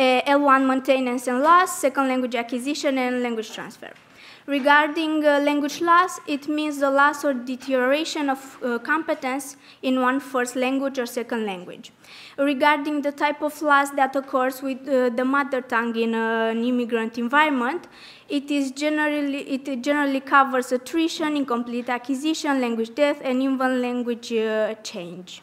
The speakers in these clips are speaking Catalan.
L1 maintenance and loss, second language acquisition, and language transfer. Regarding uh, language loss, it means the loss or deterioration of uh, competence in one first language or second language. Regarding the type of loss that occurs with uh, the mother tongue in uh, an immigrant environment, it is generally it generally covers attrition, incomplete acquisition, language death, and even language uh, change.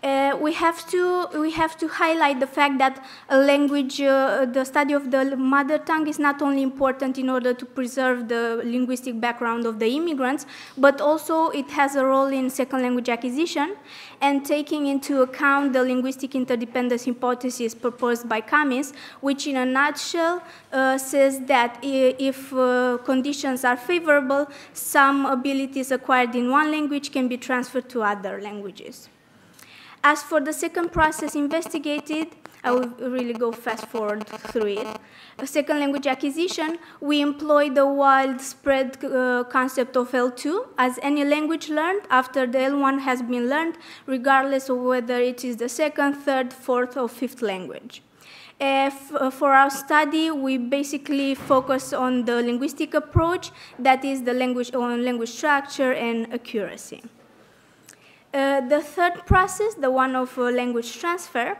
Uh, we have to we have to highlight the fact that a language, uh, the study of the mother tongue is not only important in order to preserve the linguistic background of the immigrants, but also it has a role in second language acquisition and taking into account the linguistic interdependence hypothesis proposed by Cummins, which in a nutshell uh, says that if uh, conditions are favorable, some abilities acquired in one language can be transferred to other languages. As for the second process investigated, I will really go fast forward through it. second language acquisition, we employ the widespread uh, concept of L2 as any language learned after the L1 has been learned, regardless of whether it is the second, third, fourth, or fifth language. Uh, for our study, we basically focus on the linguistic approach, that is the language on language structure and accuracy. Uh, the third process, the one of uh, language transfer,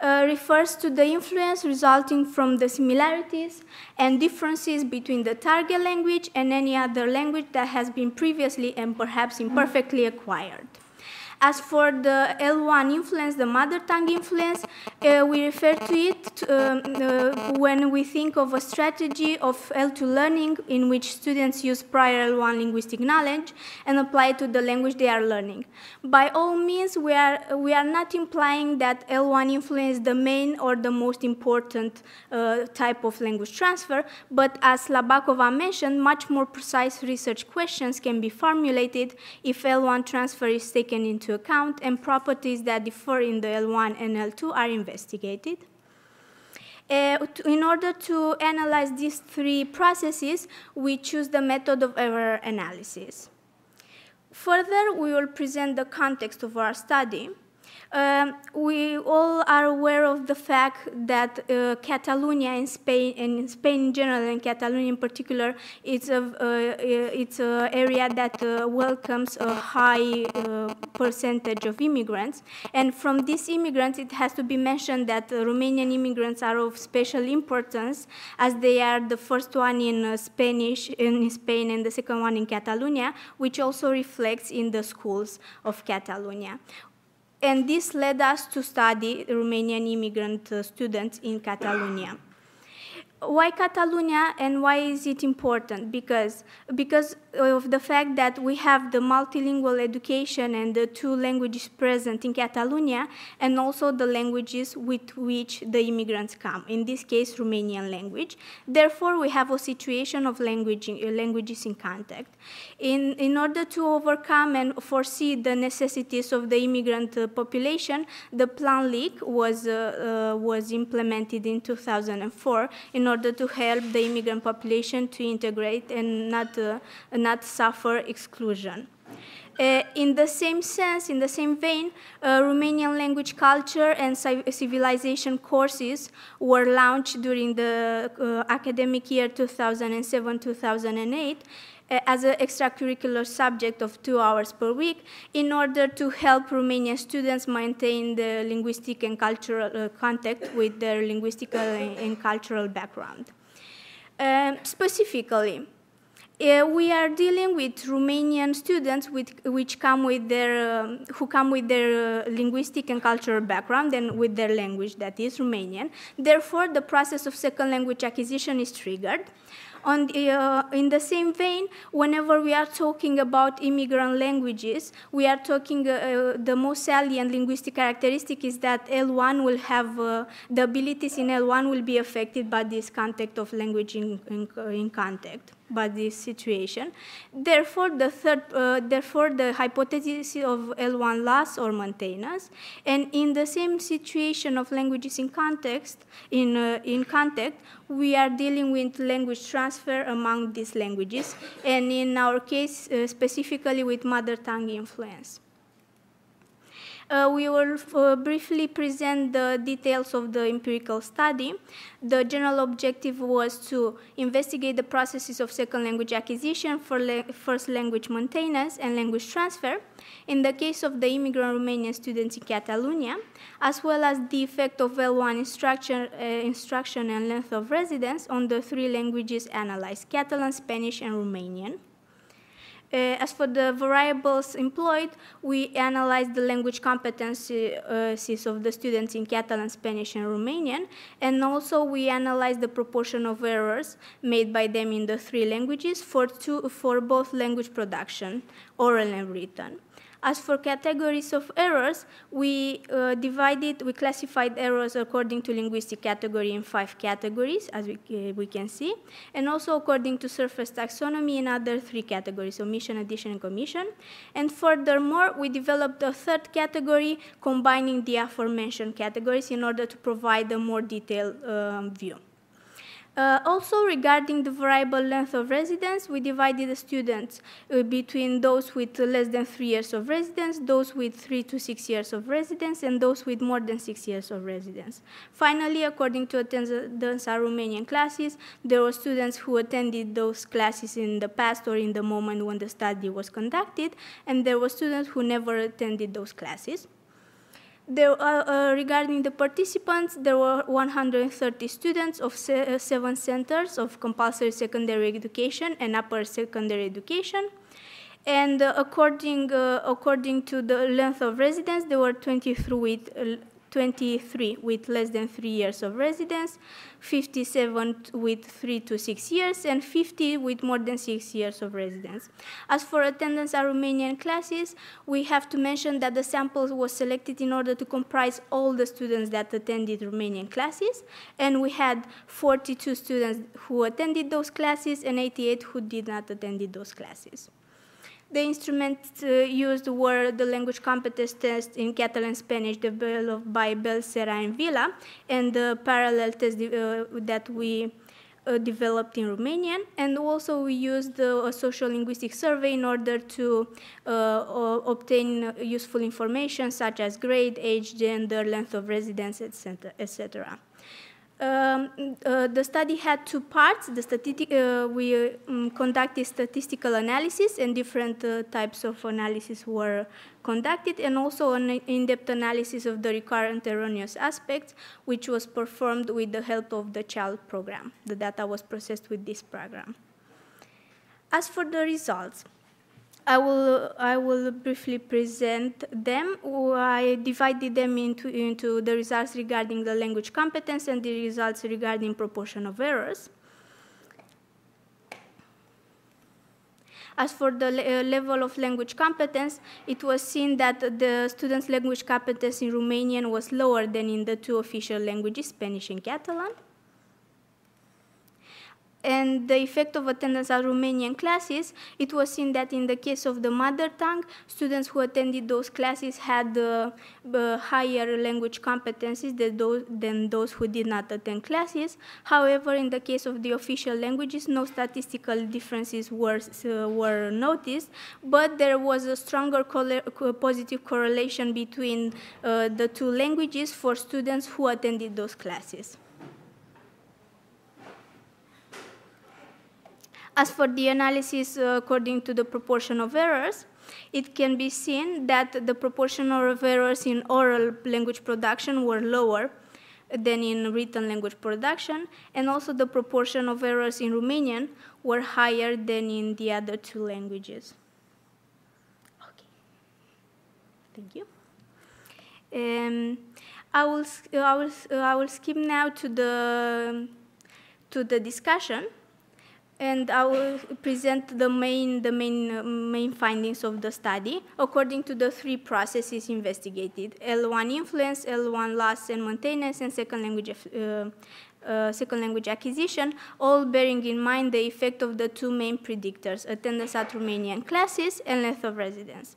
uh, refers to the influence resulting from the similarities and differences between the target language and any other language that has been previously and perhaps imperfectly acquired. As for the L1 influence, the mother tongue influence, uh, we refer to it um, uh, when we think of a strategy of L2 learning in which students use prior L1 linguistic knowledge and apply it to the language they are learning. By all means, we are, we are not implying that L1 influence is the main or the most important uh, type of language transfer, but as Labakova mentioned, much more precise research questions can be formulated if L1 transfer is taken into account, and properties that differ in the L1 and L2 are investigated. Uh, in order to analyze these three processes, we choose the method of error analysis. Further, we will present the context of our study. Um, we all are aware of the fact that uh, Catalonia in Spain, and in Spain in general, and Catalonia in particular, it's a uh, uh it's an area that uh, welcomes a high uh, percentage of immigrants. And from these immigrants, it has to be mentioned that uh, Romanian immigrants are of special importance, as they are the first one in Spanish in Spain and the second one in Catalonia, which also reflects in the schools of Catalonia and this led us to study Romanian immigrant students in Catalonia why Catalonia and why is it important? Because, because of the fact that we have the multilingual education and the two languages present in Catalonia, and also the languages with which the immigrants come, in this case, Romanian language. Therefore, we have a situation of language, uh, languages in contact. In, in order to overcome and foresee the necessities of the immigrant uh, population, the Plan League was, uh, uh, was implemented in 2004 in order to help the immigrant population to integrate and not, uh, not suffer exclusion. Uh, in the same sense, in the same vein, uh, Romanian language, culture, and civilization courses were launched during the uh, academic year 2007 2008 as an extracurricular subject of two hours per week in order to help Romanian students maintain the linguistic and cultural uh, contact with their linguistic and cultural background. Um, specifically, uh, we are dealing with Romanian students with, which come with their, um, who come with their uh, linguistic and cultural background and with their language, that is Romanian. Therefore, the process of second language acquisition is triggered. On the, uh, in the same vein, whenever we are talking about immigrant languages, we are talking, uh, the most salient linguistic characteristic is that L1 will have, uh, the abilities in L1 will be affected by this contact of language in, in, in contact by this situation. Therefore, the third, uh, therefore the hypothesis of L1 loss or maintenance, and in the same situation of languages in context, in uh, in context, we are dealing with language transfer among these languages, and in our case, uh, specifically with mother tongue influence uh, we will uh, briefly present the details of the empirical study. The general objective was to investigate the processes of second language acquisition, for la first language maintenance, and language transfer in the case of the immigrant Romanian students in Catalonia, as well as the effect of L1 instruction, uh, instruction and length of residence on the three languages analyzed, Catalan, Spanish, and Romanian. Eh, as for the variables employed, we analyzed the language competencies eh, of the students in Catalan, Spanish, and Romanian, and also we analyzed the proportion of errors made by them in the three languages for, two, for both language production, oral and written. As for categories of errors, we uh, divided, we classified errors according to linguistic category in five categories, as we, uh, we can see, and also according to surface taxonomy in other three categories, omission, addition, and commission. And furthermore, we developed a third category combining the aforementioned categories in order to provide a more detailed um, view. Uh, also, regarding the variable length of residence, we divided the students uh, between those with less than three years of residence, those with three to six years of residence, and those with more than six years of residence. Finally, according to attendance at Romanian classes, there were students who attended those classes in the past or in the moment when the study was conducted, and there were students who never attended those classes. There, uh, uh, regarding the participants, there were 130 students of se uh, seven centers of compulsory secondary education and upper secondary education. And uh, according, according to the length of residence, there were 23 with 23 with less than three years of residence, 57 with three to six years, and 50 with more than six years of residence. As for attendance at Romanian classes, we have to mention that the sample was selected in order to comprise all the students that attended Romanian classes, and we had 42 students who attended those classes and 88 who did not attend those classes. The instruments uh, used were the language competence test in Catalan Spanish developed by Belsera and Villa, and the parallel test uh, that we uh, developed in Romanian. And also we used a social linguistic survey in order to uh, obtain useful information such as grade, age, gender, length of residence, etc. etc. Um, uh, the study had two parts. Uh, we um, conducted statistical analysis, and different uh, types of analysis were conducted, and also an in-depth analysis of the recurrent erroneous aspects, which was performed with the help of the CHILD program. The data was processed with this program. As for the results, I will, I will briefly present them. I divided them into, into the results regarding the language competence and the results regarding proportion of errors. As for the le uh, level of language competence, it was seen that the students' language competence in Romanian was lower than in the two official languages, Spanish and Catalan and the effect of attendance at Romanian classes, it was seen that in the case of the mother tongue, students who attended those classes had uh, uh, higher language competencies than those, than those who did not attend classes. However, in the case of the official languages, no statistical differences were, uh, were noticed, but there was a stronger positive correlation between uh, the two languages for students who attended those classes. As for the analysis uh, according to the proportion of errors, it can be seen that the proportion of errors in oral language production were lower than in written language production, and also the proportion of errors in Romanian were higher than in the other two languages. Okay. Thank you. Um, I will, I will, I will skip now to the, to the discussion and I will present the main, the main, uh, main findings of the study according to the three processes investigated, L1 influence, L1 loss and maintenance, and second language, uh, uh, second language acquisition, all bearing in mind the effect of the two main predictors, attendance at Romanian classes and length of residence.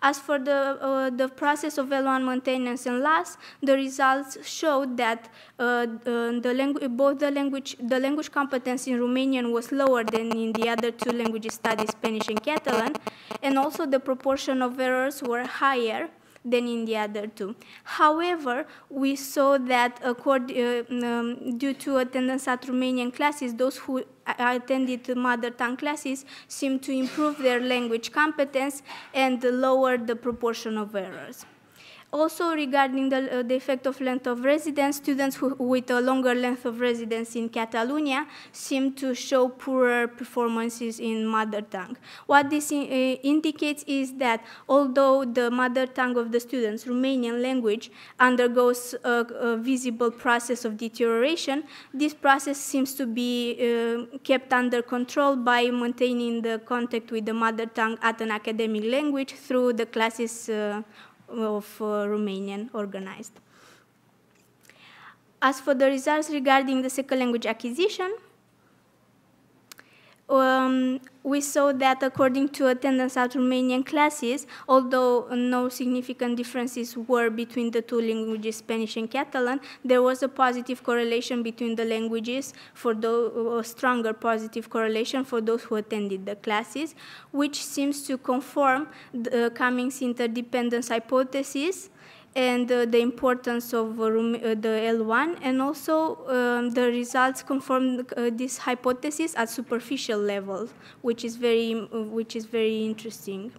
As for the, uh, the process of L1 maintenance and loss, the results showed that uh, uh the both the language, the language competence in Romanian was lower than in the other two languages studied, Spanish and Catalan, and also the proportion of errors were higher than in the other two. However, we saw that uh, uh um, due to attendance at Romanian classes, those who uh, attended mother tongue classes seemed to improve their language competence and lower the proportion of errors. Also regarding the, uh, the effect of length of residence, students who, with a longer length of residence in Catalonia seem to show poorer performances in mother tongue. What this in, uh, indicates is that although the mother tongue of the students, Romanian language, undergoes a, a visible process of deterioration, this process seems to be uh, kept under control by maintaining the contact with the mother tongue at an academic language through the classes uh, of uh, Romanian organized. As for the results regarding the second language acquisition, um, we saw that according to attendance at Romanian classes, although no significant differences were between the two languages, Spanish and Catalan, there was a positive correlation between the languages for a stronger positive correlation for those who attended the classes, which seems to confirm the uh, Cummings interdependence hypothesis and uh, the importance of uh, uh the L1, and also um, the results confirm uh, this hypothesis at superficial level, which is very, uh, which is very interesting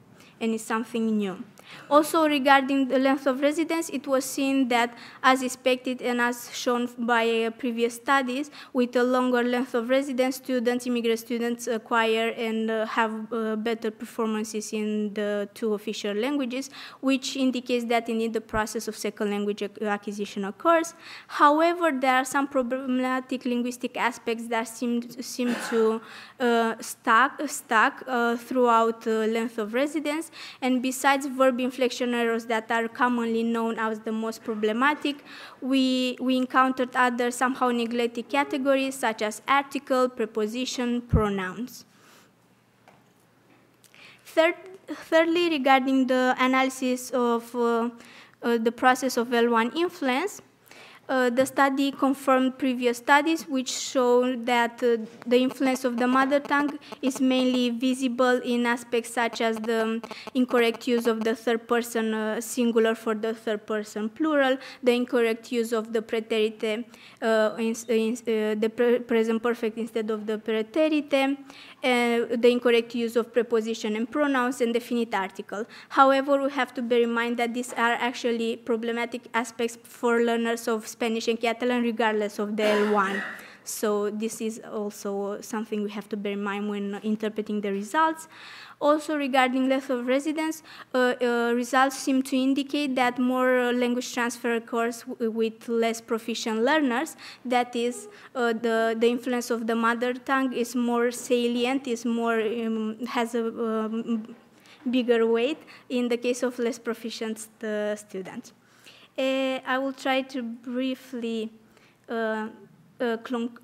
and is something new. Also, regarding the length of residence, it was seen that, as expected and as shown by uh, previous studies, with a longer length of residence, students, immigrant students acquire uh, and uh, have uh, better performances in the two official languages, which indicates that indeed the process of second language acquisition occurs. However, there are some problematic linguistic aspects that seem, seem to uh, stuck, stuck uh, throughout length of residence, and besides verb inflection errors that are commonly known as the most problematic, we, we encountered other somehow neglected categories such as article, preposition, pronouns. Third, thirdly, regarding the analysis of uh, uh, the process of L1 influence, uh, the study confirmed previous studies which show that uh, the influence of the mother tongue is mainly visible in aspects such as the incorrect use of the third person uh, singular for the third person plural, the incorrect use of the preterite, uh, in, in, uh, the pre present perfect instead of the preterite, uh, the incorrect use of preposition and pronouns and definite article. However, we have to bear in mind that these are actually problematic aspects for learners of Spanish and Catalan regardless of the L1. So this is also something we have to bear in mind when interpreting the results. Also, regarding length of residence, uh, uh, results seem to indicate that more uh, language transfer occurs with less proficient learners. That is, the, the influence of the mother tongue is more salient, is more, um, has a um, bigger weight in the case of less proficient students. Uh, I will try to briefly uh, uh,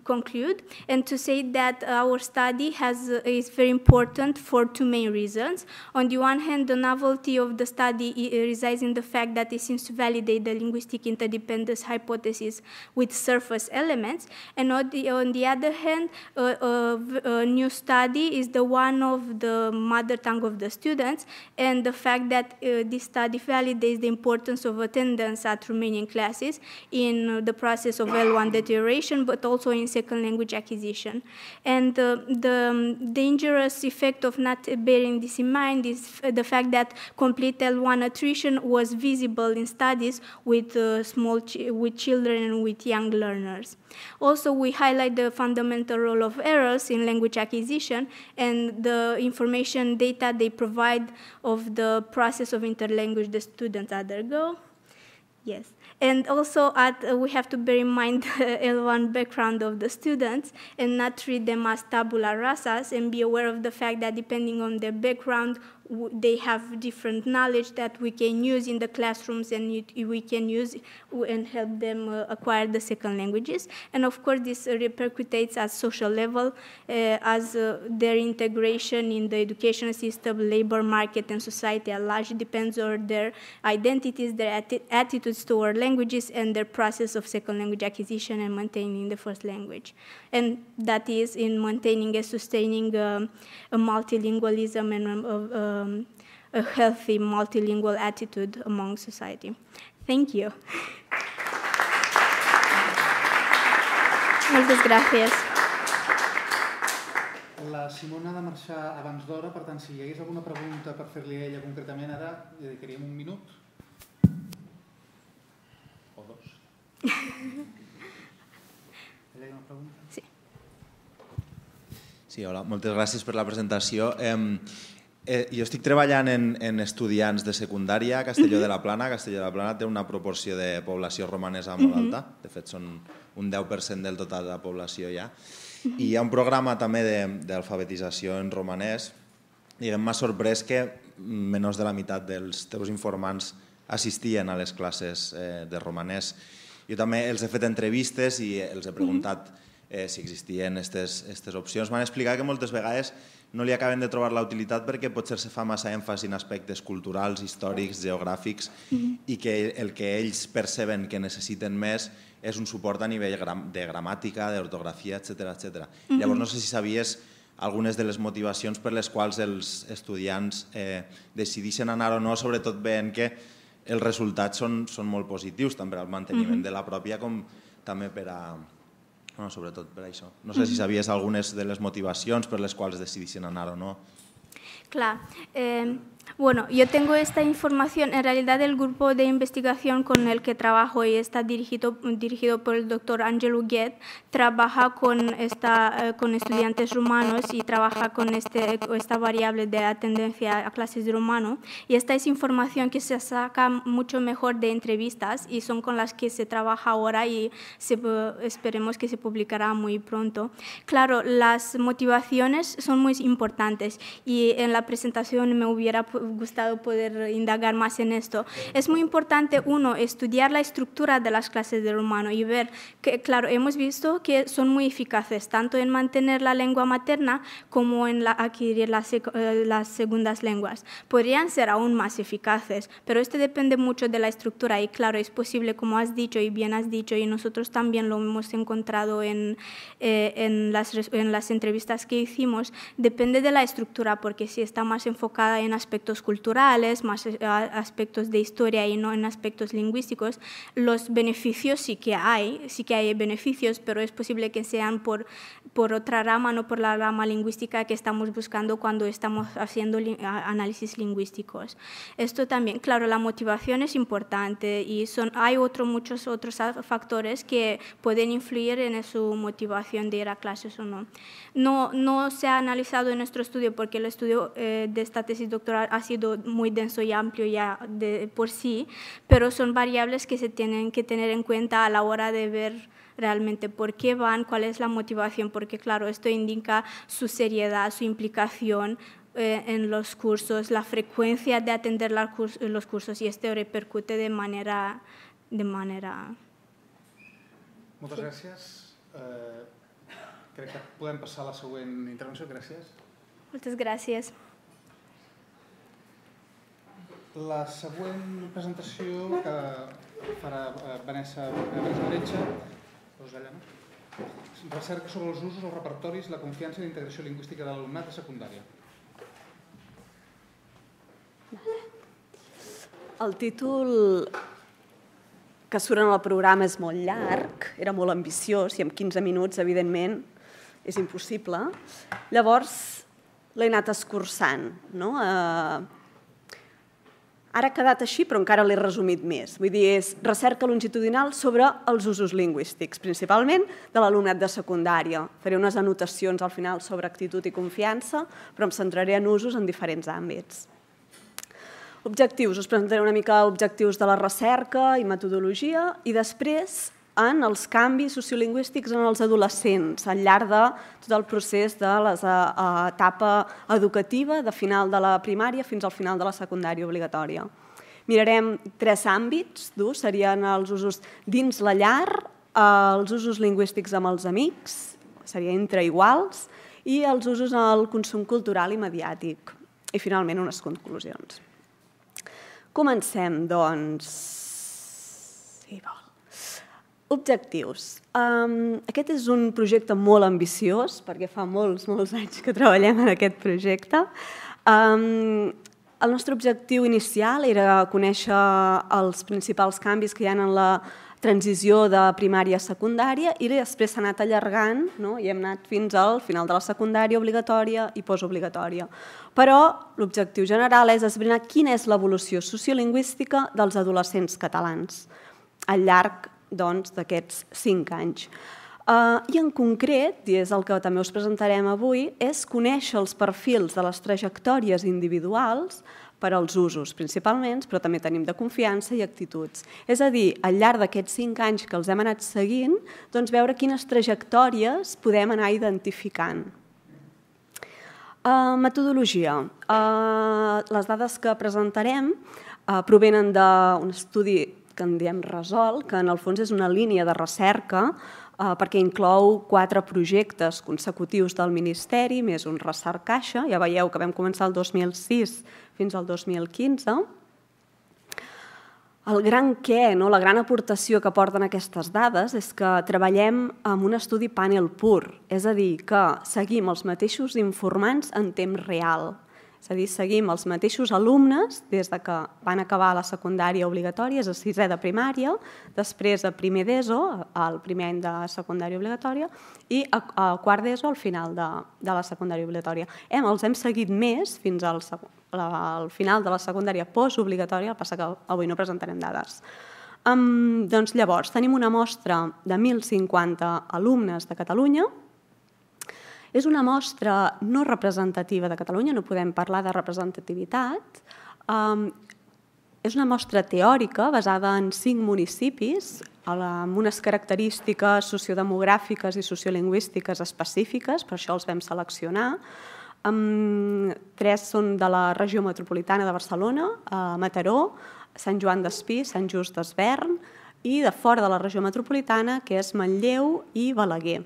conclude and to say that our study has, uh, is very important for two main reasons. On the one hand, the novelty of the study uh, resides in the fact that it seems to validate the linguistic interdependence hypothesis with surface elements. And on the, on the other hand, uh, a uh, uh, new study is the one of the mother tongue of the students and the fact that this study validates the importance of attendance at Romanian classes in the process of L1 deterioration but also in second language acquisition. And uh, the um, dangerous effect of not bearing this in mind is the fact that complete L1 attrition was visible in studies with uh, small ch with children and with young learners. Also, we highlight the fundamental role of errors in language acquisition and the information data they provide of the process of interlanguage the students undergo. Yes. And also at, uh, we have to bear in mind the L1 background of the students and not treat them as tabula rasas and be aware of the fact that depending on their background, they have different knowledge that we can use in the classrooms and we can use and help them uh, acquire the second languages. And of course, this repercutates at social level uh, as uh, their integration in the education system, labor market, and society at large depends on their identities, their atti attitudes toward languages, and their process of second language acquisition and maintaining the first language. And that is in maintaining and sustaining um, a multilingualism and um, uh, um, a healthy multilingual attitude among society. Thank you. Moltes gràcies. La Simona ha de marxar abans d'hora, per tant, si hi hagués alguna pregunta per fer-li a ella concretament ara, li dedicaríem un minut. O dos. ella hi ha una pregunta? Sí. Sí, hola. Moltes gràcies per la presentació. Eh, Eh, jo estic treballant en, en estudiants de secundària a Castelló uh -huh. de la mhm. Plana. Castelló de la Plana té una proporció de població romanesa molt uh mhm. -huh. alta. De fet, són un 10% del total de la població ja. Uh mhm. -huh. I hi ha un programa també d'alfabetització en romanès. Diguem, m'ha sorprès que menys de la meitat dels teus informants assistien a les classes eh, de romanès. Jo també els he fet entrevistes i els he preguntat uh -huh. eh, si existien aquestes opcions. M'han explicat que moltes vegades no li acaben de trobar la utilitat perquè potser se fa massa èmfasi en aspectes culturals, històrics, geogràfics mm -hmm. i que el que ells perceben que necessiten més és un suport a nivell de gramàtica, d'ortografia, etc etc. Mm -hmm. Llavors no sé si sabies algunes de les motivacions per les quals els estudiants eh, decideixen anar o no, sobretot veient que els resultats són, són molt positius, tant per al manteniment mm -hmm. de la pròpia com també per a, no? sobretot per això. No sé si sabies algunes de les motivacions per les quals decidissin anar o no. Clar. Eh, Bueno, yo tengo esta información, en realidad el grupo de investigación con el que trabajo y está dirigido, dirigido por el doctor Angelo Huguet trabaja con, esta, eh, con estudiantes rumanos y trabaja con este, esta variable de tendencia a clases de rumano. Y esta es información que se saca mucho mejor de entrevistas y son con las que se trabaja ahora y esperemos que se publicará muy pronto. Claro, las motivaciones son muy importantes y en la presentación me hubiera gustado poder indagar más en esto. Es muy importante, uno, estudiar la estructura de las clases del humano y ver que, claro, hemos visto que son muy eficaces, tanto en mantener la lengua materna como en la, adquirir las, eh, las segundas lenguas. Podrían ser aún más eficaces, pero este depende mucho de la estructura y, claro, es posible, como has dicho y bien has dicho, y nosotros también lo hemos encontrado en, eh, en, las, en las entrevistas que hicimos, depende de la estructura, porque si está más enfocada en aspectos culturales, más eh, aspectos de historia y no en aspectos lingüísticos. Los beneficios sí que hay, sí que hay beneficios, pero es posible que sean por, por otra rama, no por la rama lingüística que estamos buscando cuando estamos haciendo análisis lingüísticos. Esto también, claro, la motivación es importante y son, hay otro, muchos otros factores que pueden influir en su motivación de ir a clases o no. No, no se ha analizado en nuestro estudio porque el estudio eh, de esta tesis doctoral ha sido muy denso y amplio ya de por sí, pero son variables que se tienen que tener en cuenta a la hora de ver realmente por qué van, cuál es la motivación, porque claro, esto indica su seriedad, su implicación eh, en los cursos, la frecuencia de atender los cursos y esto repercute de manera... De manera... Moltes sí. Eh, que a la següent intervenció. gracias. Muchas Gracias. La següent presentació que farà eh, Vanessa Bretxa, recerca sobre els usos, els repertoris, la confiança i la integració lingüística de l'alumnat de secundària. El títol que surt en el programa és molt llarg, era molt ambiciós i en 15 minuts, evidentment, és impossible. Llavors, l'he anat escurçant, no? Eh, Ara ha quedat així, però encara l'he resumit més. Vull dir, és recerca longitudinal sobre els usos lingüístics, principalment de l'alumnat de secundària. Faré unes anotacions al final sobre actitud i confiança, però em centraré en usos en diferents àmbits. Objectius. Us presentaré una mica objectius de la recerca i metodologia i després en els canvis sociolingüístics en els adolescents al llarg de tot el procés de l'etapa eh, eh, educativa de final de la primària fins al final de la secundària obligatòria. Mirarem tres àmbits dos serien els usos dins la llar, eh, els usos lingüístics amb els amics, seria entre iguals, i els usos al consum cultural i mediàtic. I finalment unes conclusions. Comencem, doncs, si vol. Objectius. Um, aquest és un projecte molt ambiciós, perquè fa molts, molts anys que treballem en aquest projecte. Um, el nostre objectiu inicial era conèixer els principals canvis que hi ha en la transició de primària a secundària i després s'ha anat allargant no? i hem anat fins al final de la secundària obligatòria i postobligatòria. Però l'objectiu general és esbrinar quina és l'evolució sociolingüística dels adolescents catalans al llarg doncs, d'aquests doncs, cinc anys. Uh, I en concret, i és el que també us presentarem avui, és conèixer els perfils de les trajectòries individuals per als usos, principalment, però també tenim de confiança i actituds. És a dir, al llarg d'aquests cinc anys que els hem anat seguint, doncs veure quines trajectòries podem anar identificant. Uh, metodologia. Uh, les dades que presentarem uh, provenen d'un estudi que en diem Resol, que en el fons és una línia de recerca eh, perquè inclou quatre projectes consecutius del Ministeri, més un recercaixa, ja veieu que vam començar el 2006 fins al 2015, el gran què, no? la gran aportació que porten aquestes dades és que treballem amb un estudi panel pur, és a dir, que seguim els mateixos informants en temps real. És a dir, seguim els mateixos alumnes des de que van acabar la secundària obligatòria, és a sisè de primària, després a primer d'ESO, al primer any de secundària obligatòria, i a, a quart d'ESO al final de, de la secundària obligatòria. Hem, els hem seguit més fins al, la, al final de la secundària postobligatòria, el passa que avui no presentarem dades. Um, doncs llavors, tenim una mostra de 1.050 alumnes de Catalunya, és una mostra no representativa de Catalunya, no podem parlar de representativitat. és una mostra teòrica basada en cinc municipis amb unes característiques sociodemogràfiques i sociolingüístiques específiques, per això els vam seleccionar. tres són de la regió metropolitana de Barcelona, a Mataró, Sant Joan d'Espí, Sant Just d'Esvern i de fora de la regió metropolitana, que és Manlleu i Balaguer.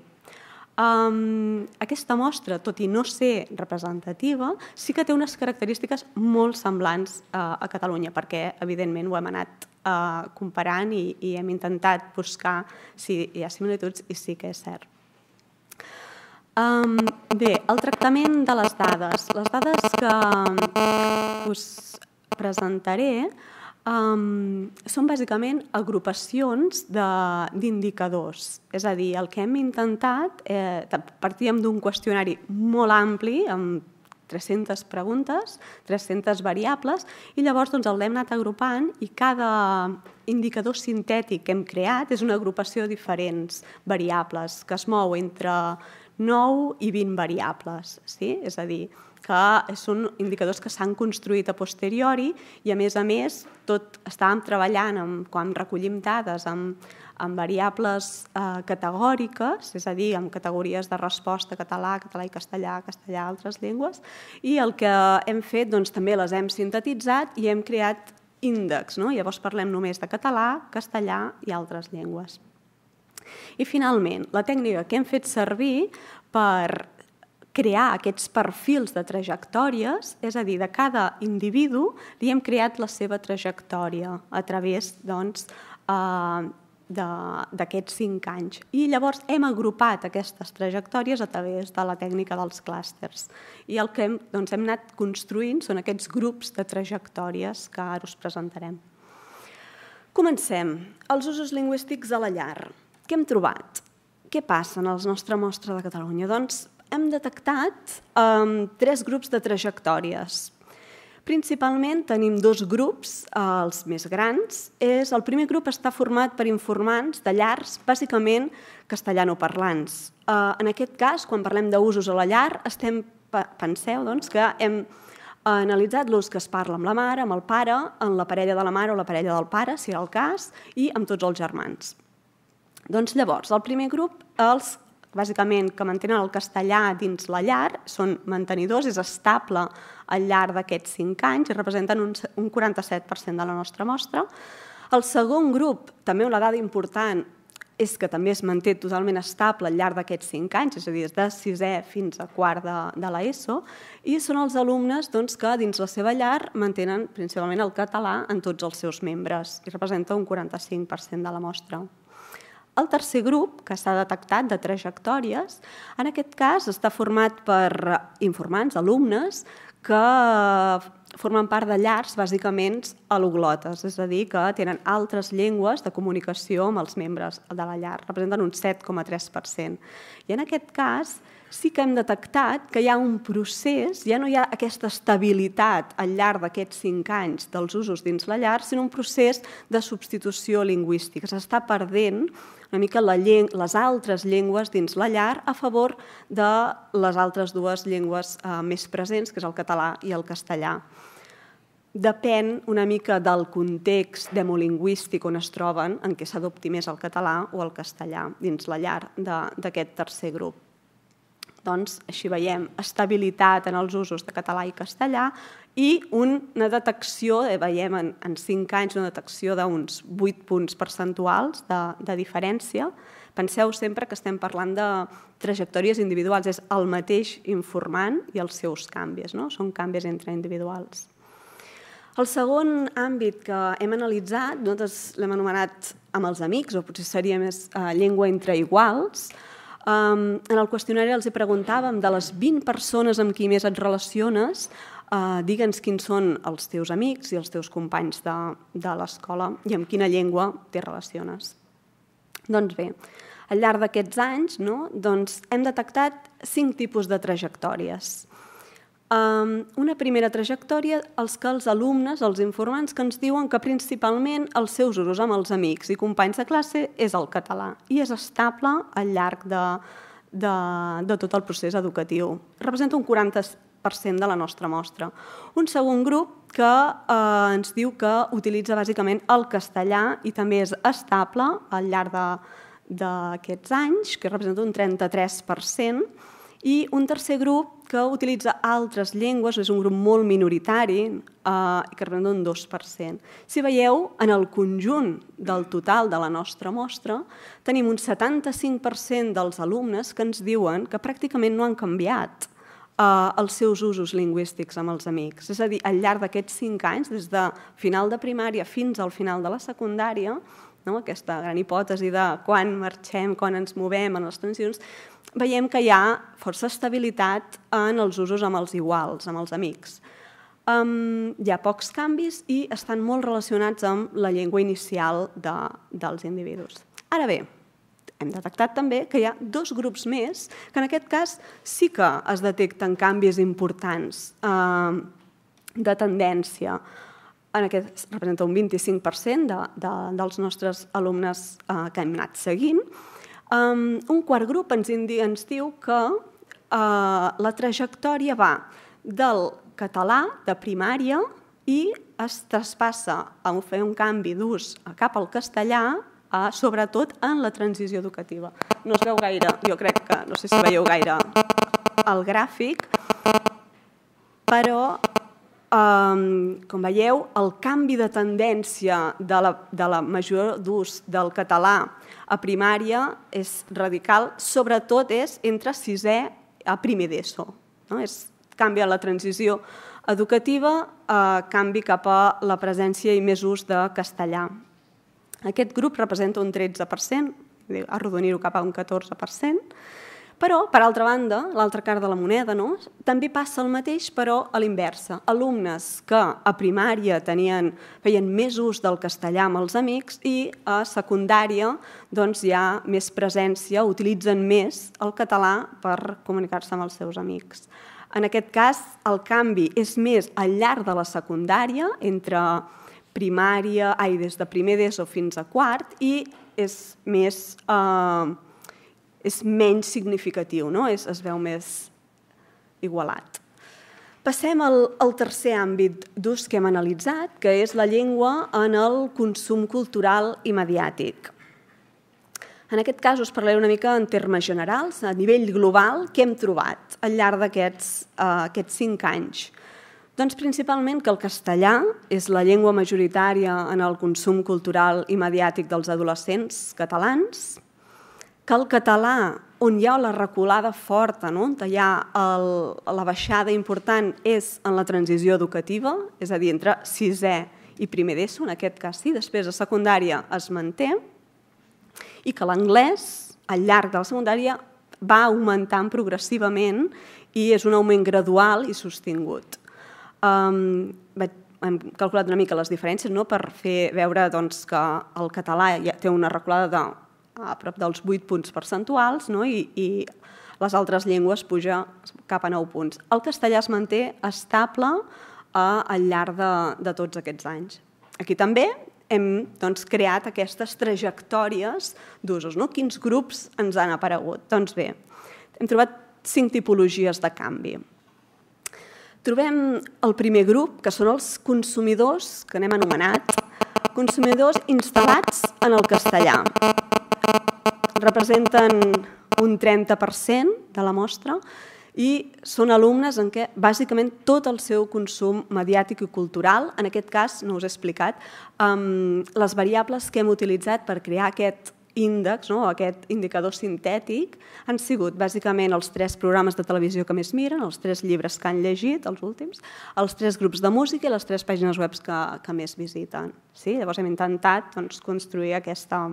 Um, aquesta mostra, tot i no ser representativa, sí que té unes característiques molt semblants uh, a Catalunya, perquè, evidentment, ho hem anat uh, comparant i, i hem intentat buscar si hi ha similituds i sí que és cert. Um, bé, el tractament de les dades. Les dades que us presentaré um, són bàsicament agrupacions d'indicadors. És a dir, el que hem intentat, eh, partíem d'un qüestionari molt ampli, amb 300 preguntes, 300 variables, i llavors doncs, l'hem anat agrupant i cada indicador sintètic que hem creat és una agrupació de diferents variables que es mou entre 9 i 20 variables. Sí? És a dir, que són indicadors que s'han construït a posteriori i, a més a més, tot estàvem treballant amb, quan recollim dades amb, amb variables eh, categòriques, és a dir, amb categories de resposta català, català i castellà, castellà, altres llengües, i el que hem fet doncs, també les hem sintetitzat i hem creat índex, No? Llavors parlem només de català, castellà i altres llengües. I finalment, la tècnica que hem fet servir per crear aquests perfils de trajectòries, és a dir, de cada individu li hem creat la seva trajectòria a través doncs, eh, d'aquests doncs, cinc anys. I llavors hem agrupat aquestes trajectòries a través de la tècnica dels clústers. I el que hem, doncs, hem anat construint són aquests grups de trajectòries que ara us presentarem. Comencem. Els usos lingüístics a la llar. Què hem trobat? Què passa en la nostra mostra de Catalunya? Doncs hem detectat um, tres grups de trajectòries. Principalment tenim dos grups, eh, els més grans. És, el primer grup està format per informants de llars, bàsicament castellanoparlants. Uh, en aquest cas, quan parlem d'usos a la llar, estem, penseu doncs, que hem eh, analitzat l'ús que es parla amb la mare, amb el pare, en la parella de la mare o la parella del pare, si era el cas, i amb tots els germans. Doncs llavors, el primer grup, els bàsicament que mantenen el castellà dins la llar, són mantenidors, és estable al llarg d'aquests 5 anys i representen un, un 47% de la nostra mostra. El segon grup, també una dada important, és que també es manté totalment estable al llarg d'aquests 5 anys, és a dir, de sisè fins a quart de, de l'ESO, i són els alumnes doncs, que dins la seva llar mantenen principalment el català en tots els seus membres i representa un 45% de la mostra. El tercer grup, que s'ha detectat de trajectòries, en aquest cas està format per informants, alumnes, que formen part de llars, bàsicament, aloglotes, és a dir, que tenen altres llengües de comunicació amb els membres de la llar, representen un 7,3%. I en aquest cas sí que hem detectat que hi ha un procés, ja no hi ha aquesta estabilitat al llarg d'aquests 5 anys dels usos dins la llar, sinó un procés de substitució lingüística. S'està perdent una mica la les altres llengües dins la llar a favor de les altres dues llengües eh, més presents, que és el català i el castellà. Depèn una mica del context demolingüístic on es troben, en què s'adopti més el català o el castellà dins la llar d'aquest tercer grup doncs, així veiem, estabilitat en els usos de català i castellà i una detecció, eh, veiem en, en 5 anys una detecció d'uns 8 punts percentuals de, de diferència. Penseu sempre que estem parlant de trajectòries individuals, és el mateix informant i els seus canvis, no? són canvis entre individuals. El segon àmbit que hem analitzat, nosaltres l'hem anomenat amb els amics, o potser seria més eh, llengua entre iguals, Um, en el qüestionari els hi preguntàvem de les 20 persones amb qui més et relaciones, Eh, digue'ns quins són els teus amics i els teus companys de, de l'escola i amb quina llengua te relaciones. Doncs bé, al llarg d'aquests anys no, doncs hem detectat cinc tipus de trajectòries. Um, una primera trajectòria, els que els alumnes, els informants, que ens diuen que principalment els seus usos amb els amics i companys de classe és el català i és estable al llarg de, de, de tot el procés educatiu. Representa un 40, de la nostra mostra. Un segon grup que eh, ens diu que utilitza bàsicament el castellà i també és estable al llarg d'aquests anys, que representa un 33%, i un tercer grup que utilitza altres llengües, és un grup molt minoritari, eh, que representa un 2%. Si veieu, en el conjunt del total de la nostra mostra, tenim un 75% dels alumnes que ens diuen que pràcticament no han canviat els seus usos lingüístics amb els amics. És a dir, al llarg d'aquests cinc anys, des de final de primària fins al final de la secundària, no? aquesta gran hipòtesi de quan marxem, quan ens movem en les tensions, veiem que hi ha força estabilitat en els usos amb els iguals, amb els amics. hi ha pocs canvis i estan molt relacionats amb la llengua inicial de, dels individus. Ara bé, hem detectat també que hi ha dos grups més que en aquest cas sí que es detecten canvis importants ehm, de tendència. En aquest representa un 25% de, de, dels nostres alumnes eh, que hem anat seguint. Ehm, un quart grup ens, indi, ens diu que eh, la trajectòria va del català de primària i es traspassa a fer un canvi d'ús cap al castellà eh, sobretot en la transició educativa. No es veu gaire, jo crec que, no sé si veieu gaire el gràfic, però, eh, com veieu, el canvi de tendència de la, de la major d'ús del català a primària és radical, sobretot és entre sisè a primer d'ESO. No? És, a la transició educativa, eh, canvi cap a la presència i més ús de castellà. Aquest grup representa un 13%, arrodonir-ho cap a un 14%, però, per altra banda, l'altra cara de la moneda, no? també passa el mateix, però a l'inversa. Alumnes que a primària tenien, feien més ús del castellà amb els amics i a secundària doncs, hi ha més presència, utilitzen més el català per comunicar-se amb els seus amics. En aquest cas, el canvi és més al llarg de la secundària, entre primària, ai, des de primer d'ESO fins a quart, i és, més, eh, és menys significatiu, no? es, es veu més igualat. Passem al, al tercer àmbit d'ús que hem analitzat, que és la llengua en el consum cultural i mediàtic. En aquest cas us parlaré una mica en termes generals, a nivell global, què hem trobat al llarg d'aquests eh, aquests cinc anys. Doncs principalment que el castellà és la llengua majoritària en el consum cultural i mediàtic dels adolescents catalans, que el català, on hi ha la reculada forta, no? on hi ha el, la baixada important, és en la transició educativa, és a dir, entre sisè i primer d'ESO, en aquest cas sí, després de secundària es manté, i que l'anglès, al llarg de la secundària, va augmentant progressivament i és un augment gradual i sostingut. Um, vaig, hem calculat una mica les diferències no? per fer veure doncs, que el català ja té una reculada de a prop dels 8 punts percentuals no? I, i les altres llengües puja cap a 9 punts. El castellà es manté estable eh, al llarg de, de tots aquests anys. Aquí també hem doncs, creat aquestes trajectòries d'usos. No? Quins grups ens han aparegut? Doncs bé, hem trobat cinc tipologies de canvi. Trobem el primer grup, que són els consumidors, que n'hem anomenat, consumidors instal·lats en el castellà. Representen un 30% de la mostra i són alumnes en què bàsicament tot el seu consum mediàtic i cultural, en aquest cas no us he explicat, les variables que hem utilitzat per crear aquest índex, no? aquest indicador sintètic, han sigut bàsicament els tres programes de televisió que més miren, els tres llibres que han llegit, els últims, els tres grups de música i les tres pàgines web que, que més visiten. Sí? Llavors hem intentat doncs, construir aquesta,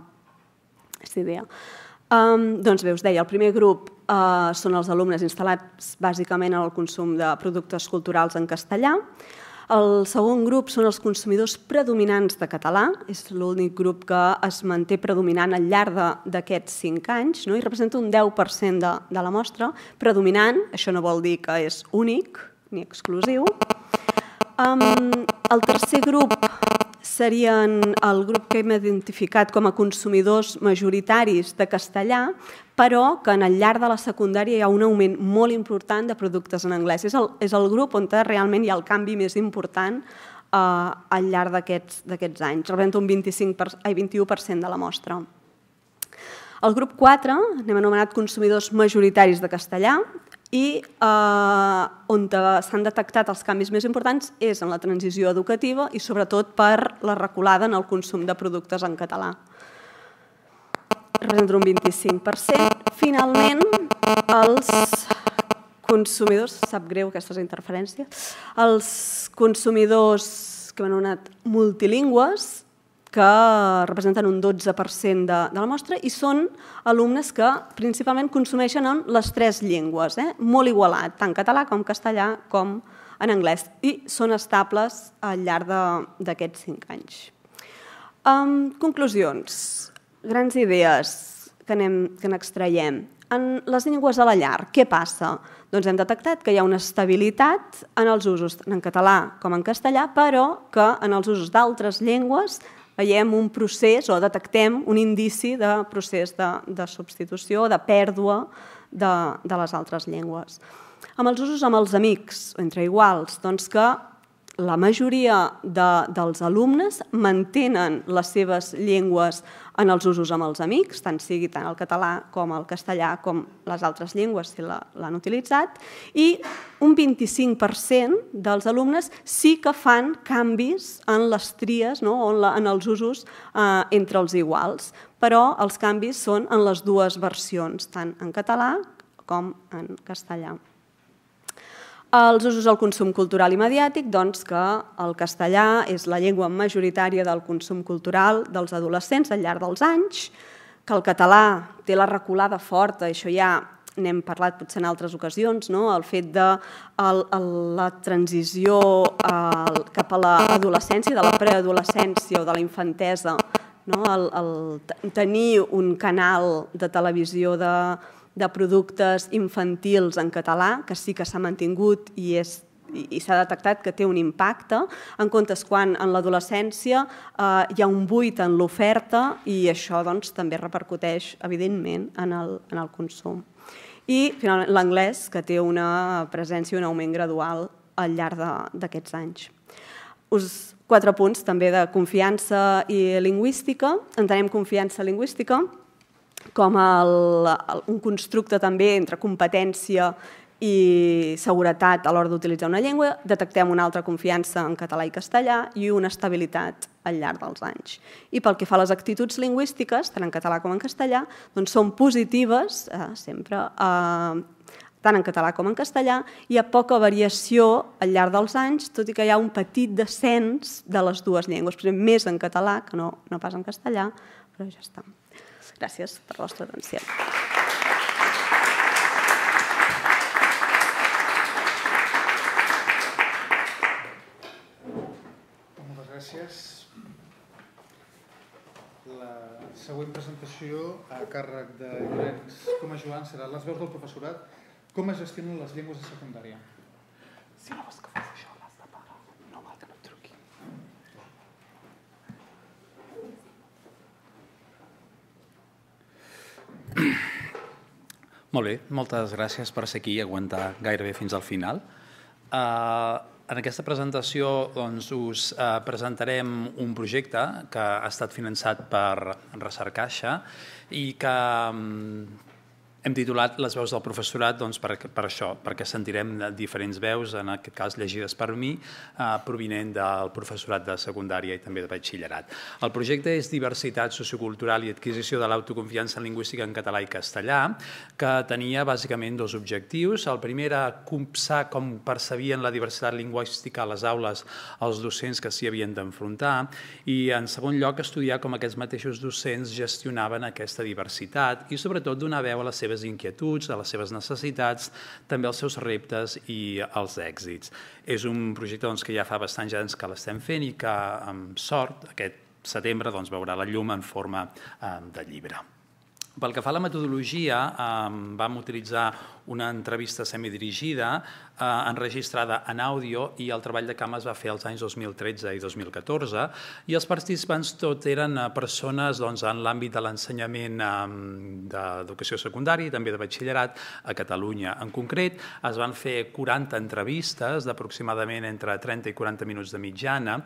aquesta idea. Um, doncs bé, us deia, el primer grup uh, són els alumnes instal·lats bàsicament en el consum de productes culturals en castellà, el segon grup són els consumidors predominants de català, és l'únic grup que es manté predominant al llarg d'aquests 5 anys no? i representa un 10% de, de la mostra. Predominant, això no vol dir que és únic ni exclusiu. Um, el tercer grup serien el grup que hem identificat com a consumidors majoritaris de castellà, però que en el llarg de la secundària hi ha un augment molt important de productes en anglès. És el, és el grup on realment hi ha el canvi més important eh, al llarg d'aquests anys. Representa un 25 per, ai, 21% de la mostra. El grup 4 n'hem anomenat consumidors majoritaris de castellà i eh, on eh, s'han detectat els canvis més importants és en la transició educativa i sobretot per la reculada en el consum de productes en català representa un 25%. Finalment, els consumidors, sap greu aquestes interferències, els consumidors que m'han anat multilingües, que representen un 12% de, de la mostra i són alumnes que principalment consumeixen en les tres llengües, eh? molt igualat, tant català com castellà com en anglès, i són estables al llarg d'aquests 5 anys. Um, conclusions grans idees que, anem, que n'extraiem. En les llengües a la llar, què passa? Doncs hem detectat que hi ha una estabilitat en els usos, en català com en castellà, però que en els usos d'altres llengües veiem un procés o detectem un indici de procés de, de substitució, de pèrdua de, de les altres llengües. Amb els usos amb els amics, entre iguals, doncs que la majoria de, dels alumnes mantenen les seves llengües en els usos amb els amics, tant sigui tant el català com el castellà com les altres llengües si l'han utilitzat, i un 25% dels alumnes sí que fan canvis en les tries no? en, la, en els usos eh, entre els iguals, però els canvis són en les dues versions, tant en català com en castellà. Els usos al consum cultural i mediàtic, doncs que el castellà és la llengua majoritària del consum cultural dels adolescents al llarg dels anys, que el català té la reculada forta, això ja n'hem parlat potser en altres ocasions, no? el fet de el, el, la transició el, cap a l'adolescència, de la preadolescència o de la infantesa, no? el, el, tenir un canal de televisió de, de productes infantils en català, que sí que s'ha mantingut i és i s'ha detectat que té un impacte, en comptes quan en l'adolescència eh, hi ha un buit en l'oferta i això doncs, també repercuteix, evidentment, en el, en el consum. I, finalment, l'anglès, que té una presència i un augment gradual al llarg d'aquests anys. Us, quatre punts també de confiança i lingüística. Entenem confiança lingüística, com el, el, un constructe també entre competència i seguretat a l'hora d'utilitzar una llengua, detectem una altra confiança en català i castellà i una estabilitat al llarg dels anys. I pel que fa a les actituds lingüístiques, tant en català com en castellà, doncs són positives eh, sempre, eh, tant en català com en castellà, hi ha poca variació al llarg dels anys, tot i que hi ha un petit descens de les dues llengües, més en català que no, no pas en castellà, però ja està. Gràcies per la vostra atenció. Moltes gràcies. La següent presentació a càrrec de Llorenç com a Joan serà les veus del professorat com es gestionen les llengües de secundària. Sí, no vols que faci. Molt bé, moltes gràcies per ser aquí i aguantar gairebé fins al final. Eh, en aquesta presentació doncs, us eh, presentarem un projecte que ha estat finançat per Recercaixa i que mm, hem titulat les veus del professorat doncs, per, per això, perquè sentirem diferents veus, en aquest cas llegides per mi, eh, provinent del professorat de secundària i també de batxillerat. El projecte és diversitat sociocultural i adquisició de l'autoconfiança lingüística en català i castellà, que tenia bàsicament dos objectius. El primer era compsar com percebien la diversitat lingüística a les aules els docents que s'hi havien d'enfrontar i, en segon lloc, estudiar com aquests mateixos docents gestionaven aquesta diversitat i, sobretot, donar veu a les seves seves inquietuds, de les seves necessitats, també els seus reptes i els èxits. És un projecte doncs, que ja fa bastants anys que l'estem fent i que, amb sort, aquest setembre doncs, veurà la llum en forma eh, de llibre. Pel que fa a la metodologia, eh, vam utilitzar una entrevista semidirigida eh, enregistrada en àudio i el treball de camp es va fer els anys 2013 i 2014 i els participants tot eren eh, persones doncs, en l'àmbit de l'ensenyament eh, d'educació secundària i també de batxillerat a Catalunya. En concret, es van fer 40 entrevistes d'aproximadament entre 30 i 40 minuts de mitjana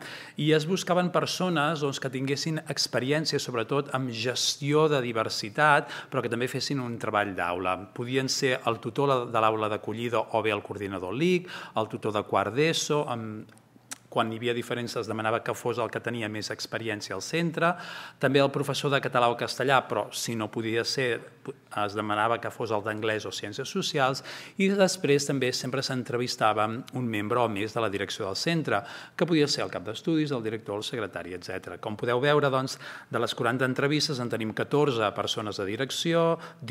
i es buscaven persones doncs, que tinguessin experiència, sobretot amb gestió de diversitat, però que també fessin un treball d'aula. Podien ser el tutor tutor de l'aula d'acollida o bé el coordinador LIC, el tutor de quart d'ESO, amb quan hi havia diferències es demanava que fos el que tenia més experiència al centre, també el professor de català o castellà, però si no podia ser es demanava que fos el d'anglès o ciències socials i després també sempre s'entrevistava un membre o més de la direcció del centre, que podia ser el cap d'estudis, el director, el secretari, etc. Com podeu veure, doncs, de les 40 entrevistes en tenim 14 persones de direcció,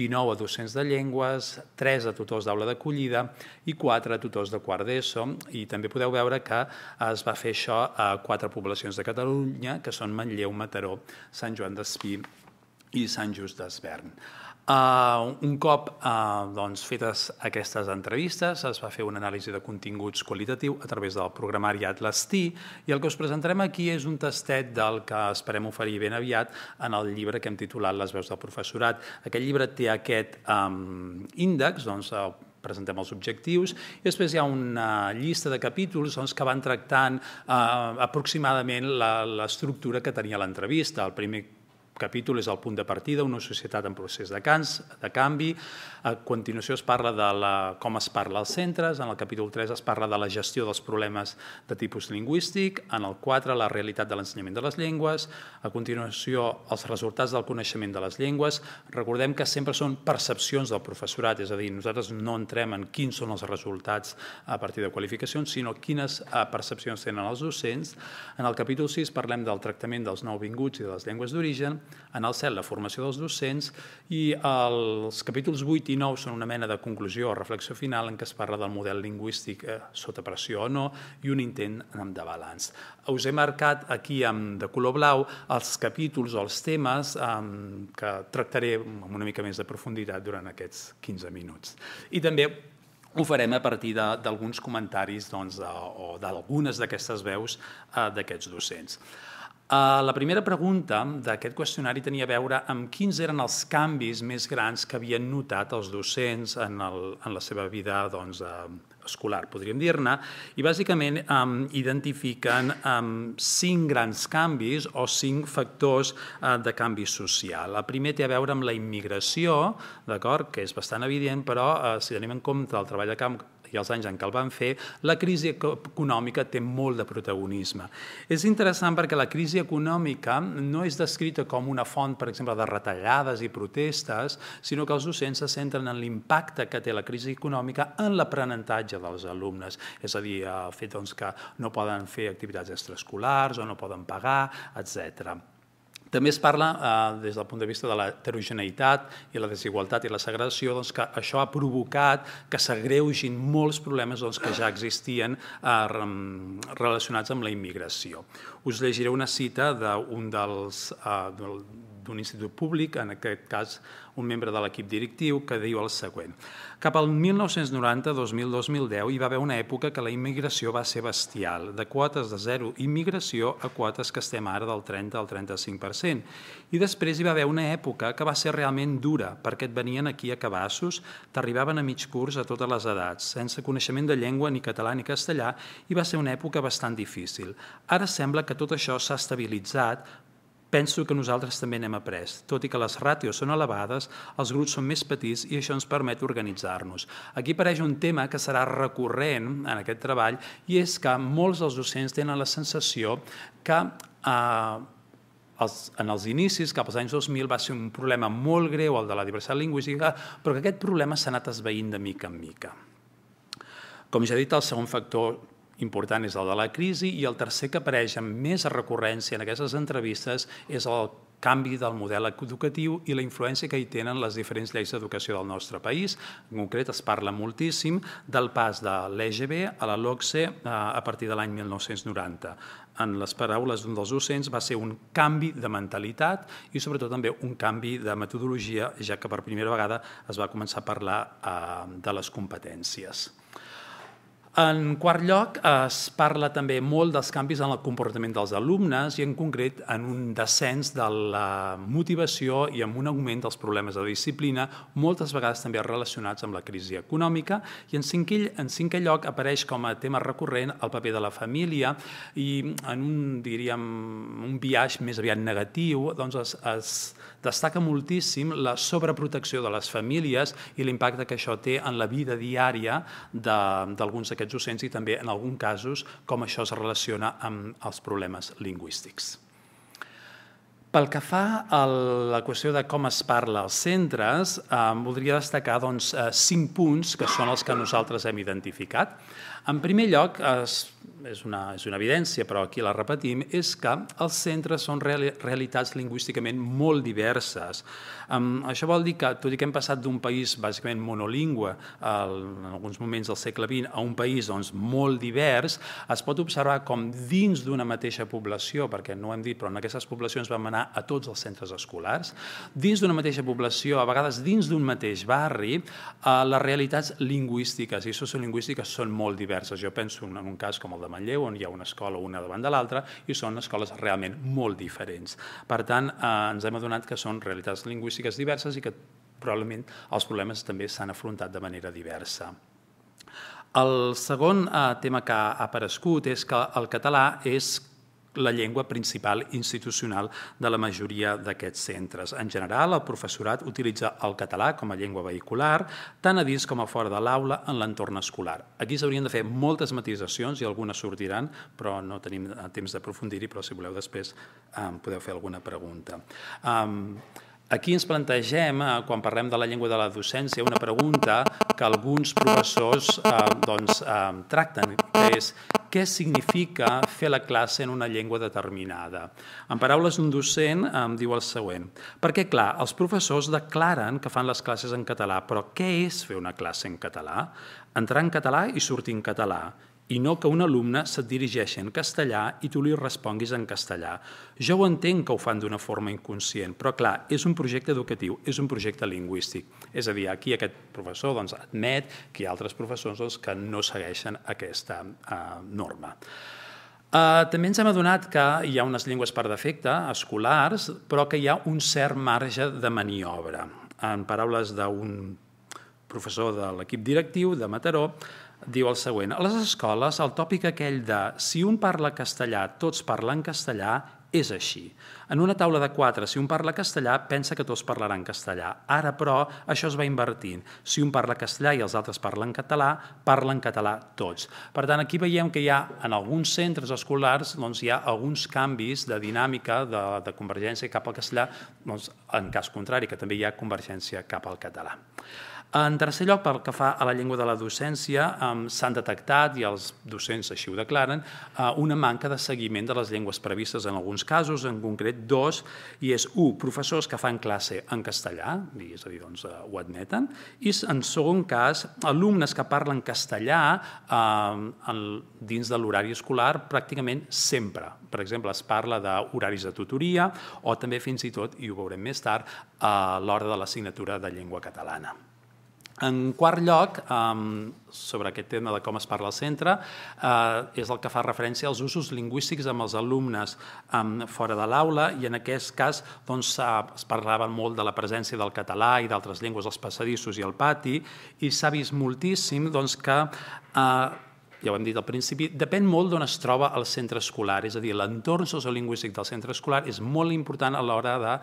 19 a docents de llengües, 3 a tutors d'aula d'acollida i 4 a tutors de quart d'ESO i també podeu veure que es va fer això a quatre poblacions de Catalunya, que són Manlleu, Mataró, Sant Joan d'Espí i Sant Just d'Esvern. Uh, un cop uh, doncs, fetes aquestes entrevistes, es va fer una anàlisi de continguts qualitatiu a través del programari Atlas T i el que us presentarem aquí és un tastet del que esperem oferir ben aviat en el llibre que hem titulat Les veus del professorat. Aquest llibre té aquest um, índex, doncs, uh, presentem els objectius, i després hi ha una llista de capítols doncs, que van tractant eh, aproximadament l'estructura que tenia l'entrevista. El primer capítol és el punt de partida, una societat en procés de, cans, de canvi. A continuació es parla de la, com es parla als centres, en el capítol 3 es parla de la gestió dels problemes de tipus lingüístic, en el 4 la realitat de l'ensenyament de les llengües, a continuació els resultats del coneixement de les llengües. Recordem que sempre són percepcions del professorat, és a dir, nosaltres no entrem en quins són els resultats a partir de qualificacions, sinó quines eh, percepcions tenen els docents. En el capítol 6 parlem del tractament dels nouvinguts i de les llengües d'origen, en el cel la formació dels docents i els capítols 8 i 9 són una mena de conclusió o reflexió final en què es parla del model lingüístic eh, sota pressió o no i un intent de balanç. Us he marcat aquí amb, de color blau els capítols o els temes que tractaré amb una mica més de profunditat durant aquests 15 minuts. I també ho farem a partir d'alguns comentaris doncs, o d'algunes d'aquestes veus eh, d'aquests docents. Eh, la primera pregunta d'aquest qüestionari tenia a veure amb quins eren els canvis més grans que havien notat els docents en, el, en la seva vida doncs, eh, escolar, podríem dir-ne, i bàsicament um, identifiquen um, cinc grans canvis o cinc factors uh, de canvi social. El primer té a veure amb la immigració, d'acord, que és bastant evident, però uh, si tenim en compte el treball de camp i els anys en què el van fer, la crisi econòmica té molt de protagonisme. És interessant perquè la crisi econòmica no és descrita com una font, per exemple, de retallades i protestes, sinó que els docents se centren en l'impacte que té la crisi econòmica en l'aprenentatge dels alumnes, és a dir, el fet doncs, que no poden fer activitats extraescolars o no poden pagar, etc. També es parla, eh, des del punt de vista de la heterogeneïtat i la desigualtat i la segregació, doncs, que això ha provocat que s'agreugin molts problemes doncs, que ja existien eh, relacionats amb la immigració. Us llegiré una cita d'un dels eh, d'un institut públic, en aquest cas un membre de l'equip directiu, que diu el següent. Cap al 1990, 2010 hi va haver una època que la immigració va ser bestial, de quotes de zero immigració a quotes que estem ara del 30 al 35%. I després hi va haver una època que va ser realment dura, perquè et venien aquí a cabassos, t'arribaven a mig curs a totes les edats, sense coneixement de llengua ni català ni castellà, i va ser una època bastant difícil. Ara sembla que tot això s'ha estabilitzat, Penso que nosaltres també n'hem après. Tot i que les ràtios són elevades, els grups són més petits i això ens permet organitzar-nos. Aquí apareix un tema que serà recurrent en aquest treball i és que molts dels docents tenen la sensació que eh, en els inicis, cap als anys 2000, va ser un problema molt greu, el de la diversitat lingüística, però que aquest problema s'ha anat esveint de mica en mica. Com ja he dit, el segon factor important és el de la crisi i el tercer que apareix amb més recurrència en aquestes entrevistes és el canvi del model educatiu i la influència que hi tenen les diferents lleis d'educació del nostre país. En concret, es parla moltíssim del pas de l'EGB a la LOCSE eh, a partir de l'any 1990. En les paraules d'un dels docents va ser un canvi de mentalitat i sobretot també un canvi de metodologia, ja que per primera vegada es va començar a parlar eh, de les competències. En quart lloc, es parla també molt dels canvis en el comportament dels alumnes i en concret en un descens de la motivació i en un augment dels problemes de disciplina, moltes vegades també relacionats amb la crisi econòmica. I en cinquè, en cinquè lloc apareix com a tema recurrent el paper de la família i en un, diríem, un viatge més aviat negatiu, doncs es, es destaca moltíssim la sobreprotecció de les famílies i l'impacte que això té en la vida diària d'alguns d'aquests aquests docents i també, en alguns casos, com això es relaciona amb els problemes lingüístics. Pel que fa a la qüestió de com es parla als centres, eh, voldria destacar doncs, eh, cinc punts que són els que nosaltres hem identificat. En primer lloc, es, és, una, és una evidència, però aquí la repetim, és que els centres són reali realitats lingüísticament molt diverses. Um, això vol dir que, tot i que hem passat d'un país bàsicament monolingüe al, en alguns moments del segle XX a un país doncs, molt divers, es pot observar com dins d'una mateixa població, perquè no ho hem dit, però en aquestes poblacions vam anar a tots els centres escolars, dins d'una mateixa població, a vegades dins d'un mateix barri, uh, les realitats lingüístiques i sociolingüístiques són molt diverses diverses. Jo penso en un cas com el de Manlleu, on hi ha una escola una davant de l'altra i són escoles realment molt diferents. Per tant, eh, ens hem adonat que són realitats lingüístiques diverses i que probablement els problemes també s'han afrontat de manera diversa. El segon eh, tema que ha aparegut és que el català és la llengua principal institucional de la majoria d'aquests centres. En general, el professorat utilitza el català com a llengua vehicular, tant a dins com a fora de l'aula en l'entorn escolar. Aquí s'haurien de fer moltes matisacions i algunes sortiran, però no tenim eh, temps d'aprofundir-hi, però si voleu després um, podeu fer alguna pregunta. Um, Aquí ens plantegem, eh, quan parlem de la llengua de la docència, una pregunta que alguns professors eh, doncs, eh, tracten, que és què significa fer la classe en una llengua determinada. En paraules d'un docent eh, em diu el següent, perquè clar, els professors declaren que fan les classes en català, però què és fer una classe en català? Entrar en català i sortir en català i no que un alumne se't dirigeixi en castellà i tu li responguis en castellà. Jo ho entenc que ho fan d'una forma inconscient, però clar, és un projecte educatiu, és un projecte lingüístic. És a dir, aquí aquest professor doncs, admet que hi ha altres professors doncs, que no segueixen aquesta eh, norma. Uh, també ens hem adonat que hi ha unes llengües per defecte, escolars, però que hi ha un cert marge de maniobra. En paraules d'un professor de l'equip directiu de Mataró, diu el següent. A les escoles, el tòpic aquell de si un parla castellà, tots parlen castellà, és així. En una taula de quatre, si un parla castellà, pensa que tots parlaran castellà. Ara, però, això es va invertint. Si un parla castellà i els altres parlen català, parlen català tots. Per tant, aquí veiem que hi ha, en alguns centres escolars, doncs, hi ha alguns canvis de dinàmica de, de convergència cap al castellà, doncs, en cas contrari, que també hi ha convergència cap al català. En tercer lloc, pel que fa a la llengua de la docència, s'han detectat, i els docents així ho declaren, eh, una manca de seguiment de les llengües previstes en alguns casos, en concret dos, i és un, professors que fan classe en castellà, és a dir, doncs, eh, ho admeten, i en segon cas, alumnes que parlen castellà dins de l'horari escolar pràcticament sempre. Per exemple, es parla d'horaris de tutoria o també fins i tot, i ho veurem més tard, a l'hora de l'assignatura de llengua catalana. En quart lloc, sobre aquest tema de com es parla al centre, eh, és el que fa referència als usos lingüístics amb els alumnes fora de l'aula i en aquest cas doncs, eh, es parlava molt de la presència del català i d'altres llengües als passadissos i al pati i s'ha vist moltíssim doncs, que eh, ja ho hem dit al principi, depèn molt d'on es troba el centre escolar, és a dir, l'entorn sociolingüístic del centre escolar és molt important a l'hora de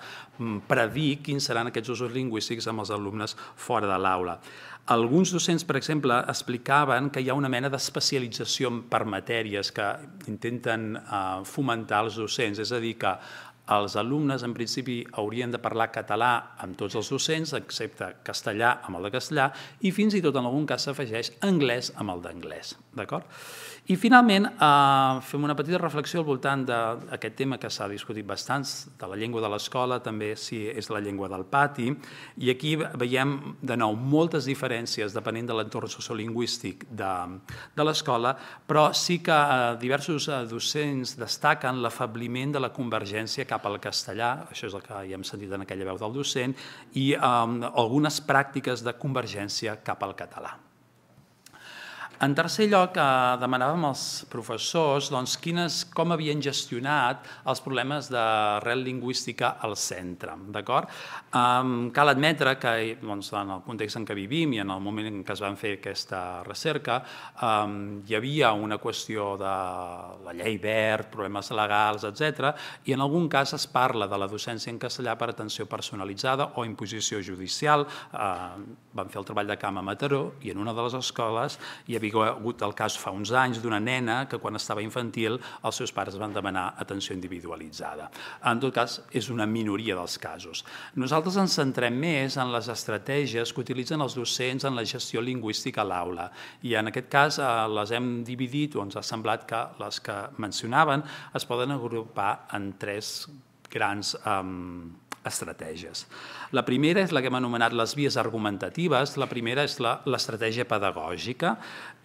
mm, predir quins seran aquests usos lingüístics amb els alumnes fora de l'aula. Alguns docents, per exemple, explicaven que hi ha una mena d'especialització per matèries que intenten eh, fomentar els docents, és a dir, que els alumnes, en principi, haurien de parlar català amb tots els docents, excepte castellà amb el de castellà, i fins i tot en algun cas s'afegeix anglès amb el d'anglès. D'acord? I finalment eh, fem una petita reflexió al voltant d'aquest tema que s'ha discutit bastant, de la llengua de l'escola, també si és la llengua del pati, i aquí veiem de nou moltes diferències depenent de l'entorn sociolingüístic de, de l'escola, però sí que eh, diversos eh, docents destaquen l'afabliment de la convergència cap al castellà, això és el que ja hem sentit en aquella veu del docent, i eh, algunes pràctiques de convergència cap al català. En tercer lloc, eh, demanàvem als professors doncs, quines, com havien gestionat els problemes de real lingüística al centre. D'acord? cal admetre que doncs, en el context en què vivim i en el moment en què es van fer aquesta recerca um, hi havia una qüestió de la llei verd, problemes legals, etc. i en algun cas es parla de la docència en castellà per atenció personalitzada o imposició judicial. Uh, van fer el treball de camp a Mataró i en una de les escoles hi havia dic, ha hagut el cas fa uns anys d'una nena que quan estava infantil els seus pares van demanar atenció individualitzada. En tot cas, és una minoria dels casos. Nosaltres ens centrem més en les estratègies que utilitzen els docents en la gestió lingüística a l'aula i en aquest cas eh, les hem dividit o ens ha semblat que les que mencionaven es poden agrupar en tres grans um, estratègies. La primera és la que hem anomenat les vies argumentatives, la primera és l'estratègia pedagògica,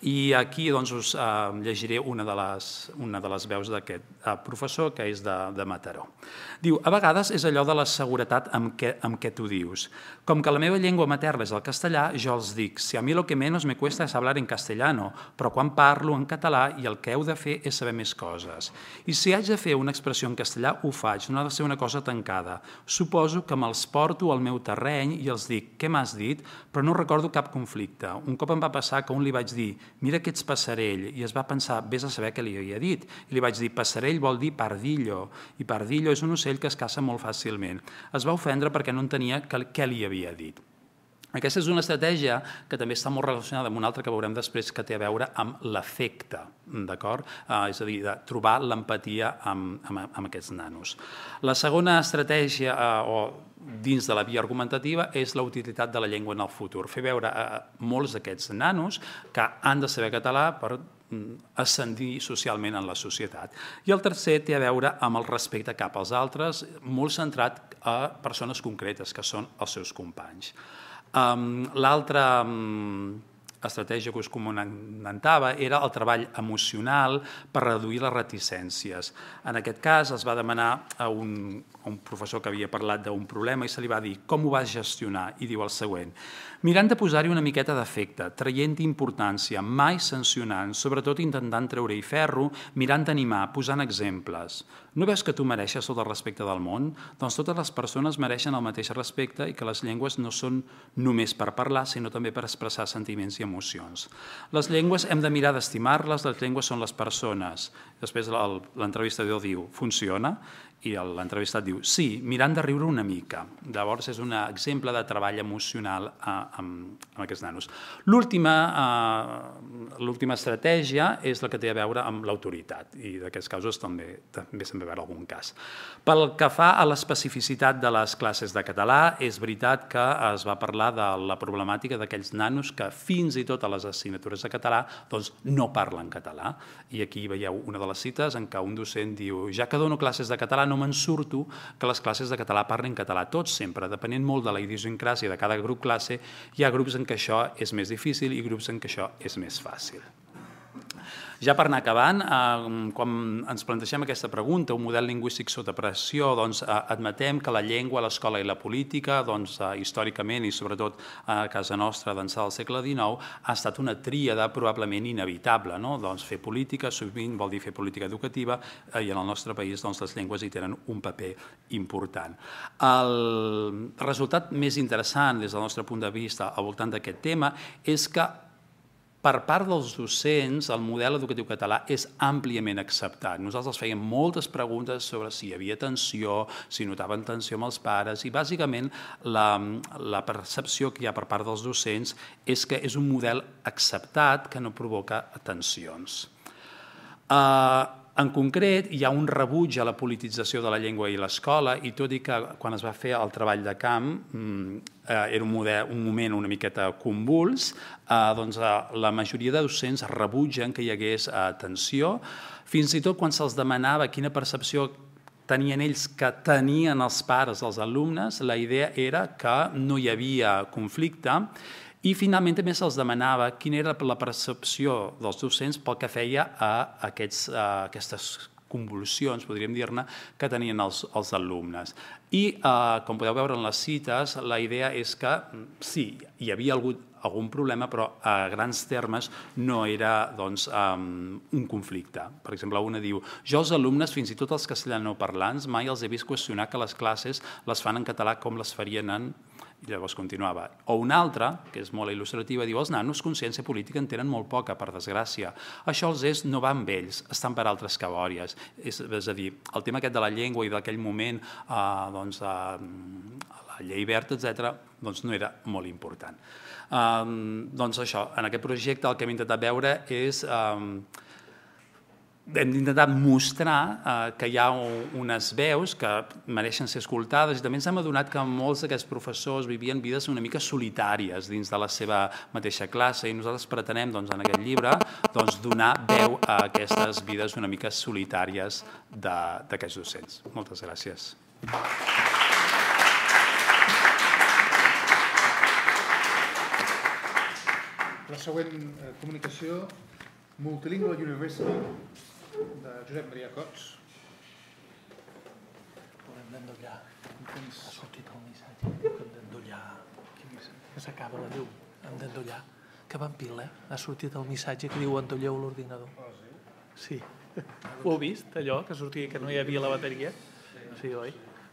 i aquí doncs, us eh, llegiré una de les, una de les veus d'aquest eh, professor, que és de, de Mataró. Diu, a vegades és allò de la seguretat amb què, amb què tu dius. Com que la meva llengua materna és el castellà, jo els dic, si a mi lo que menys me cuesta és hablar en castellano, però quan parlo en català i el que heu de fer és saber més coses. I si haig de fer una expressió en castellà, ho faig, no ha de ser una cosa tancada. Suposo que me'ls porto al meu terreny i els dic, què m'has dit? Però no recordo cap conflicte. Un cop em va passar que un li vaig dir, mira ets passarell, i es va pensar, vés a saber què li havia dit. I li vaig dir, passarell vol dir pardillo, i pardillo és un ocell que es caça molt fàcilment. Es va ofendre perquè no entenia què li havia dit. Aquesta és una estratègia que també està molt relacionada amb una altra que veurem després que té a veure amb l'efecte, d'acord? Eh, és a dir, de trobar l'empatia amb, amb, amb aquests nanos. La segona estratègia ah, o dins de la via argumentativa és la utilitat de la llengua en el futur. Fer veure a molts d'aquests nanos que han de saber català per mm, ascendir socialment en la societat. I el tercer té a veure amb el respecte cap als altres, molt centrat a persones concretes, que són els seus companys. L'altre mm, estratègia que us comentava era el treball emocional per reduir les reticències. En aquest cas es va demanar a un, a un professor que havia parlat d'un problema i se li va dir com ho vas gestionar i diu el següent mirant de posar-hi una miqueta d'efecte, traient importància, mai sancionant, sobretot intentant treure-hi ferro, mirant d'animar, posant exemples. No veus que tu mereixes tot el respecte del món? Doncs totes les persones mereixen el mateix respecte i que les llengües no són només per parlar, sinó també per expressar sentiments i emocions emocions. Les llengües hem de mirar d'estimar-les, les llengües són les persones. Després l'entrevistador diu, funciona? I l'entrevistat diu, sí, mirant de riure una mica. Llavors és un exemple de treball emocional eh, amb, amb aquests nanos. L'última eh, estratègia és la que té a veure amb l'autoritat i d'aquests casos també també se'n a veure algun cas. Pel que fa a l'especificitat de les classes de català, és veritat que es va parlar de la problemàtica d'aquells nanos que fins i tot a les assignatures de català doncs, no parlen català. I aquí veieu una de les cites en què un docent diu ja que dono classes de català no me'n surto que les classes de català parlin català tots sempre, depenent molt de la idiosincràsia de cada grup classe, hi ha grups en què això és més difícil i grups en què això és més fàcil. Ja per anar acabant, eh, quan ens plantegem aquesta pregunta, un model lingüístic sota pressió, doncs eh, admetem que la llengua, l'escola i la política, doncs eh, històricament i sobretot a casa nostra d'ençà del segle XIX, ha estat una tríada probablement inevitable. No? Doncs fer política sovint vol dir fer política educativa i en el nostre país doncs, les llengües hi tenen un paper important. El resultat més interessant des del nostre punt de vista al voltant d'aquest tema és que per part dels docents, el model educatiu català és àmpliament acceptat. Nosaltres fèiem moltes preguntes sobre si hi havia tensió, si notaven tensió amb els pares, i bàsicament la, la percepció que hi ha per part dels docents és que és un model acceptat que no provoca tensions. Eh, uh, en concret, hi ha un rebuig a la politització de la llengua i l'escola i tot i que quan es va fer el treball de camp mm, eh, era un, model, un moment una miqueta convuls, eh, doncs, eh, la majoria de docents rebutgen que hi hagués eh, tensió, fins i tot quan se'ls demanava quina percepció tenien ells que tenien els pares dels alumnes, la idea era que no hi havia conflicte i finalment també se'ls demanava quina era la percepció dels docents pel que feia a, aquests, a aquestes convulsions, podríem dir-ne, que tenien els, els alumnes. I, eh, com podeu veure en les cites, la idea és que mm, sí, hi havia hagut algun problema, però a grans termes no era doncs, um, un conflicte. Per exemple, una diu, jo els alumnes, fins i tot els castellanoparlants, mai els he vist qüestionar que les classes les fan en català com les farien en i llavors continuava. O una altra, que és molt il·lustrativa, diu els nanos consciència política en tenen molt poca, per desgràcia. Això els és, no va amb ells, estan per altres cabòries. És, és a dir, el tema aquest de la llengua i d'aquell moment, eh, doncs, eh, la llei Bert, etc., doncs no era molt important. Um, doncs això, en aquest projecte el que hem intentat veure és... Um, hem d'intentar mostrar eh, que hi ha unes veus que mereixen ser escoltades i també ens hem adonat que molts d'aquests professors vivien vides una mica solitàries dins de la seva mateixa classe i nosaltres pretenem doncs, en aquest llibre doncs, donar veu a aquestes vides una mica solitàries d'aquests docents. Moltes gràcies. La següent eh, comunicació, Multilingual University de Josep Maria Cots. Podem d'endollar. Ens ha sortit el missatge que hem d'endollar. Que s'acaba la llum. Hem d'endollar. Que van pila, eh? Ha sortit el missatge que diu endolleu l'ordinador. Ah, sí. Ho heu vist, allò, que sortia que no hi havia la bateria? Sí, oi?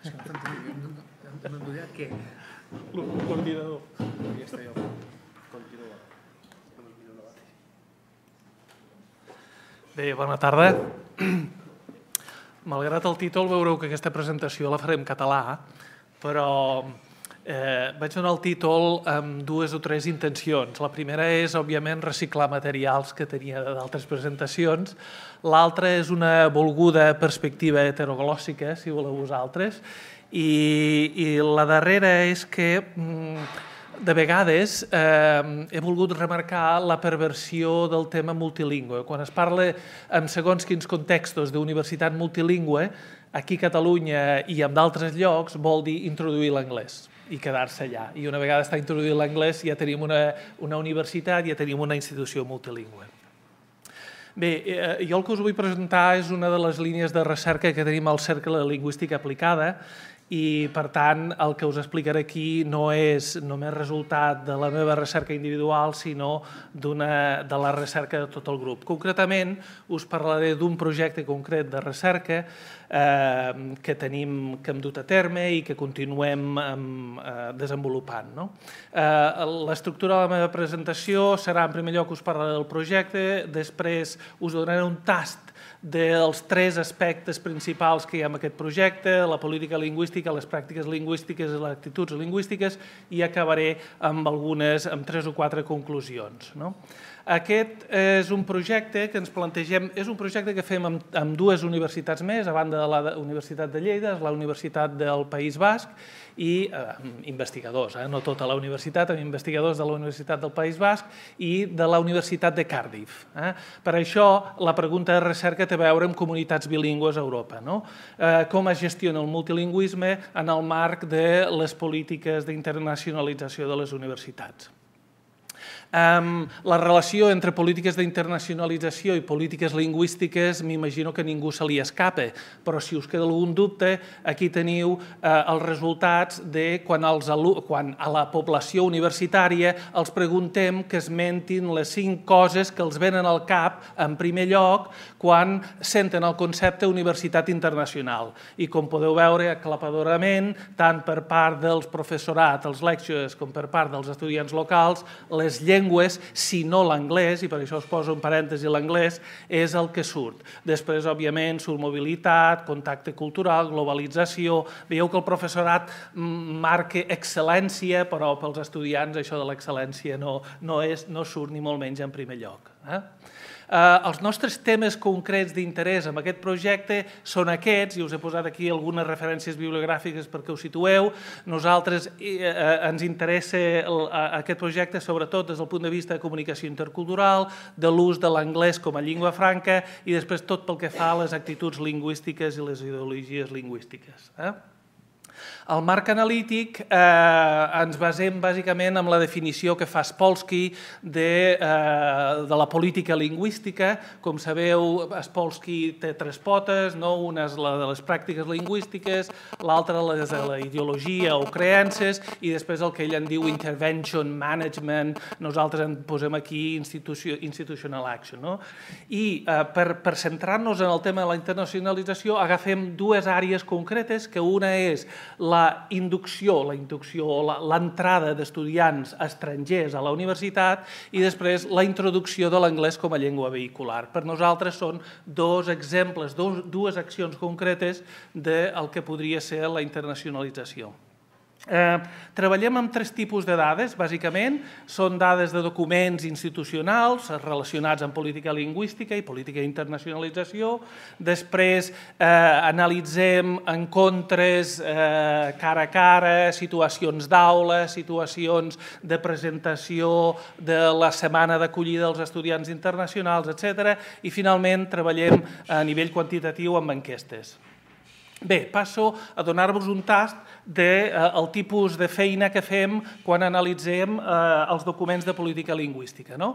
hem d'endollar què? L'ordinador. Ja està, allò. Bé, bona tarda. Malgrat el títol, veureu que aquesta presentació la farem català, però eh, vaig donar el títol amb dues o tres intencions. La primera és, òbviament, reciclar materials que tenia d'altres presentacions. L'altra és una volguda perspectiva heteroglòssica, si voleu vosaltres. I, i la darrera és que... Mm, de vegades eh, he volgut remarcar la perversió del tema multilingüe. Quan es parla en segons quins contextos d'universitat multilingüe, aquí a Catalunya i en d'altres llocs vol dir introduir l'anglès i quedar-se allà. I una vegada està introduït l'anglès ja tenim una, una universitat, ja tenim una institució multilingüe. Bé, eh, jo el que us vull presentar és una de les línies de recerca que tenim al Cercle de Lingüística Aplicada i per tant el que us explicaré aquí no és només resultat de la meva recerca individual sinó de la recerca de tot el grup. Concretament us parlaré d'un projecte concret de recerca eh, que tenim que hem dut a terme i que continuem eh, desenvolupant. No? Eh, L'estructura de la meva presentació serà en primer lloc us parlaré del projecte, després us donaré un tast dels tres aspectes principals que hi ha en aquest projecte, la política lingüística, les pràctiques lingüístiques i les actituds lingüístiques, i acabaré amb algunes, amb tres o quatre conclusions. No? Aquest és un projecte que ens plantegem, és un projecte que fem amb, amb dues universitats més, a banda de la Universitat de Lleida, és la Universitat del País Basc, i eh, investigadors, eh, no tota la universitat, amb investigadors de la Universitat del País Basc i de la Universitat de Cardiff. Eh. Per això, la pregunta de recerca té a veure amb comunitats bilingües a Europa. No? Eh, com es gestiona el multilingüisme en el marc de les polítiques d'internacionalització de les universitats. La relació entre polítiques d'internacionalització i polítiques lingüístiques m'imagino que ningú se li escapa, però si us queda algun dubte, aquí teniu eh, els resultats de quan, els, quan a la població universitària els preguntem que es mentin les cinc coses que els venen al cap en primer lloc quan senten el concepte universitat internacional. I com podeu veure, aclapadorament, tant per part dels professorat, els lectures, com per part dels estudiants locals, les llengües llengües, no l'anglès, i per això us poso en parèntesi l'anglès, és el que surt. Després, òbviament, surt mobilitat, contacte cultural, globalització... Veieu que el professorat marca excel·lència, però pels estudiants això de l'excel·lència no, no, és, no surt ni molt menys en primer lloc. Eh? Eh, els nostres temes concrets d'interès en aquest projecte són aquests, i us he posat aquí algunes referències bibliogràfiques perquè us situeu. Nosaltres eh, eh, ens interessa el, aquest projecte sobretot des del punt de vista de comunicació intercultural, de l'ús de l'anglès com a llengua franca i després tot pel que fa a les actituds lingüístiques i les ideologies lingüístiques. Eh? El marc analític eh, ens basem bàsicament amb la definició que fa Spolsky de, eh, de la política lingüística. Com sabeu, Spolsky té tres potes, no? una és la de les pràctiques lingüístiques, l'altra la de la ideologia o creences, i després el que ell en diu intervention management, nosaltres en posem aquí institució, institutional action. No? I eh, per, per centrar-nos en el tema de la internacionalització agafem dues àrees concretes, que una és la la inducció, la inducció l'entrada d'estudiants estrangers a la universitat i després la introducció de l'anglès com a llengua vehicular. Per nosaltres són dos exemples, dos, dues accions concretes del que podria ser la internacionalització. Eh, treballem amb tres tipus de dades, bàsicament. Són dades de documents institucionals relacionats amb política lingüística i política d'internacionalització. Després eh, analitzem encontres eh, cara a cara, situacions d'aula, situacions de presentació de la setmana d'acollida dels estudiants internacionals, etc. I finalment treballem a nivell quantitatiu amb enquestes. Bé, passo a donar-vos un tast del de, eh, el tipus de feina que fem quan analitzem eh, els documents de política lingüística. No?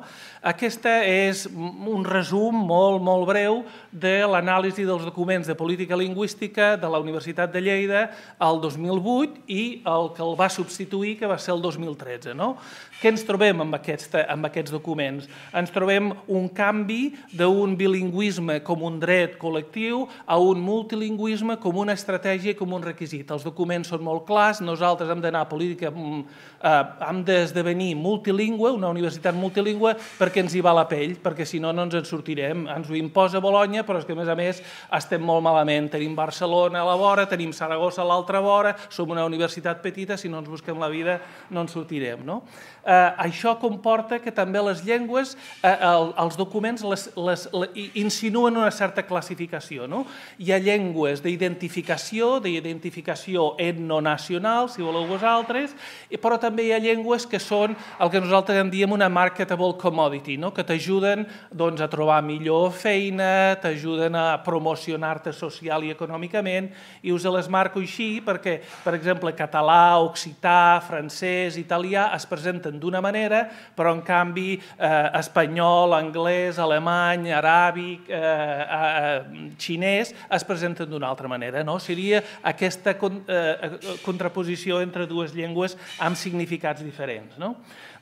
Aquesta és un resum molt, molt breu de l'anàlisi dels documents de política lingüística de la Universitat de Lleida al 2008 i el que el va substituir, que va ser el 2013. No? Què ens trobem amb aquests, amb aquests documents? Ens trobem un canvi d'un bilingüisme com un dret col·lectiu a un multilingüisme com una estratègia i com un requisit. Els documents són molt clars, nosaltres hem d'anar a política, mm, eh, hem d'esdevenir multilingüe, una universitat multilingüe, perquè ens hi va la pell, perquè si no no ens en sortirem. Ens ho imposa Bologna, però és que a més a més estem molt malament. Tenim Barcelona a la vora, tenim Saragossa a l'altra vora, som una universitat petita, si no ens busquem la vida no en sortirem. No? eh, això comporta que també les llengües, eh, el, els documents les, les, les, insinuen una certa classificació. No? Hi ha llengües d'identificació, d'identificació etnonacional, si voleu vosaltres, però també hi ha llengües que són el que nosaltres en diem una marketable commodity, no? que t'ajuden doncs, a trobar millor feina, t'ajuden a promocionar-te social i econòmicament, i us les marco així perquè, per exemple, català, occità, francès, italià es presenten presenten d'una manera, però en canvi eh, espanyol, anglès, alemany, aràbic, eh, eh, eh, xinès es presenten d'una altra manera. No? Seria aquesta con, eh, eh contraposició entre dues llengües amb significats diferents. No?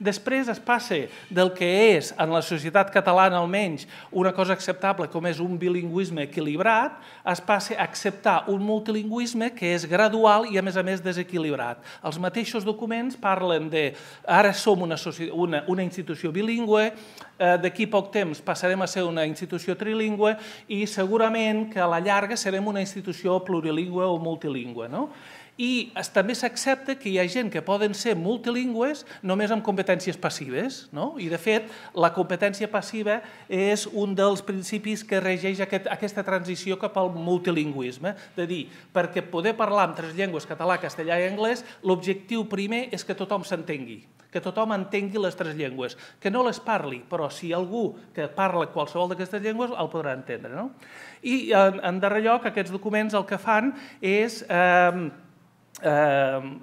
Després es passa del que és, en la societat catalana almenys, una cosa acceptable com és un bilingüisme equilibrat, es passa a acceptar un multilingüisme que és gradual i a més a més desequilibrat. Els mateixos documents parlen de ara som una, una, una institució bilingüe, eh, d'aquí poc temps passarem a ser una institució trilingüe i segurament que a la llarga serem una institució plurilingüe o multilingüe. No? i es, també s'accepta que hi ha gent que poden ser multilingües només amb competències passives, no? i de fet la competència passiva és un dels principis que regeix aquest, aquesta transició cap al multilingüisme, de dir, perquè poder parlar amb tres llengües, català, castellà i anglès, l'objectiu primer és que tothom s'entengui, que tothom entengui les tres llengües, que no les parli, però si algú que parla qualsevol d'aquestes llengües el podrà entendre. No? I en, en darrer lloc, aquests documents el que fan és... Eh, um,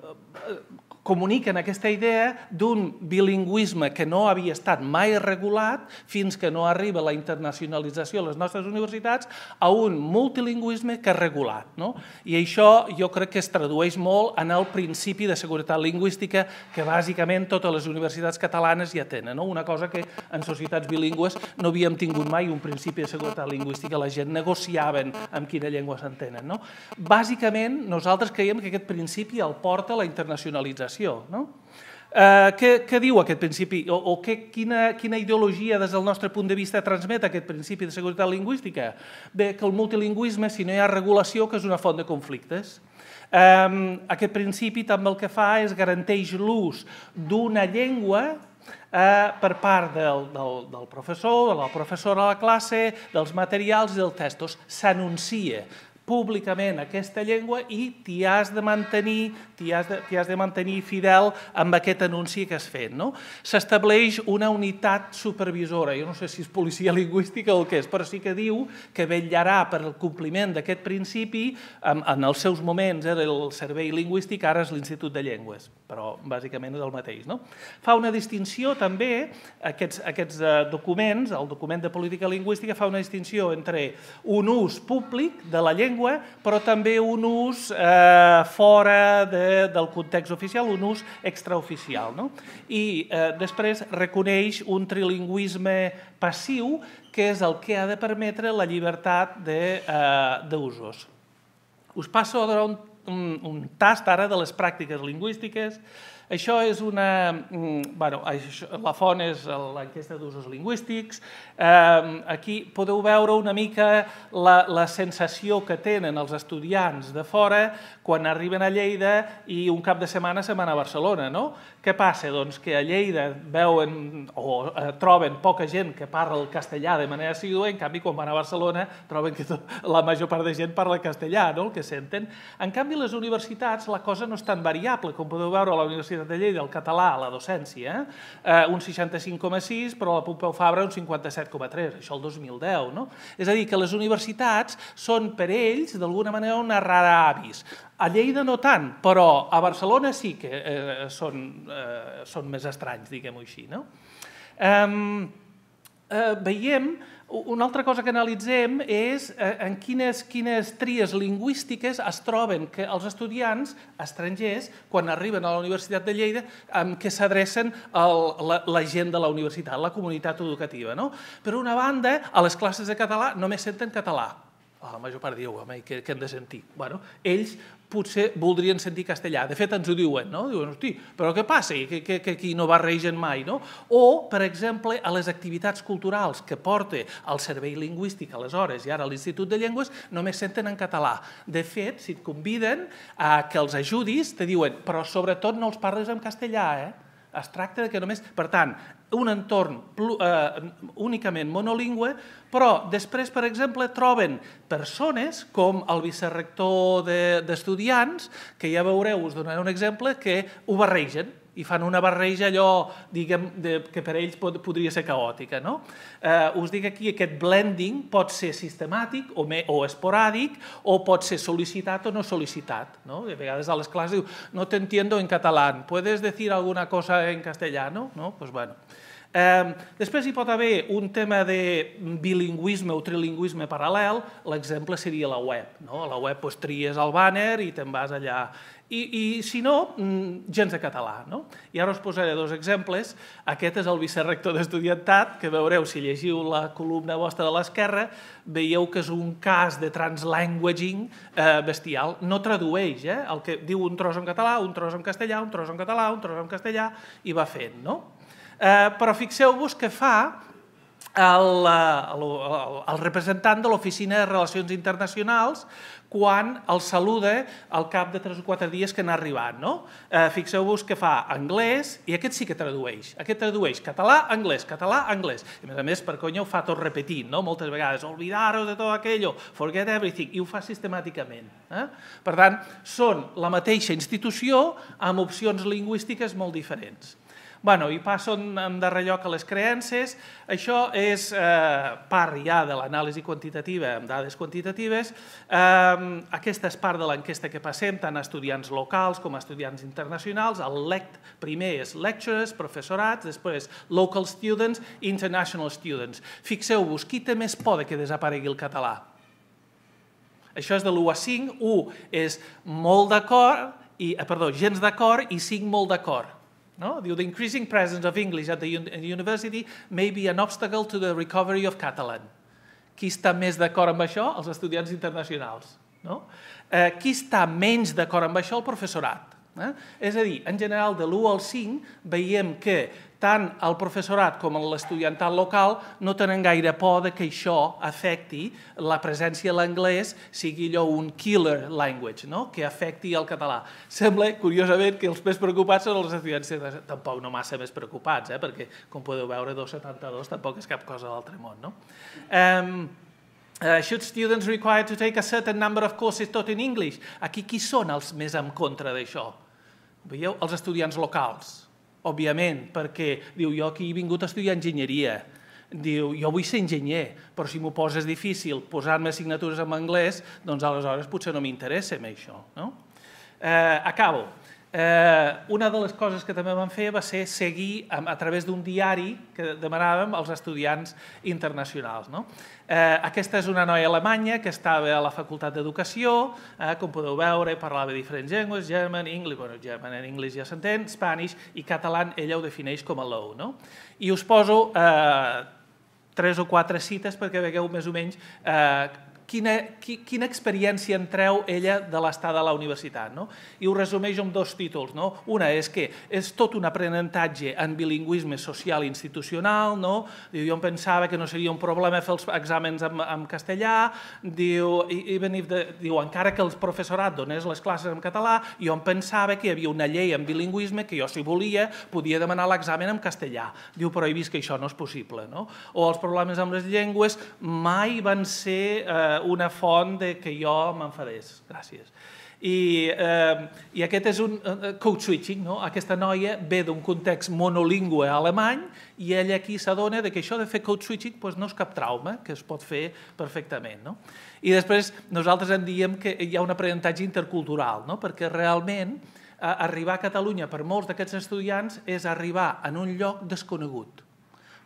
comuniquen aquesta idea d'un bilingüisme que no havia estat mai regulat fins que no arriba la internacionalització a les nostres universitats a un multilingüisme que és regulat. No? I això jo crec que es tradueix molt en el principi de seguretat lingüística que bàsicament totes les universitats catalanes ja tenen. No? Una cosa que en societats bilingües no havíem tingut mai un principi de seguretat lingüística. La gent negociaven amb quina llengua s'entenen. No? Bàsicament, nosaltres creiem que aquest principi el porta a la internacionalització comunicació. No? Eh, què, què diu aquest principi? O, o què, quina, quina ideologia des del nostre punt de vista transmet aquest principi de seguretat lingüística? Bé, que el multilingüisme, si no hi ha regulació, que és una font de conflictes. Eh, aquest principi també el que fa és garanteix l'ús d'una llengua eh, per part del, del, del professor, de la professora a la classe, dels materials i dels textos. S'anuncia, públicament aquesta llengua i t'hi has de mantenir, t'hi has, de, has de mantenir fidel amb aquest anunci que has fet. No? S'estableix una unitat supervisora, jo no sé si és policia lingüística o què és, però sí que diu que vetllarà per el compliment d'aquest principi, en, en els seus moments era eh, el Servei Lingüístic, ara és l'Institut de Llengües però bàsicament és el mateix. No? Fa una distinció també, aquests, aquests eh, documents, el document de política lingüística fa una distinció entre un ús públic de la llengua, però també un ús eh, fora de, del context oficial, un ús extraoficial. No? I eh, després reconeix un trilingüisme passiu, que és el que ha de permetre la llibertat eh, d'usos. Eh, Us passo a donar un un, un tast ara de les pràctiques lingüístiques. Això és una... Mm, bueno, això, la font és l'enquesta d'usos lingüístics. Eh, aquí podeu veure una mica la, la sensació que tenen els estudiants de fora quan arriben a Lleida i un cap de setmana se'n van a Barcelona, no? Què passa? Doncs que a Lleida veuen o eh, troben poca gent que parla el castellà de manera assidua, en canvi, quan van a Barcelona troben que la major part de gent parla castellà, no? el que senten. En canvi, les universitats la cosa no és tan variable. Com podeu veure, a la Universitat de Lleida el català, la docència, eh, un 65,6, però la Pompeu Fabra un 57,3, això el 2010. No? És a dir, que les universitats són per ells, d'alguna manera, una rara avis. A Lleida no tant, però a Barcelona sí que eh, són, eh, són més estranys, diguem-ho així. No? Um, eh, veiem, una altra cosa que analitzem és eh, en quines, quines tries lingüístiques es troben que els estudiants estrangers, quan arriben a la Universitat de Lleida, amb què s'adrecen la, la gent de la universitat, la comunitat educativa. No? Per una banda, a les classes de català només senten català, ah, la major part diu, home, què, què hem de sentir? Bueno, ells potser voldrien sentir castellà. De fet, ens ho diuen, no? Diuen, hosti, però què passa? Que, que, que aquí no barregen mai, no? O, per exemple, a les activitats culturals que porta el Servei Lingüístic aleshores i ara l'Institut de Llengües, només senten en català. De fet, si et conviden a que els ajudis, te diuen, però sobretot no els parles en castellà, eh? Es tracta de que només... Per tant, un entorn eh, únicament monolingüe, però després, per exemple, troben persones com el vicerrector d'estudiants, de, que ja veureu, us donaré un exemple, que ho barregen, i fan una barreja allò diguem, de, que per ells pot, podria ser caòtica. No? Eh, us dic aquí, aquest blending pot ser sistemàtic o, me, o esporàdic o pot ser sol·licitat o no sol·licitat. No? De vegades a les classes diu, no t'entiendo en català, puedes decir alguna cosa en castellano? No? Pues bueno. Eh, després hi pot haver un tema de bilingüisme o trilingüisme paral·lel, l'exemple seria la web. No? A la web pues, tries el banner i te'n vas allà i, i si no, mm, gens de català. No? I ara us posaré dos exemples. Aquest és el vicerrector d'estudiantat, que veureu, si llegiu la columna vostra de l'esquerra, veieu que és un cas de translanguaging eh, bestial. No tradueix, eh? el que diu un tros en català, un tros en castellà, un tros en català, un tros en castellà, i va fent. No? Eh, però fixeu-vos que fa el, eh, el, el, el representant de l'Oficina de Relacions Internacionals quan el saluda al cap de 3 o 4 dies que n'ha arribat. No? Eh, Fixeu-vos que fa anglès, i aquest sí que tradueix. Aquest tradueix català, anglès, català, anglès. I a més a més, per conya, ho fa tot repetint, no? moltes vegades, oblidar-ho de tot aquello, forget everything, i ho fa sistemàticament. Eh? Per tant, són la mateixa institució amb opcions lingüístiques molt diferents. Bueno, I passen en darrer lloc a les creences. Això és eh, part ja de l'anàlisi quantitativa amb dades quantitatives. Eh, aquesta és part de l'enquesta que passem tant a estudiants locals com a estudiants internacionals. El LECT primer és lectures, professorats, després local students, international students. Fixeu-vos, qui té més por que desaparegui el català? Això és de l'1 a 5. 1 és molt d'acord, i eh, perdó, gens d'acord i 5 molt d'acord. No? Diu, the increasing presence of English at the university may be an obstacle to the recovery of Catalan. Qui està més d'acord amb això? Els estudiants internacionals. No? Eh, qui està menys d'acord amb això? El professorat. Eh? És a dir, en general, de l'1 al 5 veiem que tant el professorat com l'estudiantat local no tenen gaire por de que això afecti la presència de l'anglès, sigui allò un killer language, no? que afecti el català. Sembla, curiosament, que els més preocupats són els estudiants, tampoc no massa més preocupats, eh? perquè, com podeu veure, 272 tampoc és cap cosa d'altre món. No? Um, Uh, should students required to take a certain number of courses taught in English? Aquí qui són els més en contra d'això? Veieu? Els estudiants locals òbviament, perquè diu, jo aquí he vingut a estudiar enginyeria, diu, jo vull ser enginyer, però si m'ho poses difícil posar-me assignatures en anglès, doncs aleshores potser no m'interessa això. No? Eh, acabo. Eh, una de les coses que també vam fer va ser seguir a, a través d'un diari que demanàvem als estudiants internacionals. No? Eh, aquesta és una noia alemanya que estava a la Facultat d'Educació, eh, com podeu veure, parlava diferents llengües, German, English, bueno, German en English ja s'entén, Spanish i català, ella ho defineix com a low. No? I us poso eh, tres o quatre cites perquè vegueu més o menys eh, quina, quina experiència en treu ella de l'estada a la universitat. No? I ho resumeix amb dos títols. No? Una és que és tot un aprenentatge en bilingüisme social i institucional. No? Diu, jo em pensava que no seria un problema fer els exàmens en, en castellà. Diu, even if the, diu, encara que el professorat donés les classes en català, jo em pensava que hi havia una llei en bilingüisme que jo, si volia, podia demanar l'examen en castellà. Diu, però he vist que això no és possible. No? O els problemes amb les llengües mai van ser eh, una font de que jo m'enfadés. Gràcies. I, eh, i aquest és un eh, eh, code switching, no? Aquesta noia ve d'un context monolingüe alemany i ella aquí s'adona que això de fer code switching pues, doncs, no és cap trauma, que es pot fer perfectament. No? I després nosaltres en diem que hi ha un aprenentatge intercultural, no? perquè realment eh, arribar a Catalunya per molts d'aquests estudiants és arribar en un lloc desconegut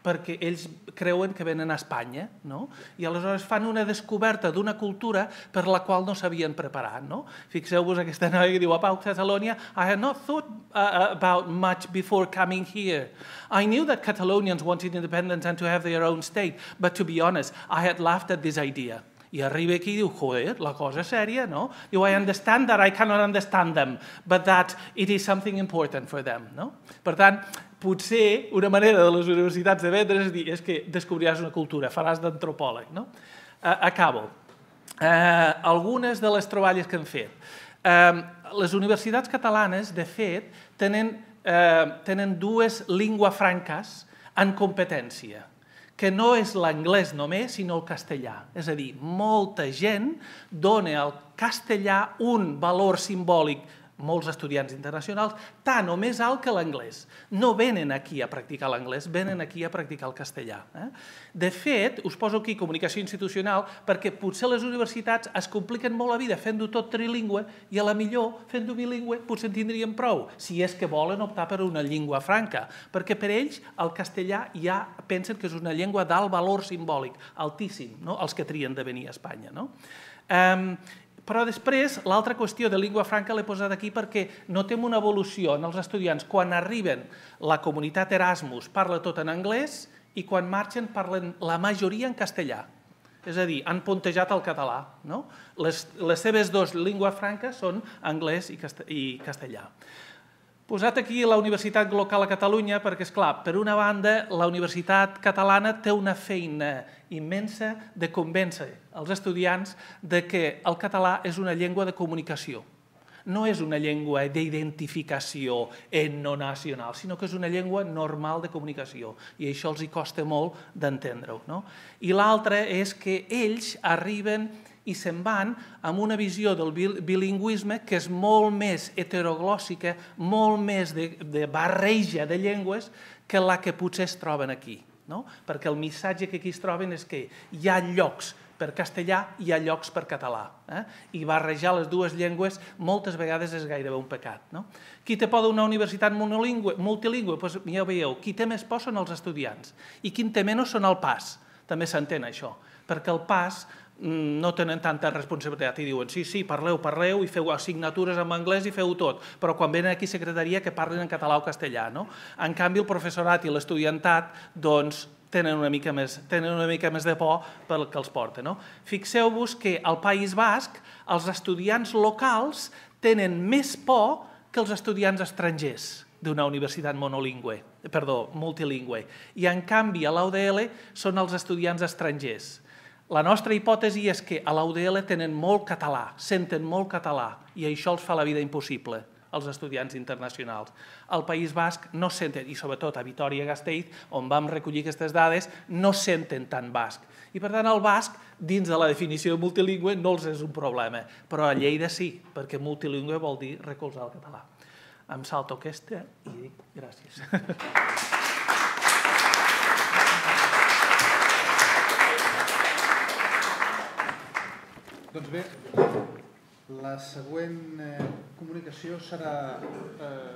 perquè ells creuen que venen a Espanya, no? i aleshores fan una descoberta d'una cultura per la qual no s'havien preparat. No? Fixeu-vos aquesta noia que diu, Pau, Catalonia, I had not thought uh, uh, about much before coming here. I knew that Catalonians wanted independence and to have their own state, but to be honest, I had laughed at this idea. I arriba aquí i diu, joder, la cosa és sèria, no? Diu, I understand that, I cannot understand them, but that it is something important for them, no? Per tant, potser una manera de les universitats de vendre és dir, és que descobriràs una cultura, faràs d'antropòleg, no? Uh, acabo. Eh, algunes de les troballes que hem fet. Eh, les universitats catalanes, de fet, tenen, eh, tenen dues llengües franques en competència que no és l'anglès només, sinó el castellà. És a dir, molta gent dona al castellà un valor simbòlic molts estudiants internacionals, tant o més alt que l'anglès. No venen aquí a practicar l'anglès, venen aquí a practicar el castellà. Eh? De fet, us poso aquí comunicació institucional perquè potser les universitats es compliquen molt la vida fent-ho tot trilingüe i a la millor fent-ho bilingüe potser en tindríem prou, si és que volen optar per una llengua franca, perquè per ells el castellà ja pensen que és una llengua d'alt valor simbòlic, altíssim, no? els que trien de venir a Espanya. No? eh, però després, l'altra qüestió de llengua franca l'he posat aquí perquè notem una evolució en els estudiants. Quan arriben, la comunitat Erasmus parla tot en anglès i quan marxen parlen la majoria en castellà. És a dir, han puntejat el català. No? Les, les seves dues llengües franques són anglès i castellà posat aquí la universitat local a Catalunya perquè, és clar, per una banda, la universitat catalana té una feina immensa de convèncer els estudiants de que el català és una llengua de comunicació. No és una llengua d'identificació etnonacional, sinó que és una llengua normal de comunicació i això els hi costa molt d'entendre-ho. No? I l'altre és que ells arriben a i se'n van amb una visió del bilingüisme que és molt més heteroglòssica, molt més de, de barreja de llengües que la que potser es troben aquí. No? Perquè el missatge que aquí es troben és que hi ha llocs per castellà i hi ha llocs per català. Eh? I barrejar les dues llengües moltes vegades és gairebé un pecat. No? Qui té por d'una universitat monolingüe, multilingüe? Doncs pues ja ho veieu, qui té més por són els estudiants i qui té menys són el PAS. També s'entén això, perquè el PAS Mm, no tenen tanta responsabilitat i diuen sí, sí, parleu, parleu i feu assignatures en anglès i feu tot, però quan venen aquí a secretaria que parlen en català o castellà. No? En canvi, el professorat i l'estudiantat doncs, tenen una mica més, tenen una mica més de por pel que els porta. No? Fixeu-vos que al País Basc els estudiants locals tenen més por que els estudiants estrangers d'una universitat monolingüe, perdó, multilingüe. I en canvi a l'UDL són els estudiants estrangers la nostra hipòtesi és que a l'UDL tenen molt català, senten molt català, i això els fa la vida impossible als estudiants internacionals. Al País Basc no senten, i sobretot a Vitoria-Gasteiz, on vam recollir aquestes dades, no senten tant basc. I per tant el basc, dins de la definició de multilingüe, no els és un problema, però a Lleida sí, perquè multilingüe vol dir recolzar el català. Em salto aquesta i dic gràcies. Gràcies. Doncs bé, la següent eh, comunicació serà... Eh,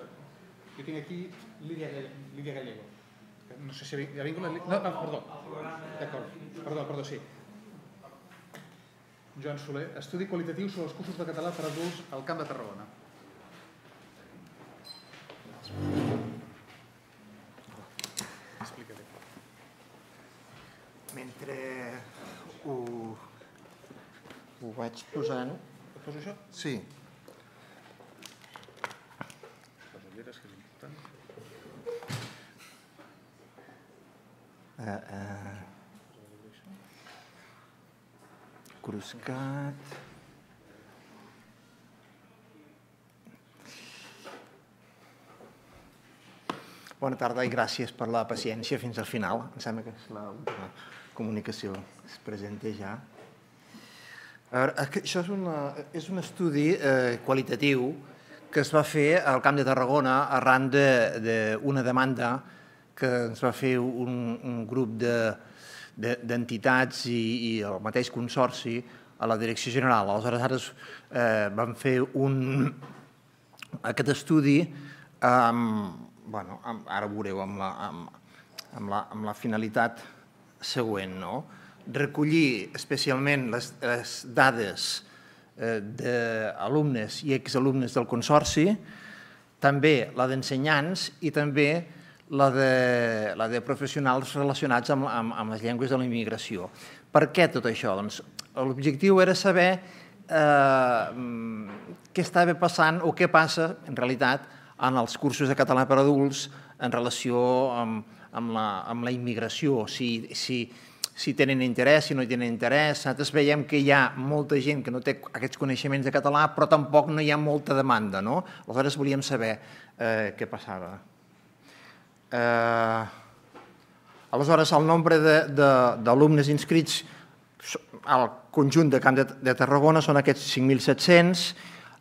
jo tinc aquí Lídia, Lídia Gallego. No sé si ha vingut... Ha vingut la... No, perdó. D'acord, perdó, perdó, sí. Joan Soler, estudi qualitatiu sobre els cursos de català per adults al Camp de Tarragona. exposant... Poso això? Sí. Les ulleres, que és important. Eh, eh... Cruscat... Bona tarda i gràcies per la paciència fins al final. Em sembla que és la comunicació es presenta ja. A veure, això és, una, és un estudi eh, qualitatiu que es va fer al Camp de Tarragona arran d'una de, de demanda que ens va fer un, un grup d'entitats de, de, i, i el mateix consorci a la Direcció General. Aleshores, ara eh, vam fer un, aquest estudi amb, bueno, amb, ara ho veureu, amb la, amb, amb la, amb la finalitat següent, no?, recollir especialment les, les dades eh, d'alumnes i exalumnes del Consorci, també la d'ensenyants i també la de, la de professionals relacionats amb, amb, amb les llengües de la immigració. Per què tot això? Doncs l'objectiu era saber eh, què estava passant o què passa, en realitat, en els cursos de català per adults en relació amb, amb, la, amb la immigració, si, si, si tenen interès, si no tenen interès. Nosaltres veiem que hi ha molta gent que no té aquests coneixements de català, però tampoc no hi ha molta demanda, no? Aleshores volíem saber eh, què passava. Eh, aleshores, el nombre d'alumnes inscrits al conjunt de Camp de, de Tarragona són aquests 5.700,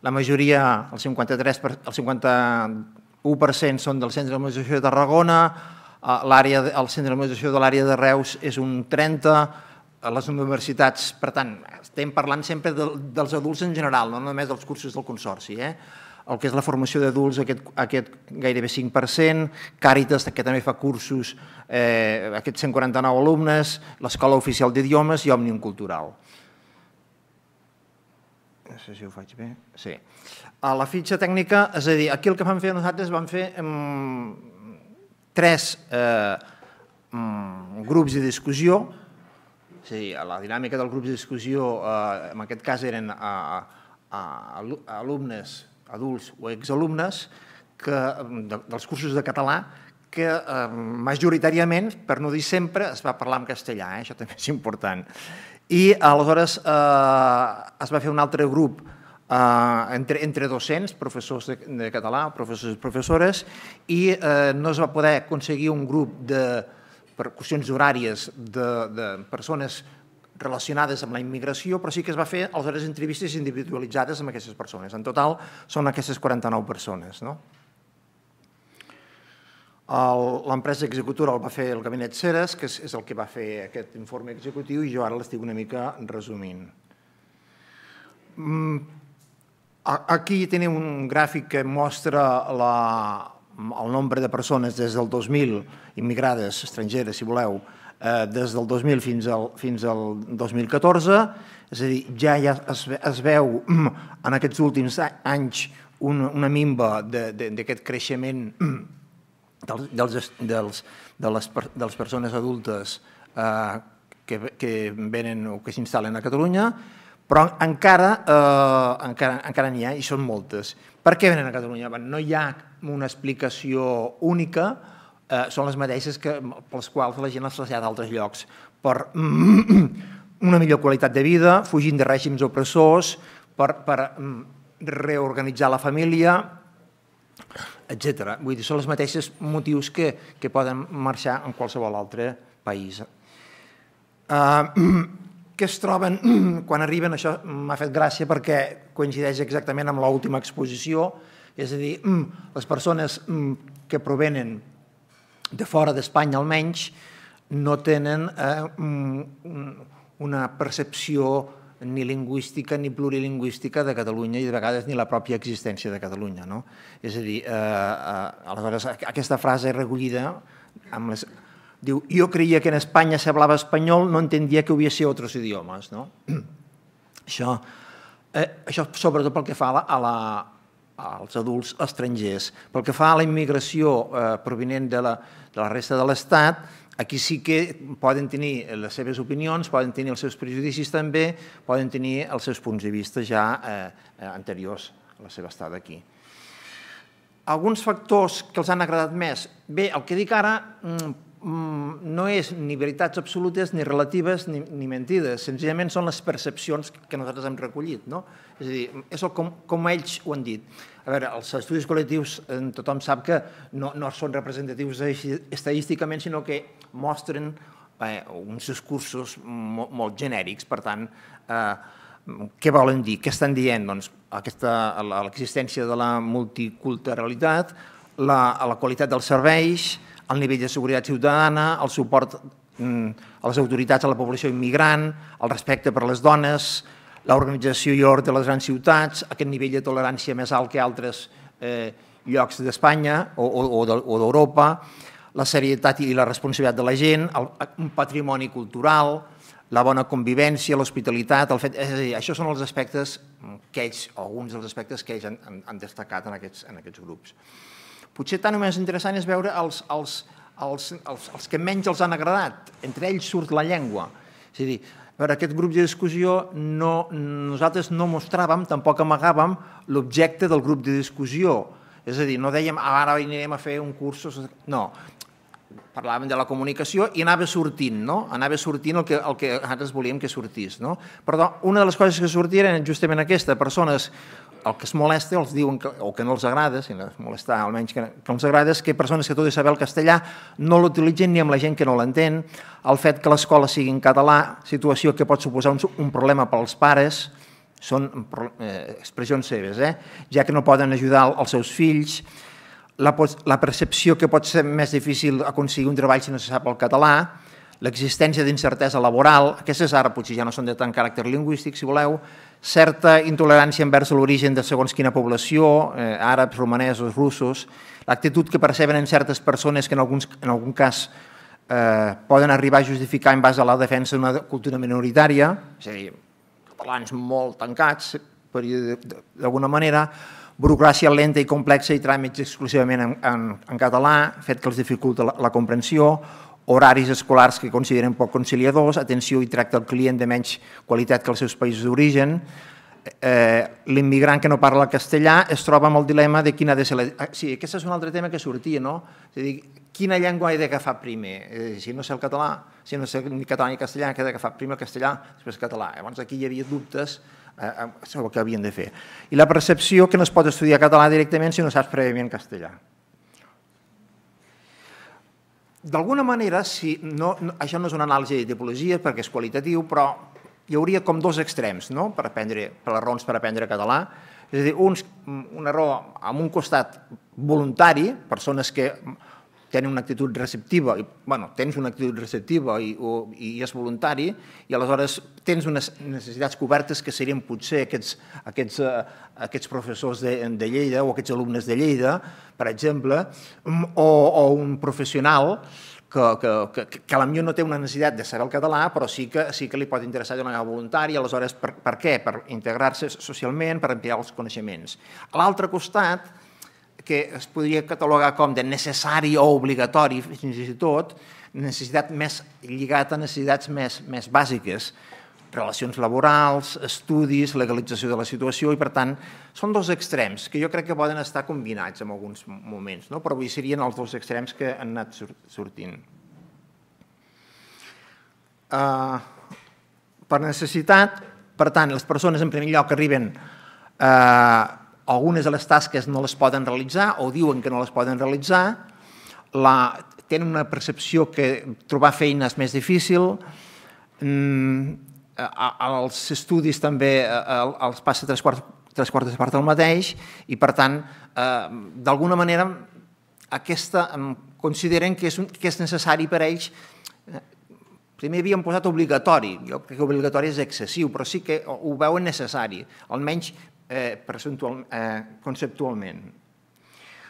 la majoria, el 53%, el 51% són del Centre de Administració de Tarragona, el centre d'administració de l'àrea de Reus és un 30, a les universitats, per tant, estem parlant sempre dels adults en general, no només dels cursos del Consorci, eh? el que és la formació d'adults, aquest, aquest gairebé 5%, Càritas, que també fa cursos, eh, aquests 149 alumnes, l'Escola Oficial d'Idiomes i Òmnium Cultural. No sé si ho faig bé. Sí. A la fitxa tècnica, és a dir, aquí el que vam fer nosaltres, vam fer... Em tres eh, mm, grups de discussió, la dinàmica del grup de discussió, eh, en aquest cas eren eh, eh, a, alumnes, adults o exalumnes, que, mm, dels cursos de català que eh, majoritàriament, per no dir sempre, es va parlar en castellà, eh? això també és important. I aleshores eh, es va fer un altre grup Uh, entre, entre docents, professors de, de català, professors i professores, i eh, no es va poder aconseguir un grup de percussions horàries de, de persones relacionades amb la immigració, però sí que es va fer aleshores entrevistes individualitzades amb aquestes persones. En total són aquestes 49 persones. No? L'empresa executora el va fer el gabinet Ceres, que és el que va fer aquest informe executiu, i jo ara l'estic una mica resumint. Mm Aquí tenim un gràfic que mostra la, el nombre de persones des del 2000, immigrades, estrangeres, si voleu, eh, des del 2000 fins al, fins al 2014, és a dir, ja, ja es, es veu en aquests últims anys una, una mimba d'aquest creixement dels, dels, dels, de, les, de les persones adultes eh, que, que venen o que s'instal·len a Catalunya, però encara eh, encara encara n'hi ha i són moltes. Per què venen a Catalunya? No hi ha una explicació única, eh, són les mateixes que, pels quals la gent es trasllada a altres llocs, per una millor qualitat de vida, fugint de règims opressors, per, per mm, reorganitzar la família, etc. Vull dir, són els mateixos motius que, que poden marxar en qualsevol altre país. Uh, que es troben quan arriben, això m'ha fet gràcia perquè coincideix exactament amb l'última exposició, és a dir, les persones mm, que provenen de fora d'Espanya almenys no tenen eh, mm, una percepció ni lingüística ni plurilingüística de Catalunya i de vegades ni la pròpia existència de Catalunya. No? És a dir, eh, eh, aleshores aquesta frase recollida amb les, Diu, jo creia que en Espanya se hablava espanyol, no entendia que hubiese altres idiomes. No? Això, eh, això sobretot pel que fa a la, als adults estrangers. Pel que fa a la immigració eh, provinent de la, de la resta de l'Estat, aquí sí que poden tenir les seves opinions, poden tenir els seus prejudicis també, poden tenir els seus punts de vista ja eh, eh anteriors a la seva estada aquí alguns factors que els han agradat més. Bé, el que dic ara mm, Mm, no és ni veritats absolutes, ni relatives, ni, ni mentides. Senzillament són les percepcions que nosaltres hem recollit. No? És a dir, és el com, com ells ho han dit. A veure, els estudis col·lectius, eh, tothom sap que no, no són representatius estadísticament, sinó que mostren eh, uns discursos molt, molt genèrics. Per tant, eh, què volen dir? Què estan dient? Doncs l'existència de la multiculturalitat, la, la qualitat dels serveis, el nivell de seguretat ciutadana, el suport mm, a les autoritats a la població immigrant, el respecte per les dones, l'organització i ordre de les grans ciutats, aquest nivell de tolerància més alt que altres eh, llocs d'Espanya o, o, o d'Europa, la serietat i la responsabilitat de la gent, el, un patrimoni cultural, la bona convivència, l'hospitalitat, el fet... És a dir, això són els aspectes que ells, alguns dels aspectes que ells han, han, han destacat en aquests, en aquests grups. Potser tan o més interessant és veure els, els, els, els, els que menys els han agradat. Entre ells surt la llengua. És a dir, per aquest grup de discussió no, nosaltres no mostràvem, tampoc amagàvem l'objecte del grup de discussió. És a dir, no dèiem ah, ara anirem a fer un curs... No, parlàvem de la comunicació i anava sortint, no? Anava sortint el que, el que nosaltres volíem que sortís, no? Però una de les coses que sortia justament aquesta, persones el que es molesta els diuen que, o que no els agrada, si no es molesta almenys que, que els agrada, és que persones que tot i saber el castellà no l'utilitzen ni amb la gent que no l'entén, el fet que l'escola sigui en català, situació que pot suposar un, un problema pels pares, són eh, expressions seves, eh? ja que no poden ajudar els seus fills, la, la percepció que pot ser més difícil aconseguir un treball si no se sap el català, l'existència d'incertesa laboral, aquestes ara potser ja no són de tant caràcter lingüístic, si voleu, certa intolerància envers l'origen de segons quina població, eh, àrabs, romanesos, russos, l'actitud que perceben en certes persones que en, alguns, en algun cas eh, poden arribar a justificar en base a la defensa d'una cultura minoritària, és a dir, catalans molt tancats, d'alguna manera, burocràcia lenta i complexa i tràmits exclusivament en, en, en català, fet que els dificulta la, la comprensió, horaris escolars que consideren poc conciliadors, atenció i tracte al client de menys qualitat que els seus països d'origen, eh, l'immigrant que no parla castellà es troba amb el dilema de quina ha de ser... La... Ah, sí, aquest és un altre tema que sortia, no? És a dir, quina llengua he d'agafar primer? si no sé el català, si no sé ni català ni castellà, he d'agafar primer el castellà, després el català. Llavors aquí hi havia dubtes eh, eh, sobre el que havien de fer. I la percepció que no es pot estudiar català directament si no saps prèviament castellà. D'alguna manera, si no, no, això no és una anàlisi tipologia perquè és qualitatiu, però hi hauria com dos extrems no? per, aprendre, per les raons per aprendre català. És a dir, uns, un error amb un costat voluntari, persones que tenen una actitud receptiva, i, bueno, tens una actitud receptiva i, o, i és voluntari, i aleshores tens unes necessitats cobertes que serien potser aquests, aquests, eh, aquests professors de, de Lleida o aquests alumnes de Lleida, per exemple, mm, o, o un professional que, que, que, que potser no té una necessitat de saber el català, però sí que, sí que li pot interessar d'una manera voluntària, aleshores per, per què? Per integrar-se socialment, per ampliar els coneixements. A l'altre costat, que es podria catalogar com de necessari o obligatori, fins i tot, necessitat més lligat a necessitats més, més bàsiques, relacions laborals, estudis, legalització de la situació, i per tant, són dos extrems que jo crec que poden estar combinats en alguns moments, no? però avui serien els dos extrems que han anat sortint. Uh, per necessitat, per tant, les persones en primer lloc arriben eh, uh, algunes de les tasques no les poden realitzar o diuen que no les poden realitzar, la, tenen una percepció que trobar feina és més difícil, mm, als estudis també els passa tres quarts, tres quartes de part del mateix i, per tant, eh, d'alguna manera aquesta, consideren que és, un, que és necessari per a ells eh, Primer havíem posat obligatori, jo crec que obligatori és excessiu, però sí que ho veuen necessari, almenys eh, eh, conceptualment.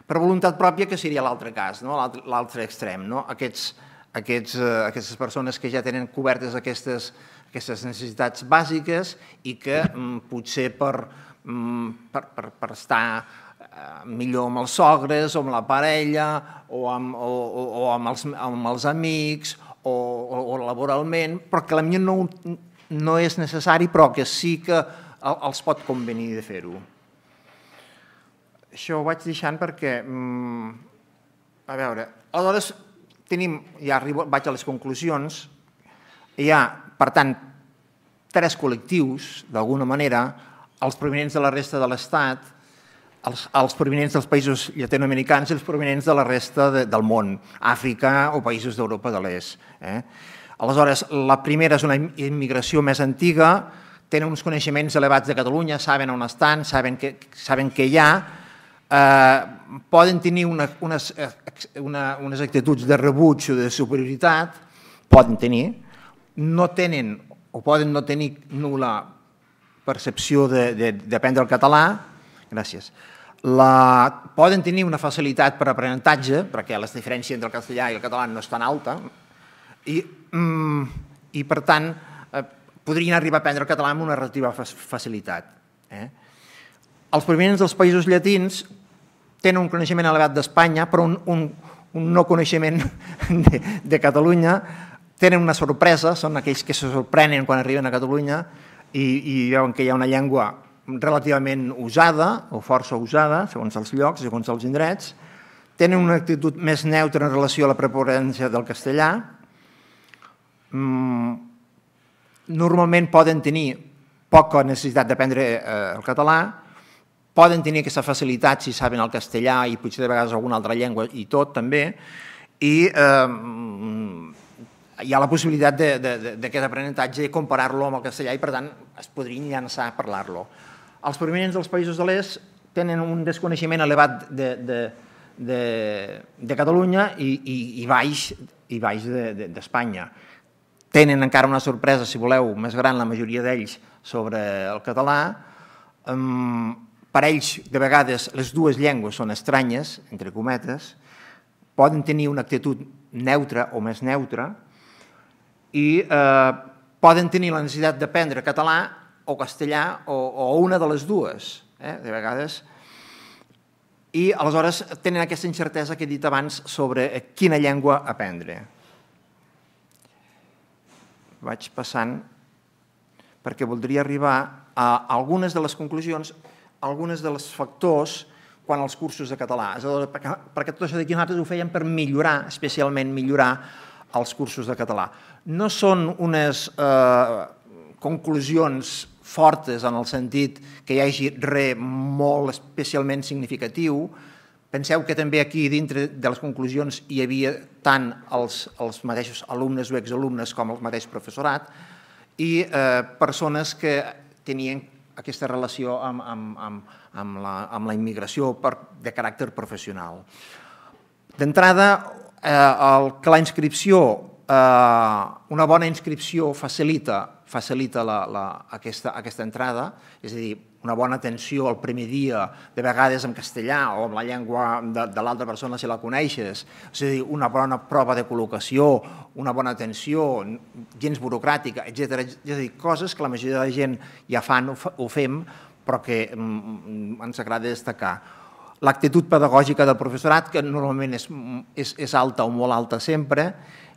Per voluntat pròpia, que seria l'altre cas, no? l'altre extrem, no? Aquests, aquests, eh, aquestes persones que ja tenen cobertes aquestes, aquestes necessitats bàsiques i que mm, potser per, mm, per, per, per estar eh, millor amb els sogres o amb la parella o amb, o, o, o amb, els, amb els amics o, o, o laboralment, però que potser no, no és necessari, però que sí que els pot convenir de fer-ho. Això ho vaig deixant perquè, mm, a veure, aleshores tenim, ja arribo, vaig a les conclusions, hi ha, per tant, tres col·lectius, d'alguna manera, els provenients de la resta de l'Estat, els, els provenents dels països llatinoamericans i els provenients de la resta de, del món, Àfrica o països d'Europa de l'Est. Eh? Aleshores, la primera és una immigració més antiga, tenen uns coneixements elevats de Catalunya, saben on estan, saben que, saben que hi ha, eh, poden tenir una, unes, una, unes actituds de rebuig o de superioritat, poden tenir, no tenen o poden no tenir nula percepció d'aprendre el català, gràcies, la, poden tenir una facilitat per aprenentatge, perquè la diferència entre el castellà i el català no és tan alta, i, mm, i per tant, eh, podrien arribar a aprendre el català amb una relativa facilitat. Eh? Els provenients dels països llatins tenen un coneixement elevat d'Espanya, però un, un, un no coneixement de, de Catalunya, tenen una sorpresa, són aquells que se sorprenen quan arriben a Catalunya i, i veuen que hi ha una llengua relativament usada, o força usada, segons els llocs, segons els indrets, tenen una actitud més neutra en relació a la preponderància del castellà, mm, normalment poden tenir poca necessitat d'aprendre eh, el català, poden tenir aquesta facilitat si saben el castellà i potser de vegades alguna altra llengua i tot també, i eh, hi ha la possibilitat d'aquest aprenentatge i comparar-lo amb el castellà i per tant es podrien llançar a parlar-lo. Els provinents dels països de l'est tenen un desconeixement elevat de, de, de, de Catalunya i, i, i baix i baix d'Espanya. De, de, tenen encara una sorpresa, si voleu, més gran la majoria d'ells sobre el català. Per ells, de vegades, les dues llengües són estranyes, entre cometes, poden tenir una actitud neutra o més neutra i eh, poden tenir la necessitat d'aprendre català o castellà o, o una de les dues, eh, de vegades. I aleshores tenen aquesta incertesa que he dit abans sobre quina llengua aprendre vaig passant perquè voldria arribar a algunes de les conclusions, algunes de les factors quan els cursos de català. És a dir, perquè, tot això d'aquí nosaltres ho fèiem per millorar, especialment millorar els cursos de català. No són unes eh, conclusions fortes en el sentit que hi hagi res molt especialment significatiu, Penseu que també aquí, dintre de les conclusions, hi havia tant els, els mateixos alumnes o exalumnes com el mateix professorat i eh, persones que tenien aquesta relació amb, amb, amb, amb, la, amb la immigració per, de caràcter professional. D'entrada, eh, el, que la inscripció, eh, una bona inscripció facilita, facilita la, la, aquesta, aquesta entrada, és a dir, una bona atenció el primer dia, de vegades en castellà o en la llengua de, de l'altra persona si la coneixes, és a dir, una bona prova de col·locació, una bona atenció, gens burocràtica, etc. És a dir, coses que la majoria de la gent ja fan, ho fem, però que mm, ens agrada destacar. L'actitud pedagògica del professorat, que normalment és, és, és alta o molt alta sempre,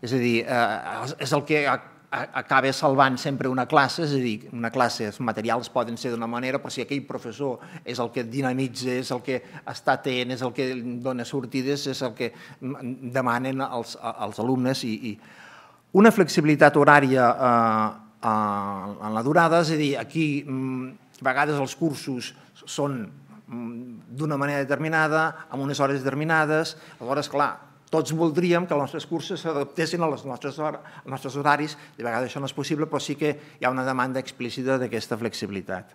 és a dir, eh, és el que acaba salvant sempre una classe, és a dir, una classe, els materials poden ser d'una manera, però si aquell professor és el que dinamitza, és el que està atent, és el que dona sortides, és el que demanen els, els alumnes. I, i una flexibilitat horària eh, en la durada, és a dir, aquí mm, a vegades els cursos són mm, d'una manera determinada, amb unes hores determinades, aleshores, clar, tots voldríem que les nostres curses s'adaptessin als nostres, als nostres horaris, de vegades això no és possible, però sí que hi ha una demanda explícita d'aquesta flexibilitat.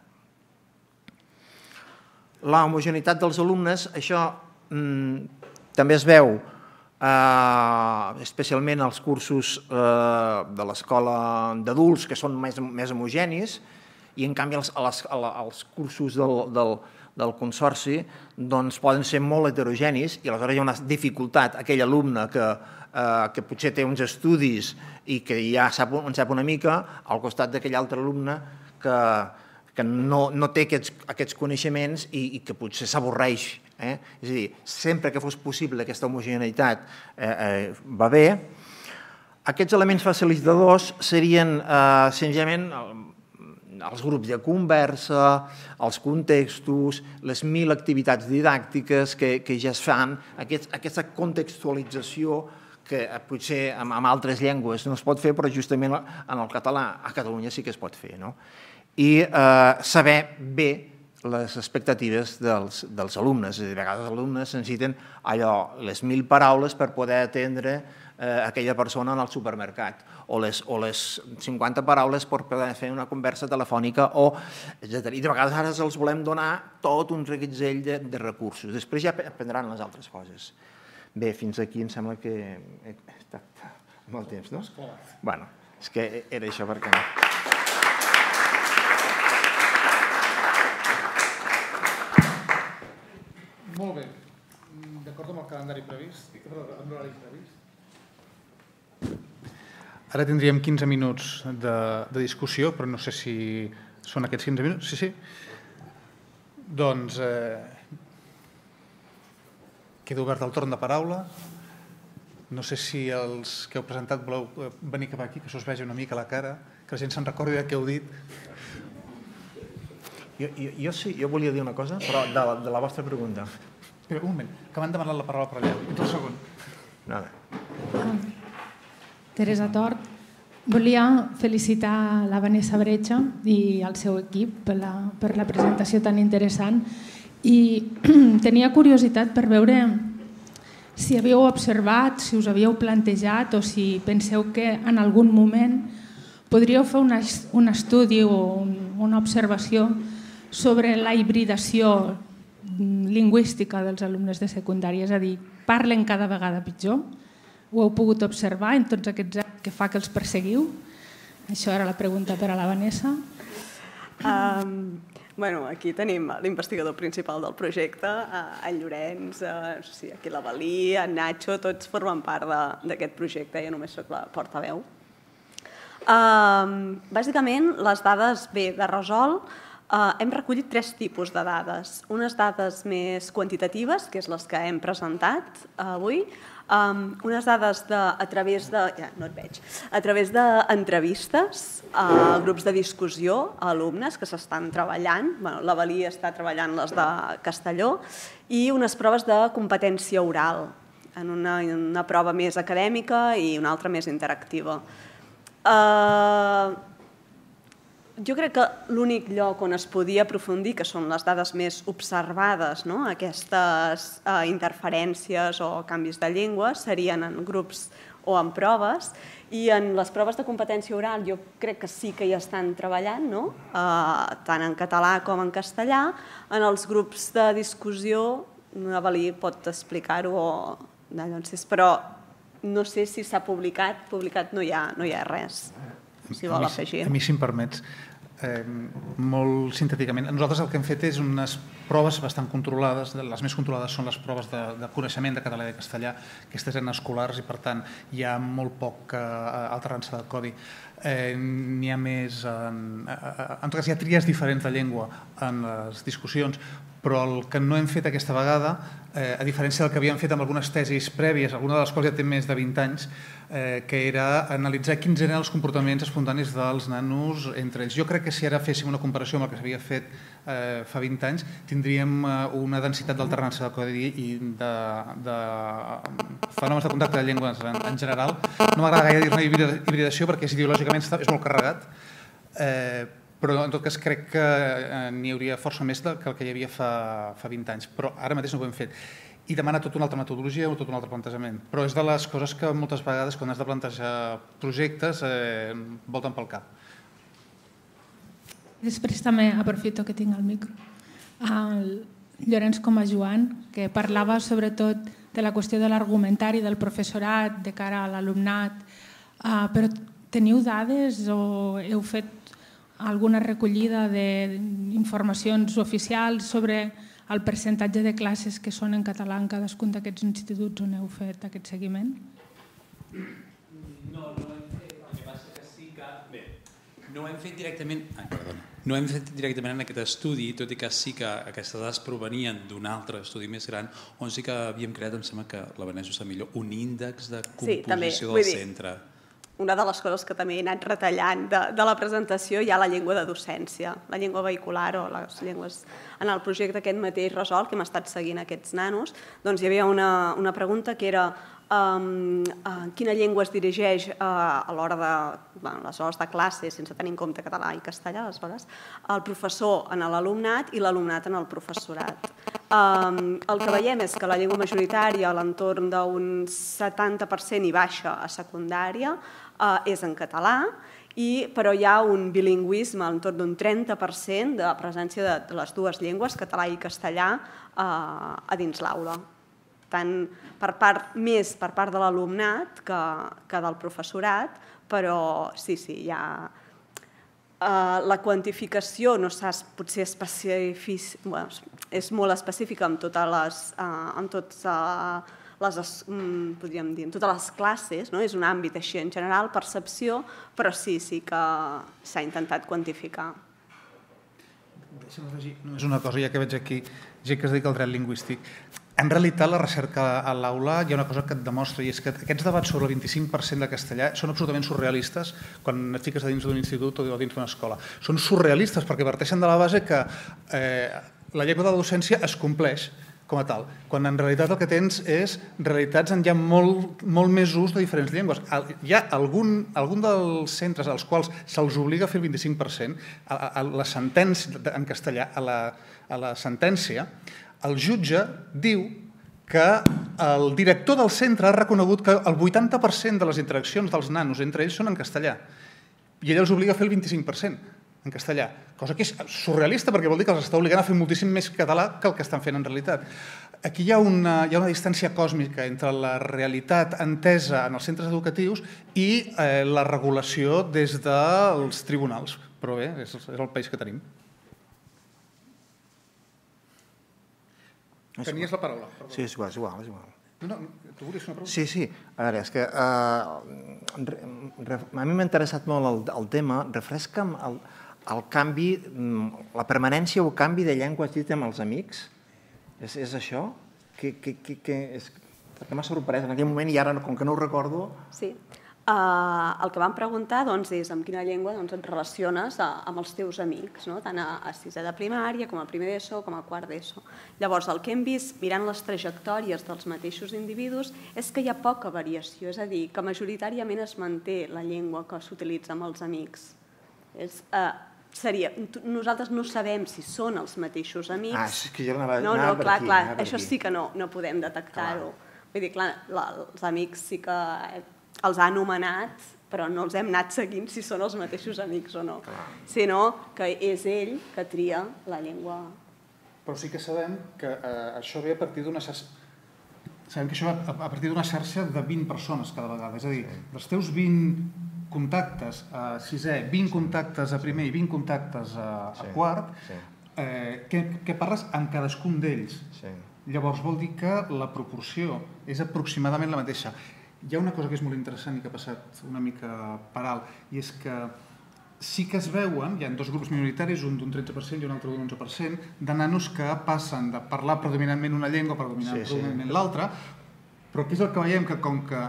La homogeneïtat dels alumnes, això mm, també es veu eh, especialment als cursos eh, de l'escola d'adults, que són més, més homogenis, i en canvi els, els, els cursos del, del, del Consorci doncs, poden ser molt heterogenis i aleshores hi ha una dificultat. Aquell alumne que, eh, que potser té uns estudis i que ja sap, en sap una mica, al costat d'aquell altre alumne que, que no, no té aquests, aquests coneixements i, i que potser s'avorreix. Eh? És a dir, sempre que fos possible aquesta homogeneïtat eh, eh, va bé, aquests elements facilitadors serien eh, senzillament els grups de conversa, els contextos, les mil activitats didàctiques que, que ja es fan, aquest, aquesta contextualització que potser en, en altres llengües no es pot fer, però justament en el català a Catalunya sí que es pot fer. No? I eh, saber bé les expectatives dels, dels alumnes. A vegades els alumnes necessiten allò, les mil paraules per poder atendre eh, aquella persona en el supermercat, o les, o les 50 paraules per poder fer una conversa telefònica, o etc. I de vegades ara els volem donar tot un reguitzell de, de recursos. Després ja aprendran les altres coses. Bé, fins aquí em sembla que he estat molt temps, no? Bueno, és que era això perquè... Molt bé. Mm, d'acord amb el calendari previst, amb l'horari previst, Ara tindríem 15 minuts de, de discussió, però no sé si són aquests 15 minuts. Sí, sí. Doncs eh, quedo obert el torn de paraula. No sé si els que heu presentat voleu eh, venir cap aquí, que se us vegi una mica la cara, que la gent se'n recordi de què heu dit. Jo, jo, jo sí, jo volia dir una cosa, però de la, de la vostra pregunta. Espera, un moment, que m'han demanat la paraula per allà. Un segon. Nada. Ah. Teresa Tort. Volia felicitar la Vanessa Bretxa i el seu equip per la, per la presentació tan interessant i tenia curiositat per veure si havíeu observat, si us havíeu plantejat o si penseu que en algun moment podríeu fer un, un estudi o un, una observació sobre la hibridació lingüística dels alumnes de secundària, és a dir, parlen cada vegada pitjor, ho heu pogut observar en tots aquests anys que fa que els perseguiu? Això era la pregunta per a la Vanessa. Um, bueno, aquí tenim l'investigador principal del projecte, en Llorenç, eh, sí, aquí la Valí, en Nacho, tots formen part d'aquest projecte, jo només sóc la portaveu. Um, bàsicament, les dades bé, de Resol Uh, hem recollit tres tipus de dades. Unes dades més quantitatives, que és les que hem presentat uh, avui, Um, unes dades de, a través de... Ja, no et veig. A través d'entrevistes a eh, grups de discussió, a alumnes que s'estan treballant, bueno, la Valí està treballant les de Castelló, i unes proves de competència oral, en una, una prova més acadèmica i una altra més interactiva. Eh... Uh, jo crec que l'únic lloc on es podia aprofundir, que són les dades més observades, no? aquestes eh, interferències o canvis de llengua, serien en grups o en proves, i en les proves de competència oral jo crec que sí que hi estan treballant, no? eh, tant en català com en castellà. En els grups de discussió, la Valí pot explicar-ho, o... Llences, però no sé si s'ha publicat, publicat no hi ha, no hi ha res si vol afegir. A mi, si em permets, eh, molt sintèticament, nosaltres el que hem fet és unes proves bastant controlades, les més controlades són les proves de, de coneixement de català i de castellà, aquestes eren escolars i per tant hi ha molt poc eh, alterança de codi. Eh, N'hi ha més... En, eh, eh, en, en, en, hi ha tries diferents de llengua en les discussions, però el que no hem fet aquesta vegada, eh, a diferència del que havíem fet amb algunes tesis prèvies, alguna de les quals ja té més de 20 anys, eh, que era analitzar quins eren els comportaments espontanis dels nanos entre ells. Jo crec que si ara féssim una comparació amb el que s'havia fet eh, fa 20 anys, tindríem eh, una densitat d'alternança de codi i de, de fenòmens de contacte de llengües en, en general. No m'agrada gaire dir-ne hibridació perquè és ideològicament és molt carregat, eh, però en tot cas crec que eh, n'hi hauria força més del que el que hi havia fa, fa 20 anys, però ara mateix no ho hem fet i demana tota una altra metodologia o tot un altre plantejament. Però és de les coses que moltes vegades quan has de plantejar projectes eh, volten pel cap. Després també aprofito que tinc el micro. El Llorenç com a Joan, que parlava sobretot de la qüestió de l'argumentari del professorat de cara a l'alumnat, ah, però teniu dades o heu fet alguna recollida d'informacions oficials sobre el percentatge de classes que són en català en cadascun d'aquests instituts on heu fet aquest seguiment? No, no hem fet, el que passa que sí que... Bé, no ho hem fet directament... Ai, perdona. No hem fet directament en aquest estudi, tot i que sí que aquestes dades provenien d'un altre estudi més gran, on sí que havíem creat, em sembla que la Vanessa està millor, un índex de composició sí, també, del centre. Dir una de les coses que també he anat retallant de, de la presentació hi ha la llengua de docència, la llengua vehicular o les llengües... En el projecte aquest mateix Resol, que hem estat seguint aquests nanos, doncs hi havia una, una pregunta que era um, uh, quina llengua es dirigeix uh, a l'hora de bueno, les hores de classe, sense tenir en compte català i castellà, aleshores, el professor en l'alumnat i l'alumnat en el professorat. Um, el que veiem és que la llengua majoritària, a l'entorn d'un 70% i baixa a secundària, eh, és en català, i, però hi ha un bilingüisme en tot d'un 30% de presència de, les dues llengües, català i castellà, eh, a dins l'aula. Tant per part, més per part de l'alumnat que, que del professorat, però sí, sí, hi ha, Eh, la quantificació no saps, potser especific... bueno, és molt específica amb totes les, uh, amb tots, eh, les, mm, podríem dir, totes les classes, no? és un àmbit així en general, percepció, però sí, sí que s'ha intentat quantificar. no és una cosa, ja que veig aquí gent que es dedica al dret lingüístic. En realitat, la recerca a l'aula hi ha una cosa que et demostra, i és que aquests debats sobre el 25% de castellà són absolutament surrealistes quan et fiques a dins d'un institut o dins d'una escola. Són surrealistes perquè parteixen de la base que eh, la llengua de la docència es compleix com a tal, quan en realitat el que tens és realitats on hi ha molt, molt més ús de diferents llengües. Hi ha algun, algun dels centres als quals se'ls obliga a fer el 25%, a, a, a la sentència, en castellà, a la, a la sentència, el jutge diu que el director del centre ha reconegut que el 80% de les interaccions dels nanos entre ells són en castellà i ell els obliga a fer el 25% en castellà, cosa que és surrealista perquè vol dir que els està obligant a fer moltíssim més català que el que estan fent en realitat. Aquí hi ha una, hi ha una distància còsmica entre la realitat entesa en els centres educatius i eh, la regulació des dels tribunals. Però bé, és, és el país que tenim. Tenies la paraula. Perdó. Sí, és igual, és igual. És igual. No, no, tu volies una pregunta? Sí, sí. A veure, és que uh, re, re, a mi m'ha interessat molt el, el tema. Refresca'm el, el canvi, mm, la permanència o canvi de llengua dit amb els amics? És, és això? Que, que, que, que, és, que m'ha sorprès en aquell moment i ara, com que no ho recordo... Sí. Uh, el que vam preguntar doncs, és amb quina llengua doncs, et relaciones a, eh, amb els teus amics, no? tant a, a sisè de primària com a primer d'ESO com a quart d'ESO. Llavors, el que hem vist mirant les trajectòries dels mateixos individus és que hi ha poca variació, és a dir, que majoritàriament es manté la llengua que s'utilitza amb els amics. És, uh, seria, nosaltres no sabem si són els mateixos amics. Ah, és que jo anava, no, anava no, clar, aquí, clar, això aquí. sí que no, no podem detectar-ho. Vull dir, clar, la, els amics sí que eh, els ha anomenat, però no els hem anat seguint si són els mateixos amics o no. Clar. Sinó que és ell que tria la llengua. Però sí que sabem que eh, això ve a partir d'una xarxa... Sabem que això va a, a partir d'una xarxa de 20 persones cada vegada. És a dir, dels teus 20 contactes a eh, sisè, 20 contactes a primer i 20 contactes a, a quart, eh, que, que parles amb cadascun d'ells. Sí. Llavors vol dir que la proporció és aproximadament la mateixa. Hi ha una cosa que és molt interessant i que ha passat una mica per alt, i és que sí que es veuen, hi ha dos grups minoritaris, un d'un 13% i un altre d'un 11%, de nanos que passen de parlar predominantment una llengua, predominant sí, predominantment sí. l'altra, però què és el que veiem? Que com que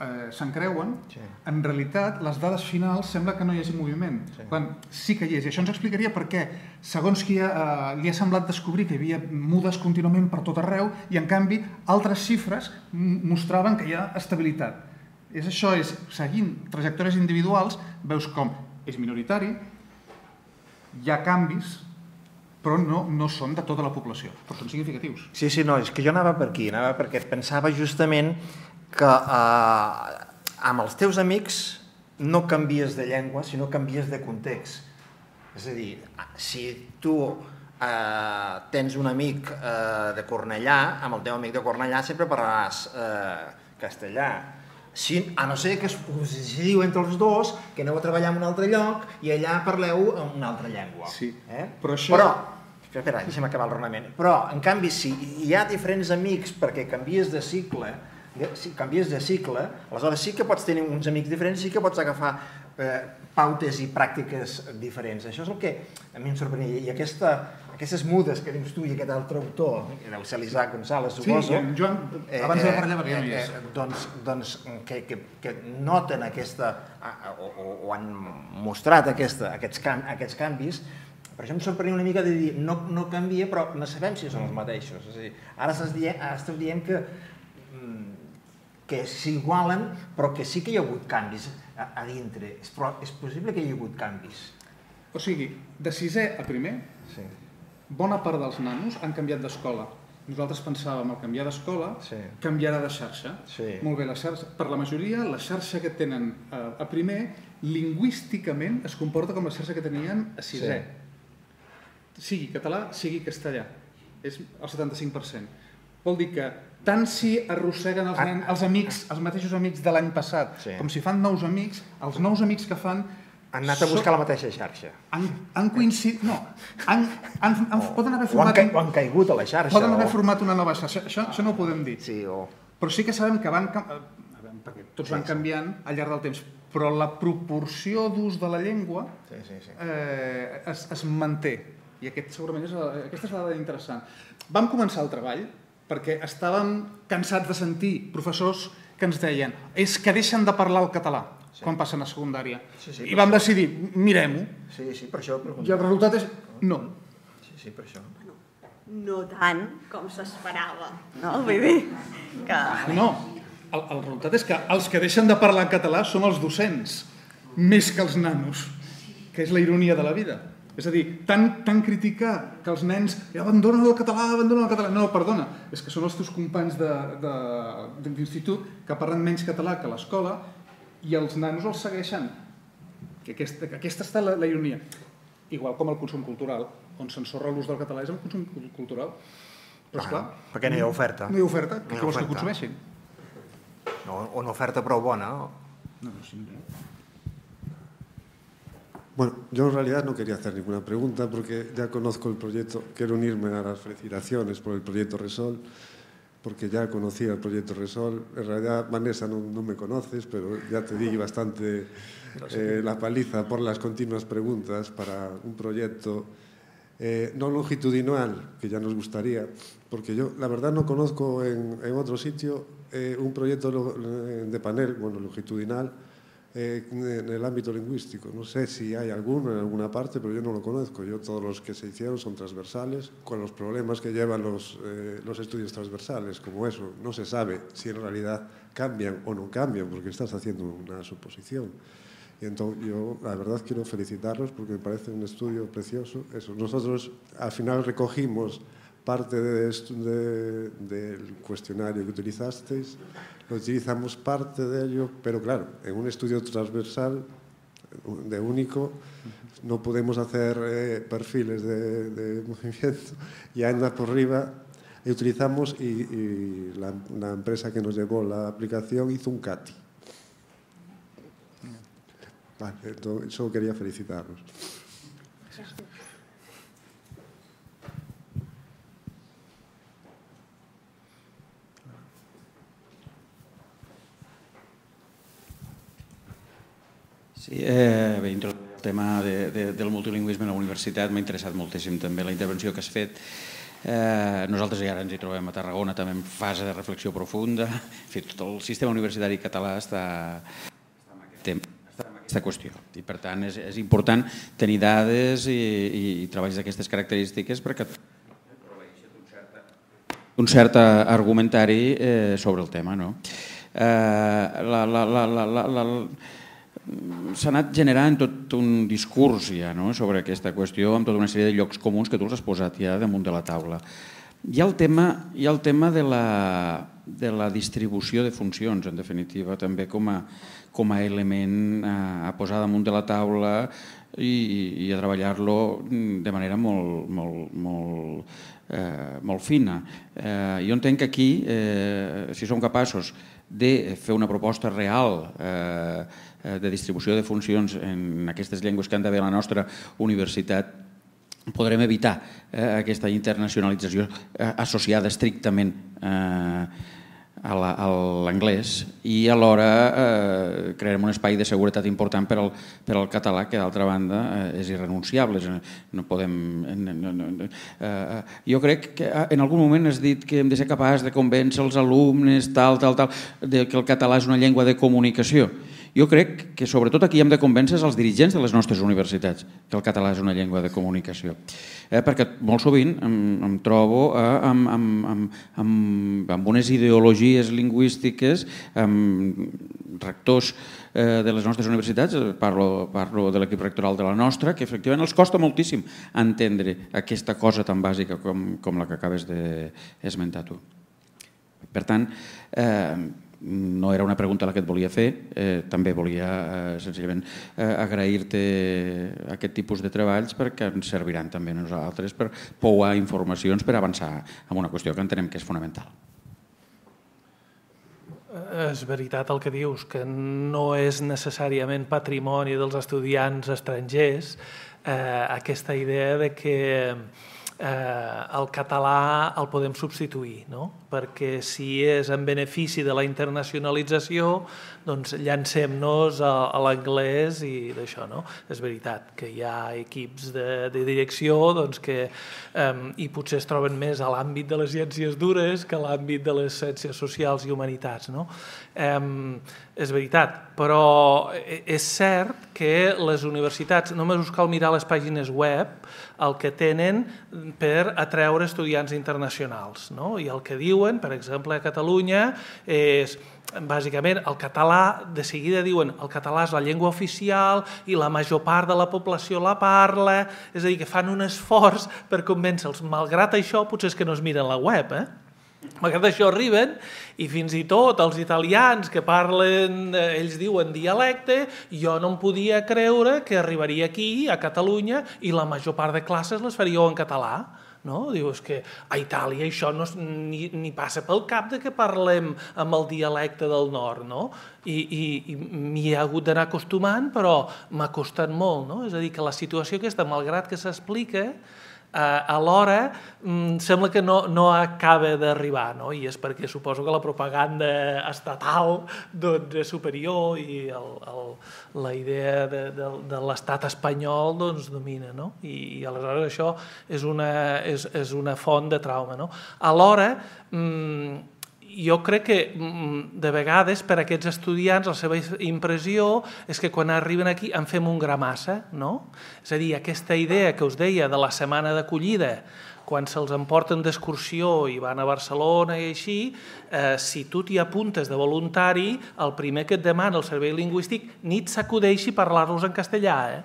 eh, s'encreuen, sí. en realitat les dades finals sembla que no hi hagi moviment. Sí. Quan sí que hi és. I això ens explicaria per què, segons qui ha, eh, li ha semblat descobrir que hi havia mudes contínuament per tot arreu i, en canvi, altres xifres mostraven que hi ha estabilitat. És això, és seguint trajectòries individuals, veus com és minoritari, hi ha canvis, però no, no són de tota la població, però són significatius. Sí, sí, no, és que jo anava per aquí, anava perquè pensava justament que eh, amb els teus amics no canvies de llengua, sinó canvies de context. És a dir, si tu eh, tens un amic eh, de Cornellà, amb el teu amic de Cornellà sempre parlaràs eh, castellà. Si, a no ser que es coincidiu entre els dos, que aneu a treballar en un altre lloc i allà parleu en una altra llengua. Sí, eh? però això... Però, espera, espera deixa'm acabar el raonament. Però, en canvi, si hi ha diferents amics perquè canvies de cicle, si canvies de cicle, aleshores sí que pots tenir uns amics diferents, sí que pots agafar eh, pautes i pràctiques diferents. Això és el que a mi em sorprenia. I aquesta, aquestes mudes que dius tu i aquest altre autor, el ser González, suposo... Sí, Joan, eh, abans de eh, parlar perquè no hi eh, és. Doncs, doncs que, que, que noten aquesta, o, o, o han mostrat aquesta, aquests, can, aquests canvis, per això em sorprenia una mica de dir no, no canvia, però no sabem si són els mateixos. És a dir, ara estàs dient, estàs dient que, que s'igualen, però que sí que hi ha hagut canvis a, a dintre. És, però és possible que hi ha hagut canvis. O sigui, de sisè a primer, sí. bona part dels nanos han canviat d'escola. Nosaltres pensàvem, al canviar d'escola, sí. canviarà de xarxa. Sí. Molt bé, la xarxa, per la majoria, la xarxa que tenen a, eh, a primer, lingüísticament es comporta com la xarxa que tenien a sisè. Sí. Sigui català, sigui castellà. És el 75%. Vol dir que tant si arrosseguen els, ah. nens, els amics, els mateixos amics de l'any passat, sí. com si fan nous amics, els nous amics que fan... Han anat a buscar so... la mateixa xarxa. Han, han coincidit... No, han, han, han, o, oh. poden haver format... O han, o han caigut a la xarxa. Poden haver format una nova xarxa, això, això no ho podem dir. Sí, o... Però sí que sabem que van... Eh, perquè tots sí, van canviant al llarg del temps, però la proporció d'ús de la llengua sí, sí, sí. Eh, es, es manté. I aquest segurament és, aquesta és la dada interessant. Vam començar el treball perquè estàvem cansats de sentir professors que ens deien és que deixen de parlar el català sí. quan passen a secundària. Sí, sí, I vam això. decidir, mirem-ho. Sí, sí, per això... Per I el resultat és no. Sí, sí, per això. No, no tant com s'esperava, no? Vull dir que... Ah, no, el, el resultat és que els que deixen de parlar en català són els docents, més que els nanos, que és la ironia de la vida. És a dir, tan, tan crítica que els nens abandonen el català, abandonen el català... No, perdona, és que són els teus companys d'institut que parlen menys català que l'escola i els nanos els segueixen. Que aquesta, que aquesta està la, la ironia. Igual com el consum cultural, on s'ensorra l'ús del català és el consum cultural. Però, esclar... Ah, perquè no hi ha oferta. No hi ha oferta, no hi ha oferta. que vols que consumeixin? No, o una oferta prou bona. No, no, sí, no. Bueno, yo en realidad no quería hacer ninguna pregunta porque ya conozco el proyecto, quiero unirme a las felicitaciones por el proyecto Resol, porque ya conocía el proyecto Resol. En realidad, Vanessa, no, me conoces, pero ya te di bastante eh, la paliza por las continuas preguntas para un proyecto eh, no longitudinal, que ya nos gustaría, porque yo la verdad no conozco en, otro sitio eh, un proyecto de panel, bueno, longitudinal, eh, en el ámbito lingüístico. No sé si hay alguno en alguna parte, pero yo no lo conozco. Yo todos los que se hicieron son transversales, con los problemas que llevan los, eh, los estudios transversales, como eso. No se sabe si en realidad cambian o no cambian, porque estás haciendo una suposición. Y entonces yo la verdad quiero felicitarlos porque me parece un estudio precioso. Eso. Nosotros al final recogimos parte de, del cuestionario que utilizasteis utilizamos parte de ello, pero claro, en un estudio transversal de único, no podemos hacer eh, perfiles de, movimiento y anda por arriba. Y utilizamos y, la, empresa que nos llevó la aplicación hizo un CATI. Vale, entonces, quería felicitaros. Sí, eh, bé, el tema de, de, del multilingüisme a la universitat m'ha interessat moltíssim també la intervenció que has fet. Eh, nosaltres ja ara ens hi trobem a Tarragona també en fase de reflexió profunda. En fi, tot el sistema universitari català està, està en aquest tema aquesta qüestió. I per tant és, és important tenir dades i, i, i treballs d'aquestes característiques perquè un cert argumentari eh, sobre el tema. No? Eh, la, la, la, la, la, la, s'ha anat generant tot un discurs ja no? sobre aquesta qüestió amb tota una sèrie de llocs comuns que tu els has posat ja damunt de la taula. Hi ha el tema, hi ha el tema de, la, de la distribució de funcions, en definitiva, també com a, com a element a, a posar damunt de la taula i, i a treballar-lo de manera molt, molt, molt, eh, molt fina. Eh, jo entenc que aquí, eh, si som capaços de fer una proposta real eh, Eh, de distribució de funcions en aquestes llengües que han d'haver a la nostra universitat podrem evitar eh, aquesta internacionalització eh, associada estrictament eh, a l'anglès i alhora eh, crearem un espai de seguretat important per al, per al català que d'altra banda eh, és irrenunciable no podem no, no, no, eh, jo crec que eh, en algun moment has dit que hem de ser capaç de convèncer els alumnes tal, tal, tal de que el català és una llengua de comunicació eh, jo crec que sobretot aquí hem de convèncer els dirigents de les nostres universitats que el català és una llengua de comunicació. Eh, perquè molt sovint em, em trobo eh, amb, amb, amb, amb, amb unes ideologies lingüístiques, amb rectors eh, de les nostres universitats, eh, parlo, parlo de l'equip rectoral de la nostra, que efectivament els costa moltíssim entendre aquesta cosa tan bàsica com, com la que acabes d'esmentar tu. Per tant, eh, no era una pregunta la que et volia fer, eh, també volia eh, senzillament eh, agrair-te aquest tipus de treballs perquè ens serviran també a nosaltres per pouar informacions per avançar en una qüestió que entenem que és fonamental. És veritat el que dius, que no és necessàriament patrimoni dels estudiants estrangers eh, aquesta idea de que eh, eh, el català el podem substituir, no? perquè si és en benefici de la internacionalització doncs llancem-nos a, a l'anglès i d'això, no? És veritat que hi ha equips de, de direcció doncs, que eh, i potser es troben més a l'àmbit de les ciències dures que a l'àmbit de les ciències socials i humanitats, no? Eh, és veritat, però e, és cert que les universitats, només us cal mirar les pàgines web, el que tenen per atreure estudiants internacionals, no? I el que diuen, per exemple, a Catalunya és bàsicament el català, de seguida diuen el català és la llengua oficial i la major part de la població la parla, és a dir, que fan un esforç per convèncer-los. Malgrat això, potser és que no es miren la web, eh? Malgrat això arriben i fins i tot els italians que parlen, eh, ells diuen dialecte, jo no em podia creure que arribaria aquí, a Catalunya, i la major part de classes les faríeu en català. No? Dius és que a Itàlia això no, ni, ni passa pel cap de que parlem amb el dialecte del nord, no? I, i, i m'hi he hagut d'anar acostumant, però m'ha costat molt, no? És a dir, que la situació aquesta, malgrat que s'explica, eh, alhora mm, sembla que no, no acaba d'arribar, no? i és perquè suposo que la propaganda estatal doncs, és superior i el, el, la idea de, de, de l'estat espanyol doncs, domina. No? I, I aleshores això és una, és, és una font de trauma. No? Alhora, mm, jo crec que mm, de vegades per a aquests estudiants la seva impressió és que quan arriben aquí en fem un gra massa, no? És a dir, aquesta idea que us deia de la setmana d'acollida, quan se'ls emporten d'excursió i van a Barcelona i així, eh, si tu t'hi apuntes de voluntari, el primer que et demana el servei lingüístic ni et s'acudeixi parlar-los en castellà, eh?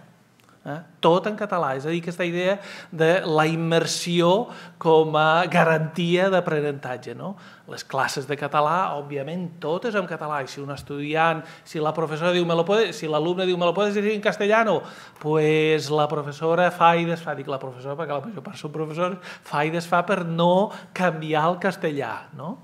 Eh? Tot en català, és a dir, aquesta idea de la immersió com a garantia d'aprenentatge. No? Les classes de català, òbviament, totes en català. I si un estudiant, si la professora diu, me lo puede, si l'alumne diu, me lo puedes decir en castellano, pues la professora fa i desfà, dic la professora perquè la major part són professors, fa i desfà per no canviar el castellà. No?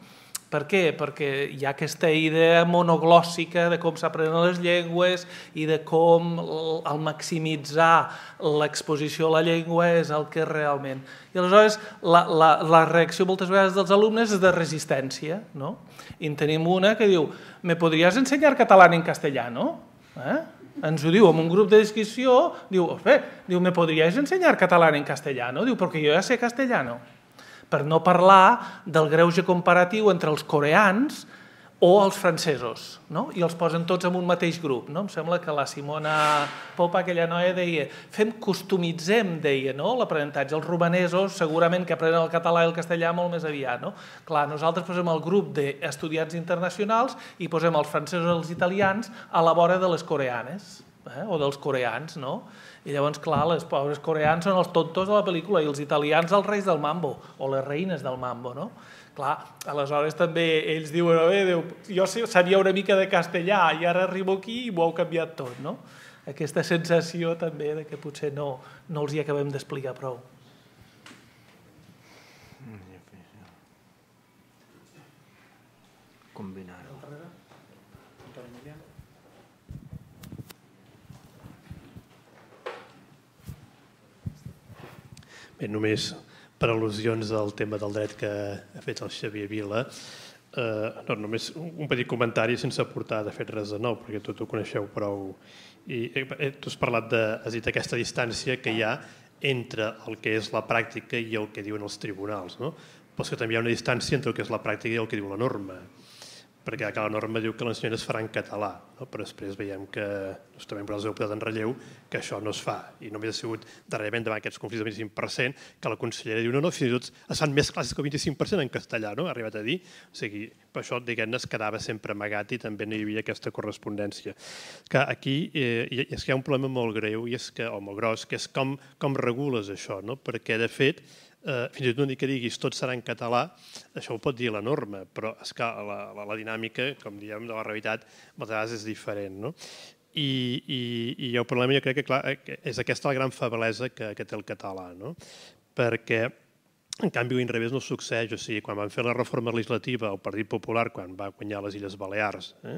Per què? Perquè hi ha aquesta idea monoglòssica de com s'aprenen les llengües i de com el maximitzar l'exposició a la llengua és el que realment... I aleshores la, la, la reacció moltes vegades dels alumnes és de resistència. No? I en tenim una que diu «Me podries ensenyar català en castellano?» eh? ens ho diu en un grup de discussió, diu, bé, diu, me podries ensenyar català en castellano? Diu, perquè jo ja sé castellano per no parlar del greuge comparatiu entre els coreans o els francesos, no? i els posen tots en un mateix grup. No? Em sembla que la Simona Popa, aquella noia, deia fem, customitzem, deia, no? l'aprenentatge. Els romanesos segurament que aprenen el català i el castellà molt més aviat. No? Clar, nosaltres posem el grup d'estudiants internacionals i posem els francesos i els italians a la vora de les coreanes, eh? o dels coreans. No? I llavors, clar, les pobres coreans són els tontos de la pel·lícula i els italians els reis del mambo o les reines del mambo, no? Clar, aleshores també ells diuen, bé, Déu, jo sabia una mica de castellà i ara arribo aquí i m'ho heu canviat tot, no? Aquesta sensació també de que potser no, no els hi acabem d'explicar prou. Combinar. Bé, només per al·lusions del tema del dret que ha fet el Xavier Vila, eh, no, només un petit comentari sense aportar de fet res de nou, perquè tot ho coneixeu prou. I eh, tu has parlat de, has dit, aquesta distància que hi ha entre el que és la pràctica i el que diuen els tribunals, no? però és que també hi ha una distància entre el que és la pràctica i el que diu la norma perquè la norma diu que l'ensenyament es farà en català, no? però després veiem que, justament vosaltres heu posat en relleu, que això no es fa. I només ha sigut darrerament davant aquests conflictes del 25% que la consellera diu no, no, fins i tot es fan més classes que el 25% en castellà, no? ha arribat a dir. O sigui, per això, diguem-ne, es quedava sempre amagat i també no hi havia aquesta correspondència. Que aquí eh, és que hi ha un problema molt greu, i és que, o molt gros, que és com, com regules això, no? perquè, de fet, eh, fins i tot no dic que diguis tot serà en català, això ho pot dir la norma, però és que la, la, la dinàmica, com diem, de la realitat moltes vegades és diferent. No? I, i, i el problema jo crec que clar, és aquesta la gran feblesa que, que té el català, no? perquè en canvi, a revés no succeeix. O sigui, quan van fer la reforma legislativa, el Partit Popular, quan va guanyar les Illes Balears, eh,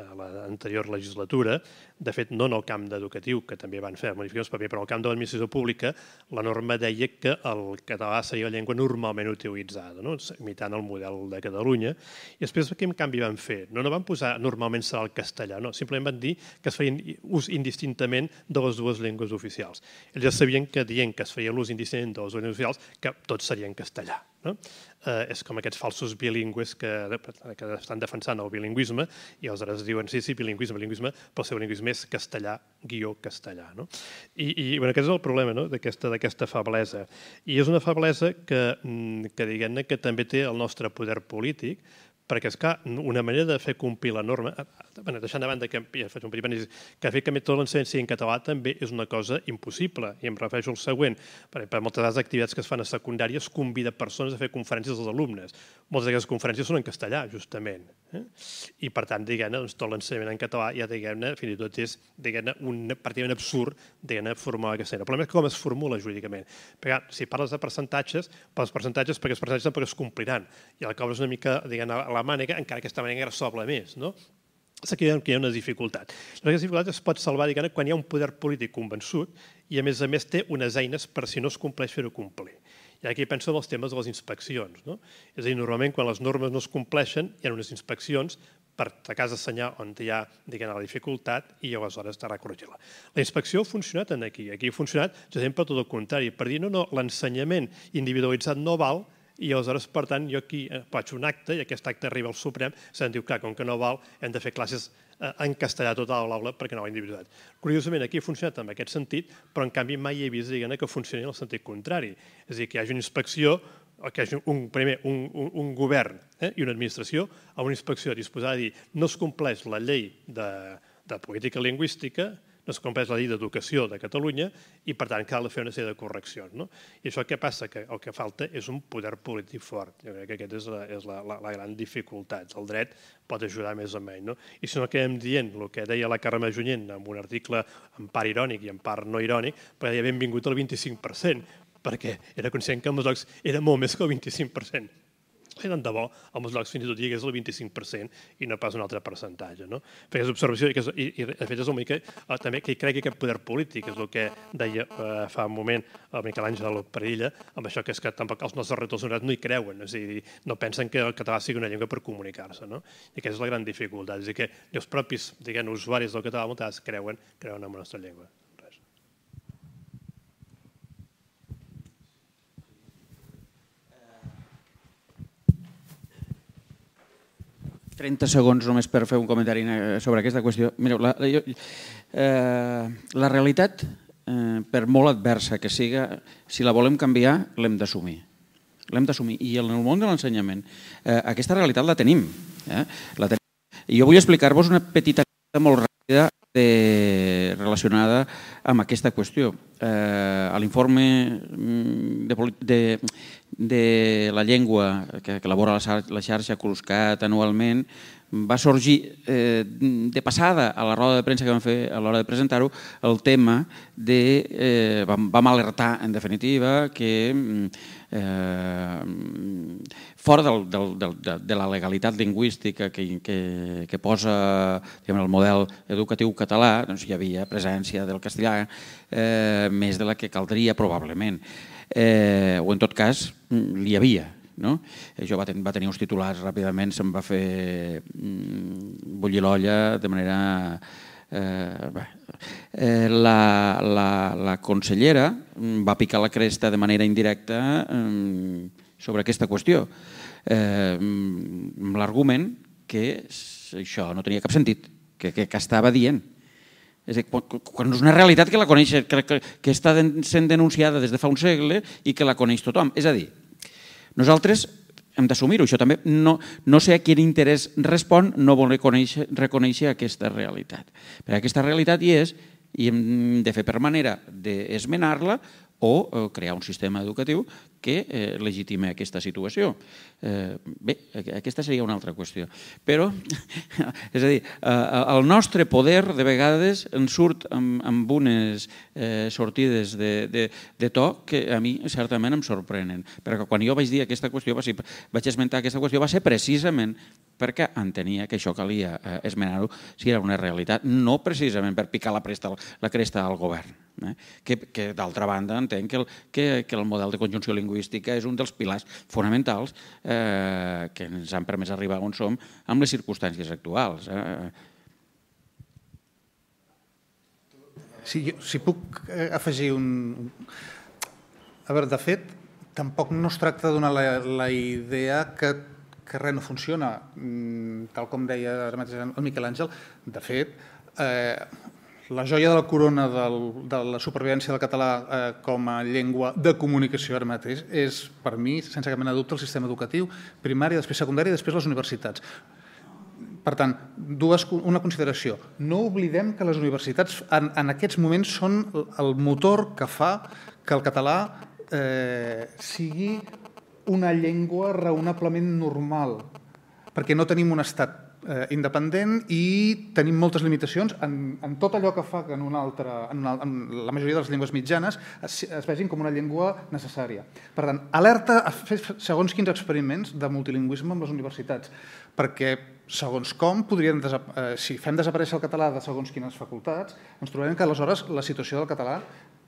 a l'anterior legislatura, de fet, no en el camp d'educatiu, que també van fer modificacions, paper, però en el camp de l'administració pública la norma deia que el català seria la llengua normalment utilitzada, no? imitant el model de Catalunya. I després, quin canvi van fer? No, no van posar normalment serà el castellà, no, simplement van dir que es feien ús indistintament de les dues llengües oficials. Ells ja sabien que dient que es feia l'ús indistintament de les dues llengües oficials, que tot seria en castellà. No? eh, és com aquests falsos bilingües que, que estan defensant el bilingüisme i aleshores diuen sí, sí, bilingüisme, bilingüisme, però el seu bilingüisme és castellà, guió castellà. No? I, i bueno, aquest és el problema no? d'aquesta feblesa. I és una feblesa que, mm, que diguem-ne, que també té el nostre poder polític, perquè, és clar, una manera de fer complir la norma, eh, bueno, deixant de banda que ja faig un primer que fer que tot l'ensenyament sigui en català també és una cosa impossible, i em refereixo al següent. Per exemple, moltes de les activitats que es fan a secundària es convida persones a fer conferències als alumnes. Moltes d'aquestes conferències són en castellà, justament. Eh? I, per tant, diguem-ne, doncs, tot l'ensenyament en català ja, diguem-ne, fins i tot és, diguem-ne, un partidament absurd, diguem-ne, formular aquesta manera. El problema és com es formula jurídicament. Perquè, si parles de percentatges, pels percentatges, perquè els percentatges tampoc es compliran. I la cobra és una mica, diguem-ne, la la mànega, eh, encara que aquesta mànega s'obre més. No? és aquí que hi ha una dificultat. La dificultat es pot salvar diguem, quan hi ha un poder polític convençut i, a més a més, té unes eines per, si no es compleix, fer-ho complir. I aquí penso en els temes de les inspeccions. No? És a dir, normalment, quan les normes no es compleixen, hi ha unes inspeccions per a cas assenyar on hi ha diguem, la dificultat i aleshores de recorregir-la. La inspecció ha funcionat en aquí. Aquí ha funcionat, per exemple, tot el contrari, per dir, no, no, l'ensenyament individualitzat no val, i aleshores, per tant, jo aquí eh, faig un acte i aquest acte arriba al Suprem, se'n diu, clar, com que no val, hem de fer classes eh, en castellà total a tota l'aula perquè no ha individuat. Curiosament, aquí ha funcionat en aquest sentit, però en canvi mai he vist que funcioni en el sentit contrari. És a dir, que hi hagi una inspecció que hi hagi un, primer un, un, un govern eh, i una administració a una inspecció disposada a dir no es compleix la llei de, de política lingüística, no es compleix la llei d'educació de Catalunya i, per tant, cal fer una sèrie de correccions. No? I això què passa? Que el que falta és un poder polític fort. Jo crec que aquesta és la, és la, la, la gran dificultat. El dret pot ajudar més o menys. No? I si no quedem dient el que deia la Carme Junyent en un article en part irònic i en part no irònic, perquè ja benvingut al 25%, perquè era conscient que en els llocs era molt més que el 25% bé, tant de bo, amb els llocs fins i tot hi hagués el 25% i no pas un altre percentatge. No? Feies observació i, i, i de fet és una mica eh, també que crec que aquest poder polític és el que deia eh, fa un moment el Miquel Àngel Perilla, amb això que és que tampoc els nostres rectors no hi creuen, és a dir, no pensen que el català sigui una llengua per comunicar-se. No? I aquesta és la gran dificultat, és a dir, que els propis diguem, usuaris del català moltes creuen, creuen en la nostra llengua. 30 segons només per fer un comentari eh, sobre aquesta qüestió. Mireu, la, la, jo, eh, la realitat, eh, per molt adversa que siga, si la volem canviar, l'hem d'assumir. L'hem d'assumir. I en el món de l'ensenyament, eh, aquesta realitat la tenim. Eh? La tenim. I jo vull explicar-vos una petita molt ràpida de, eh, relacionada amb aquesta qüestió. Eh, a l'informe mm, de, de, de la llengua que, que elabora la, la xarxa Cruscat anualment va sorgir eh, de passada a la roda de premsa que vam fer a l'hora de presentar-ho el tema de... Eh, vam, vam alertar, en definitiva, que eh, eh, fora del, del, del, de, la legalitat lingüística que, que, que posa diguem, el model educatiu català, doncs hi havia presència del castellà eh, més de la que caldria probablement. Eh, o en tot cas, mm, li havia, no? Això va, ten va tenir uns titulars ràpidament, se'n va fer mm, bullir l'olla de manera eh, bé, eh, la, la, la consellera va picar la cresta de manera indirecta eh, sobre aquesta qüestió. Eh, mm, L'argument que això no tenia cap sentit, que, que, que estava dient. És dir, quan és una realitat que la coneix, que, que, que està sent denunciada des de fa un segle i que la coneix tothom. És a dir, nosaltres hem d'assumir-ho. Això també no, no sé a quin interès respon no vol reconèixer, reconèixer aquesta realitat. Però aquesta realitat hi és i hem de fer per manera d'esmenar-la o eh, crear un sistema educatiu que eh, legitima aquesta situació. Eh, bé, aquesta seria una altra qüestió. Però, és a dir, eh, eh, el nostre poder de vegades ens surt amb, unes eh, sortides de, de, de to que a mi certament em sorprenen. Perquè quan jo vaig dir aquesta qüestió, vaig esmentar aquesta qüestió, va ser precisament perquè entenia que això calia esmenar-ho si era una realitat, no precisament per picar la, presta, la cresta al govern. Eh? Que, que d'altra banda entenc que el, que, que el model de conjunció lingüística lingüística és un dels pilars fonamentals eh, que ens han permès arribar on som amb les circumstàncies actuals. Eh. Si, jo, si puc eh, afegir un... A veure, de fet, tampoc no es tracta de donar la, la idea que, que res no funciona, mm, tal com deia ara mateix el Miquel Àngel. De fet, eh, la joia de la corona del, de la supervivència del català eh, com a llengua de comunicació ara mateix és, per mi, sense cap mena de dubte, el sistema educatiu, primària, després secundària i després les universitats. Per tant, dues, una consideració. No oblidem que les universitats en, en aquests moments són el motor que fa que el català eh, sigui una llengua raonablement normal, perquè no tenim un estat eh, independent i tenim moltes limitacions en, en tot allò que fa que en, una altra, en, una, en la majoria de les llengües mitjanes es, es vegin com una llengua necessària. Per tant, alerta a fer segons quins experiments de multilingüisme amb les universitats, perquè segons com podrien, eh, si fem desaparèixer el català de segons quines facultats, ens trobarem que aleshores la situació del català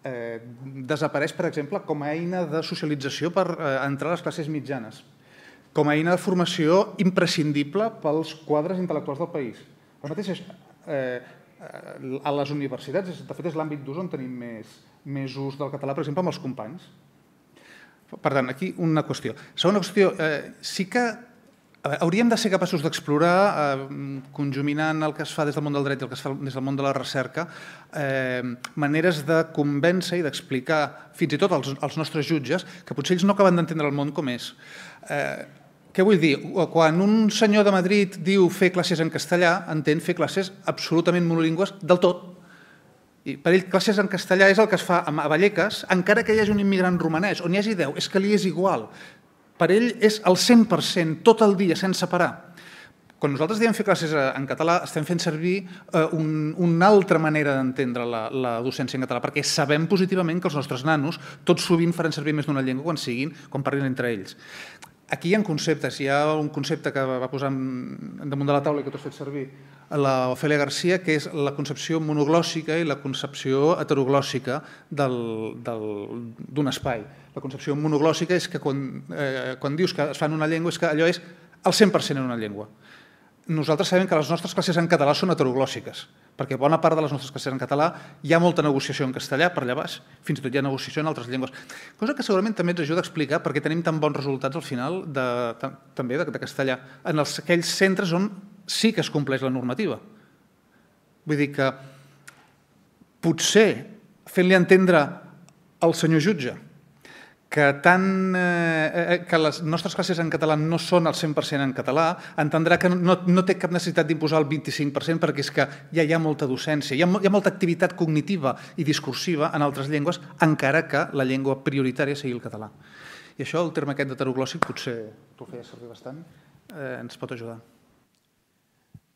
eh, desapareix, per exemple, com a eina de socialització per eh, entrar a les classes mitjanes, com a eina de formació imprescindible pels quadres intel·lectuals del país. El mateix és, eh, eh a les universitats, de fet és l'àmbit d'ús on tenim més, més ús del català, per exemple, amb els companys. Per tant, aquí una qüestió. Segona qüestió, eh, sí que veure, hauríem de ser capaços d'explorar, eh, conjuminant el que es fa des del món del dret i el que es fa des del món de la recerca, eh, maneres de convèncer i d'explicar fins i tot als, als nostres jutges que potser ells no acaben d'entendre el món com és. Eh, què vull dir? Quan un senyor de Madrid diu fer classes en castellà, entén fer classes absolutament monolingües del tot. I per ell, classes en castellà és el que es fa a Vallecas, encara que hi hagi un immigrant romanès, on hi hagi 10, és que li és igual. Per ell és el 100%, tot el dia, sense parar. Quan nosaltres diem fer classes eh, en català, estem fent servir eh, un, una altra manera d'entendre la, la docència en català, perquè sabem positivament que els nostres nanos tot sovint faran servir més d'una llengua quan siguin, quan parlin entre ells. Aquí hi ha conceptes, hi ha un concepte que va posar damunt de la taula i que tu has fet servir l'Ofèlia Garcia, que és la concepció monoglòssica i la concepció heteroglòssica d'un espai. La concepció monoglòssica és que quan, eh, quan dius que es fa en una llengua és que allò és el 100% en una llengua nosaltres sabem que les nostres classes en català són heteroglòssiques, perquè bona part de les nostres classes en català hi ha molta negociació en castellà per allà baix, fins i tot hi ha negociació en altres llengües. Cosa que segurament també ens ajuda a explicar perquè tenim tan bons resultats al final de, també de, de castellà, en els, aquells centres on sí que es compleix la normativa. Vull dir que potser fent-li entendre al senyor jutge que, tant, eh, eh, eh, que les nostres classes en català no són al 100% en català, entendrà que no, no té cap necessitat d'imposar el 25% perquè és que ja hi ha molta docència, hi ha, hi ha molta activitat cognitiva i discursiva en altres llengües, encara que la llengua prioritària sigui el català. I això, el terme aquest de teroglòsic, potser t'ho feia servir bastant, eh, ens pot ajudar.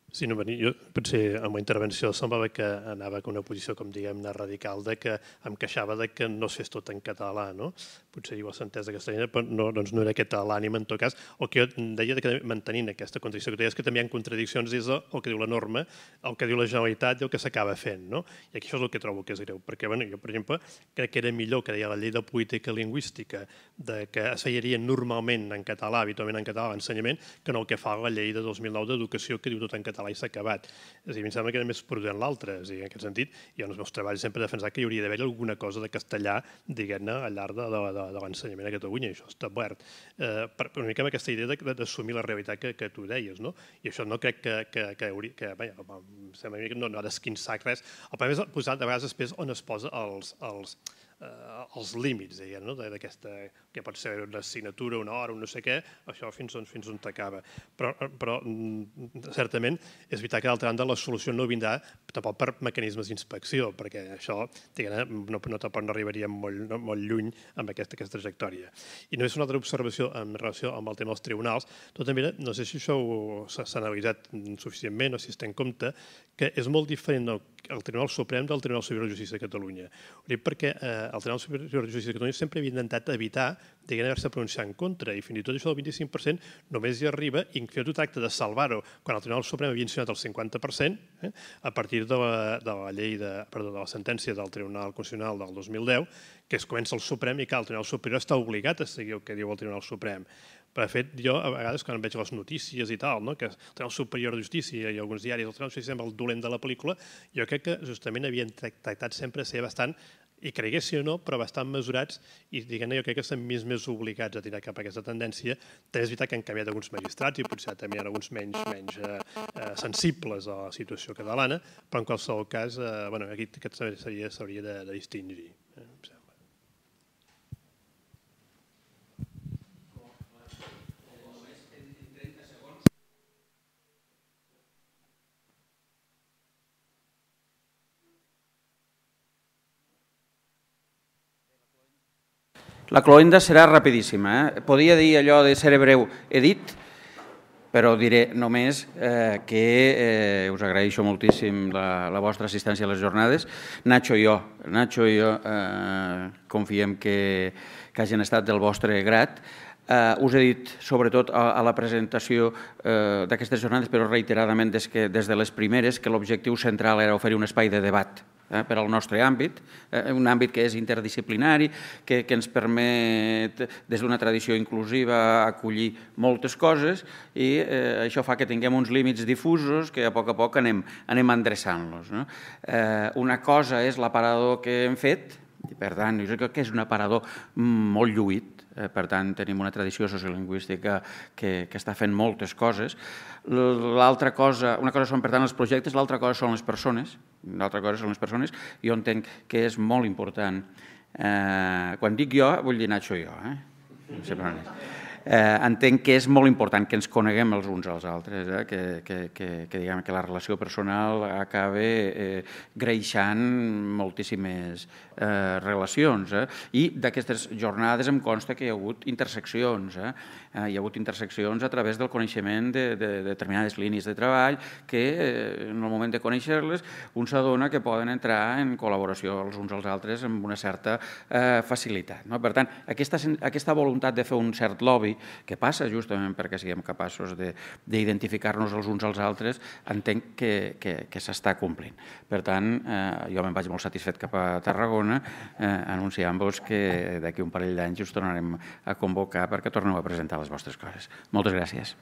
Sí, no, jo potser amb la intervenció semblava que anava amb una posició, com diguem-ne, radical, de que em queixava de que no fes tot en català, no? Potser igual s'entès de castellana, però no, doncs no era aquest l'ànim en tot cas, o que jo deia que mantenint aquesta contradicció que deies, que també hi ha contradiccions des del que diu la norma, el que diu la Generalitat i el que s'acaba fent, no? I aquí això és el que trobo que és greu, perquè bueno, jo, per exemple, crec que era millor que deia la llei de política lingüística de que es feia normalment en català, habitualment en català, l'ensenyament, que no el que fa la llei de 2009 d'educació que diu tot en català català i s'ha acabat. És a dir, em sembla que era més prudent l'altre. És a dir, en aquest sentit, jo en els meus treballs sempre he defensat que hi hauria d'haver alguna cosa de castellà, diguem-ne, al llarg de, de, de, de l'ensenyament a Catalunya. I això està obert. Eh, per, una mica amb aquesta idea d'assumir la realitat que, que tu deies, no? I això no crec que, que, que, hauria, que vaja, em sembla que no, no ha d'esquinçar res. El problema és posar de vegades després on es posa els, els, Eh, els límits, diguem, no? d'aquesta, que pot ser una assignatura, una hora, un no sé què, això fins on, fins on t'acaba. Però, però mm, certament és veritat que d'altra banda la solució no vindrà tampoc per mecanismes d'inspecció, perquè això diguem, no, no tampoc no arribaríem molt, no, molt lluny amb aquesta, aquesta trajectòria. I només una altra observació en relació amb el tema dels tribunals, tot també, no sé si això s'ha analitzat suficientment o si es té en compte, que és molt diferent el, el Tribunal Suprem del Tribunal Superior de Justícia de Catalunya. Ho dic perquè eh, el Tribunal Superior de Justícia de Catalunya sempre havia intentat evitar d'haver-se pronunciar en contra i fins i tot això del 25% només hi arriba i fins i tot tracta de salvar-ho quan el Tribunal Suprem havia insinuat el 50% eh, a partir de la, de la llei de, perdó, de la sentència del Tribunal Constitucional del 2010 que es comença el Suprem i que el Tribunal Superior està obligat a seguir el que diu el Tribunal Suprem. Però, de fet, jo a vegades quan veig les notícies i tal, no? que el Tribunal Superior de Justícia i alguns diaris, el Tribunal Superior sembla el dolent de la pel·lícula, jo crec que justament havien tractat sempre ser bastant i creguessin o no, però bastant mesurats i diguem-ne jo crec que estem més més obligats a tirar cap a aquesta tendència. També és veritat que han canviat alguns magistrats i potser també hi ha alguns menys menys eh, eh, sensibles a la situació catalana, però en qualsevol cas eh, bueno, aquí aquest s'hauria de, de distingir. Eh? La cloenda serà rapidíssima. Eh? Podia dir allò de ser breu, he dit, però diré només eh, que eh, us agraeixo moltíssim la, la vostra assistència a les jornades. Nacho i jo, Nacho i jo eh, confiem que, que hagin estat del vostre grat. Eh, us he dit, sobretot, a, a la presentació eh, d'aquestes jornades, però reiteradament des, que, des de les primeres, que l'objectiu central era oferir un espai de debat eh, per al nostre àmbit, eh, un àmbit que és interdisciplinari, que, que ens permet, des d'una tradició inclusiva, acollir moltes coses i eh, això fa que tinguem uns límits difusos que a poc a poc anem, anem endreçant-los. No? Eh, una cosa és l'aparador que hem fet, i per tant, jo crec que és un aparador mm, molt lluït, Eh, per tant tenim una tradició sociolingüística que, que està fent moltes coses. L'altra cosa, una cosa són per tant els projectes, l'altra cosa són les persones, l'altra cosa són les persones, jo entenc que és molt important. Eh, quan dic jo, vull dir Nacho jo, eh? sempre honest eh, entenc que és molt important que ens coneguem els uns als altres, eh? que, que, que, que, diguem, que la relació personal acabe eh, greixant moltíssimes eh, relacions. Eh? I d'aquestes jornades em consta que hi ha hagut interseccions, eh? Eh, hi ha hagut interseccions a través del coneixement de, de, de determinades línies de treball que eh, en el moment de conèixer-les un s'adona que poden entrar en col·laboració els uns als altres amb una certa eh, facilitat. No? Per tant, aquesta, aquesta voluntat de fer un cert lobby que passa justament perquè siguem capaços d'identificar-nos els uns als altres entenc que, que, que s'està complint. Per tant, eh, jo me'n vaig molt satisfet cap a Tarragona eh, anunciant-vos que d'aquí un parell d'anys us tornarem a convocar perquè torneu a presentar les les vostres coses. Moltes gràcies.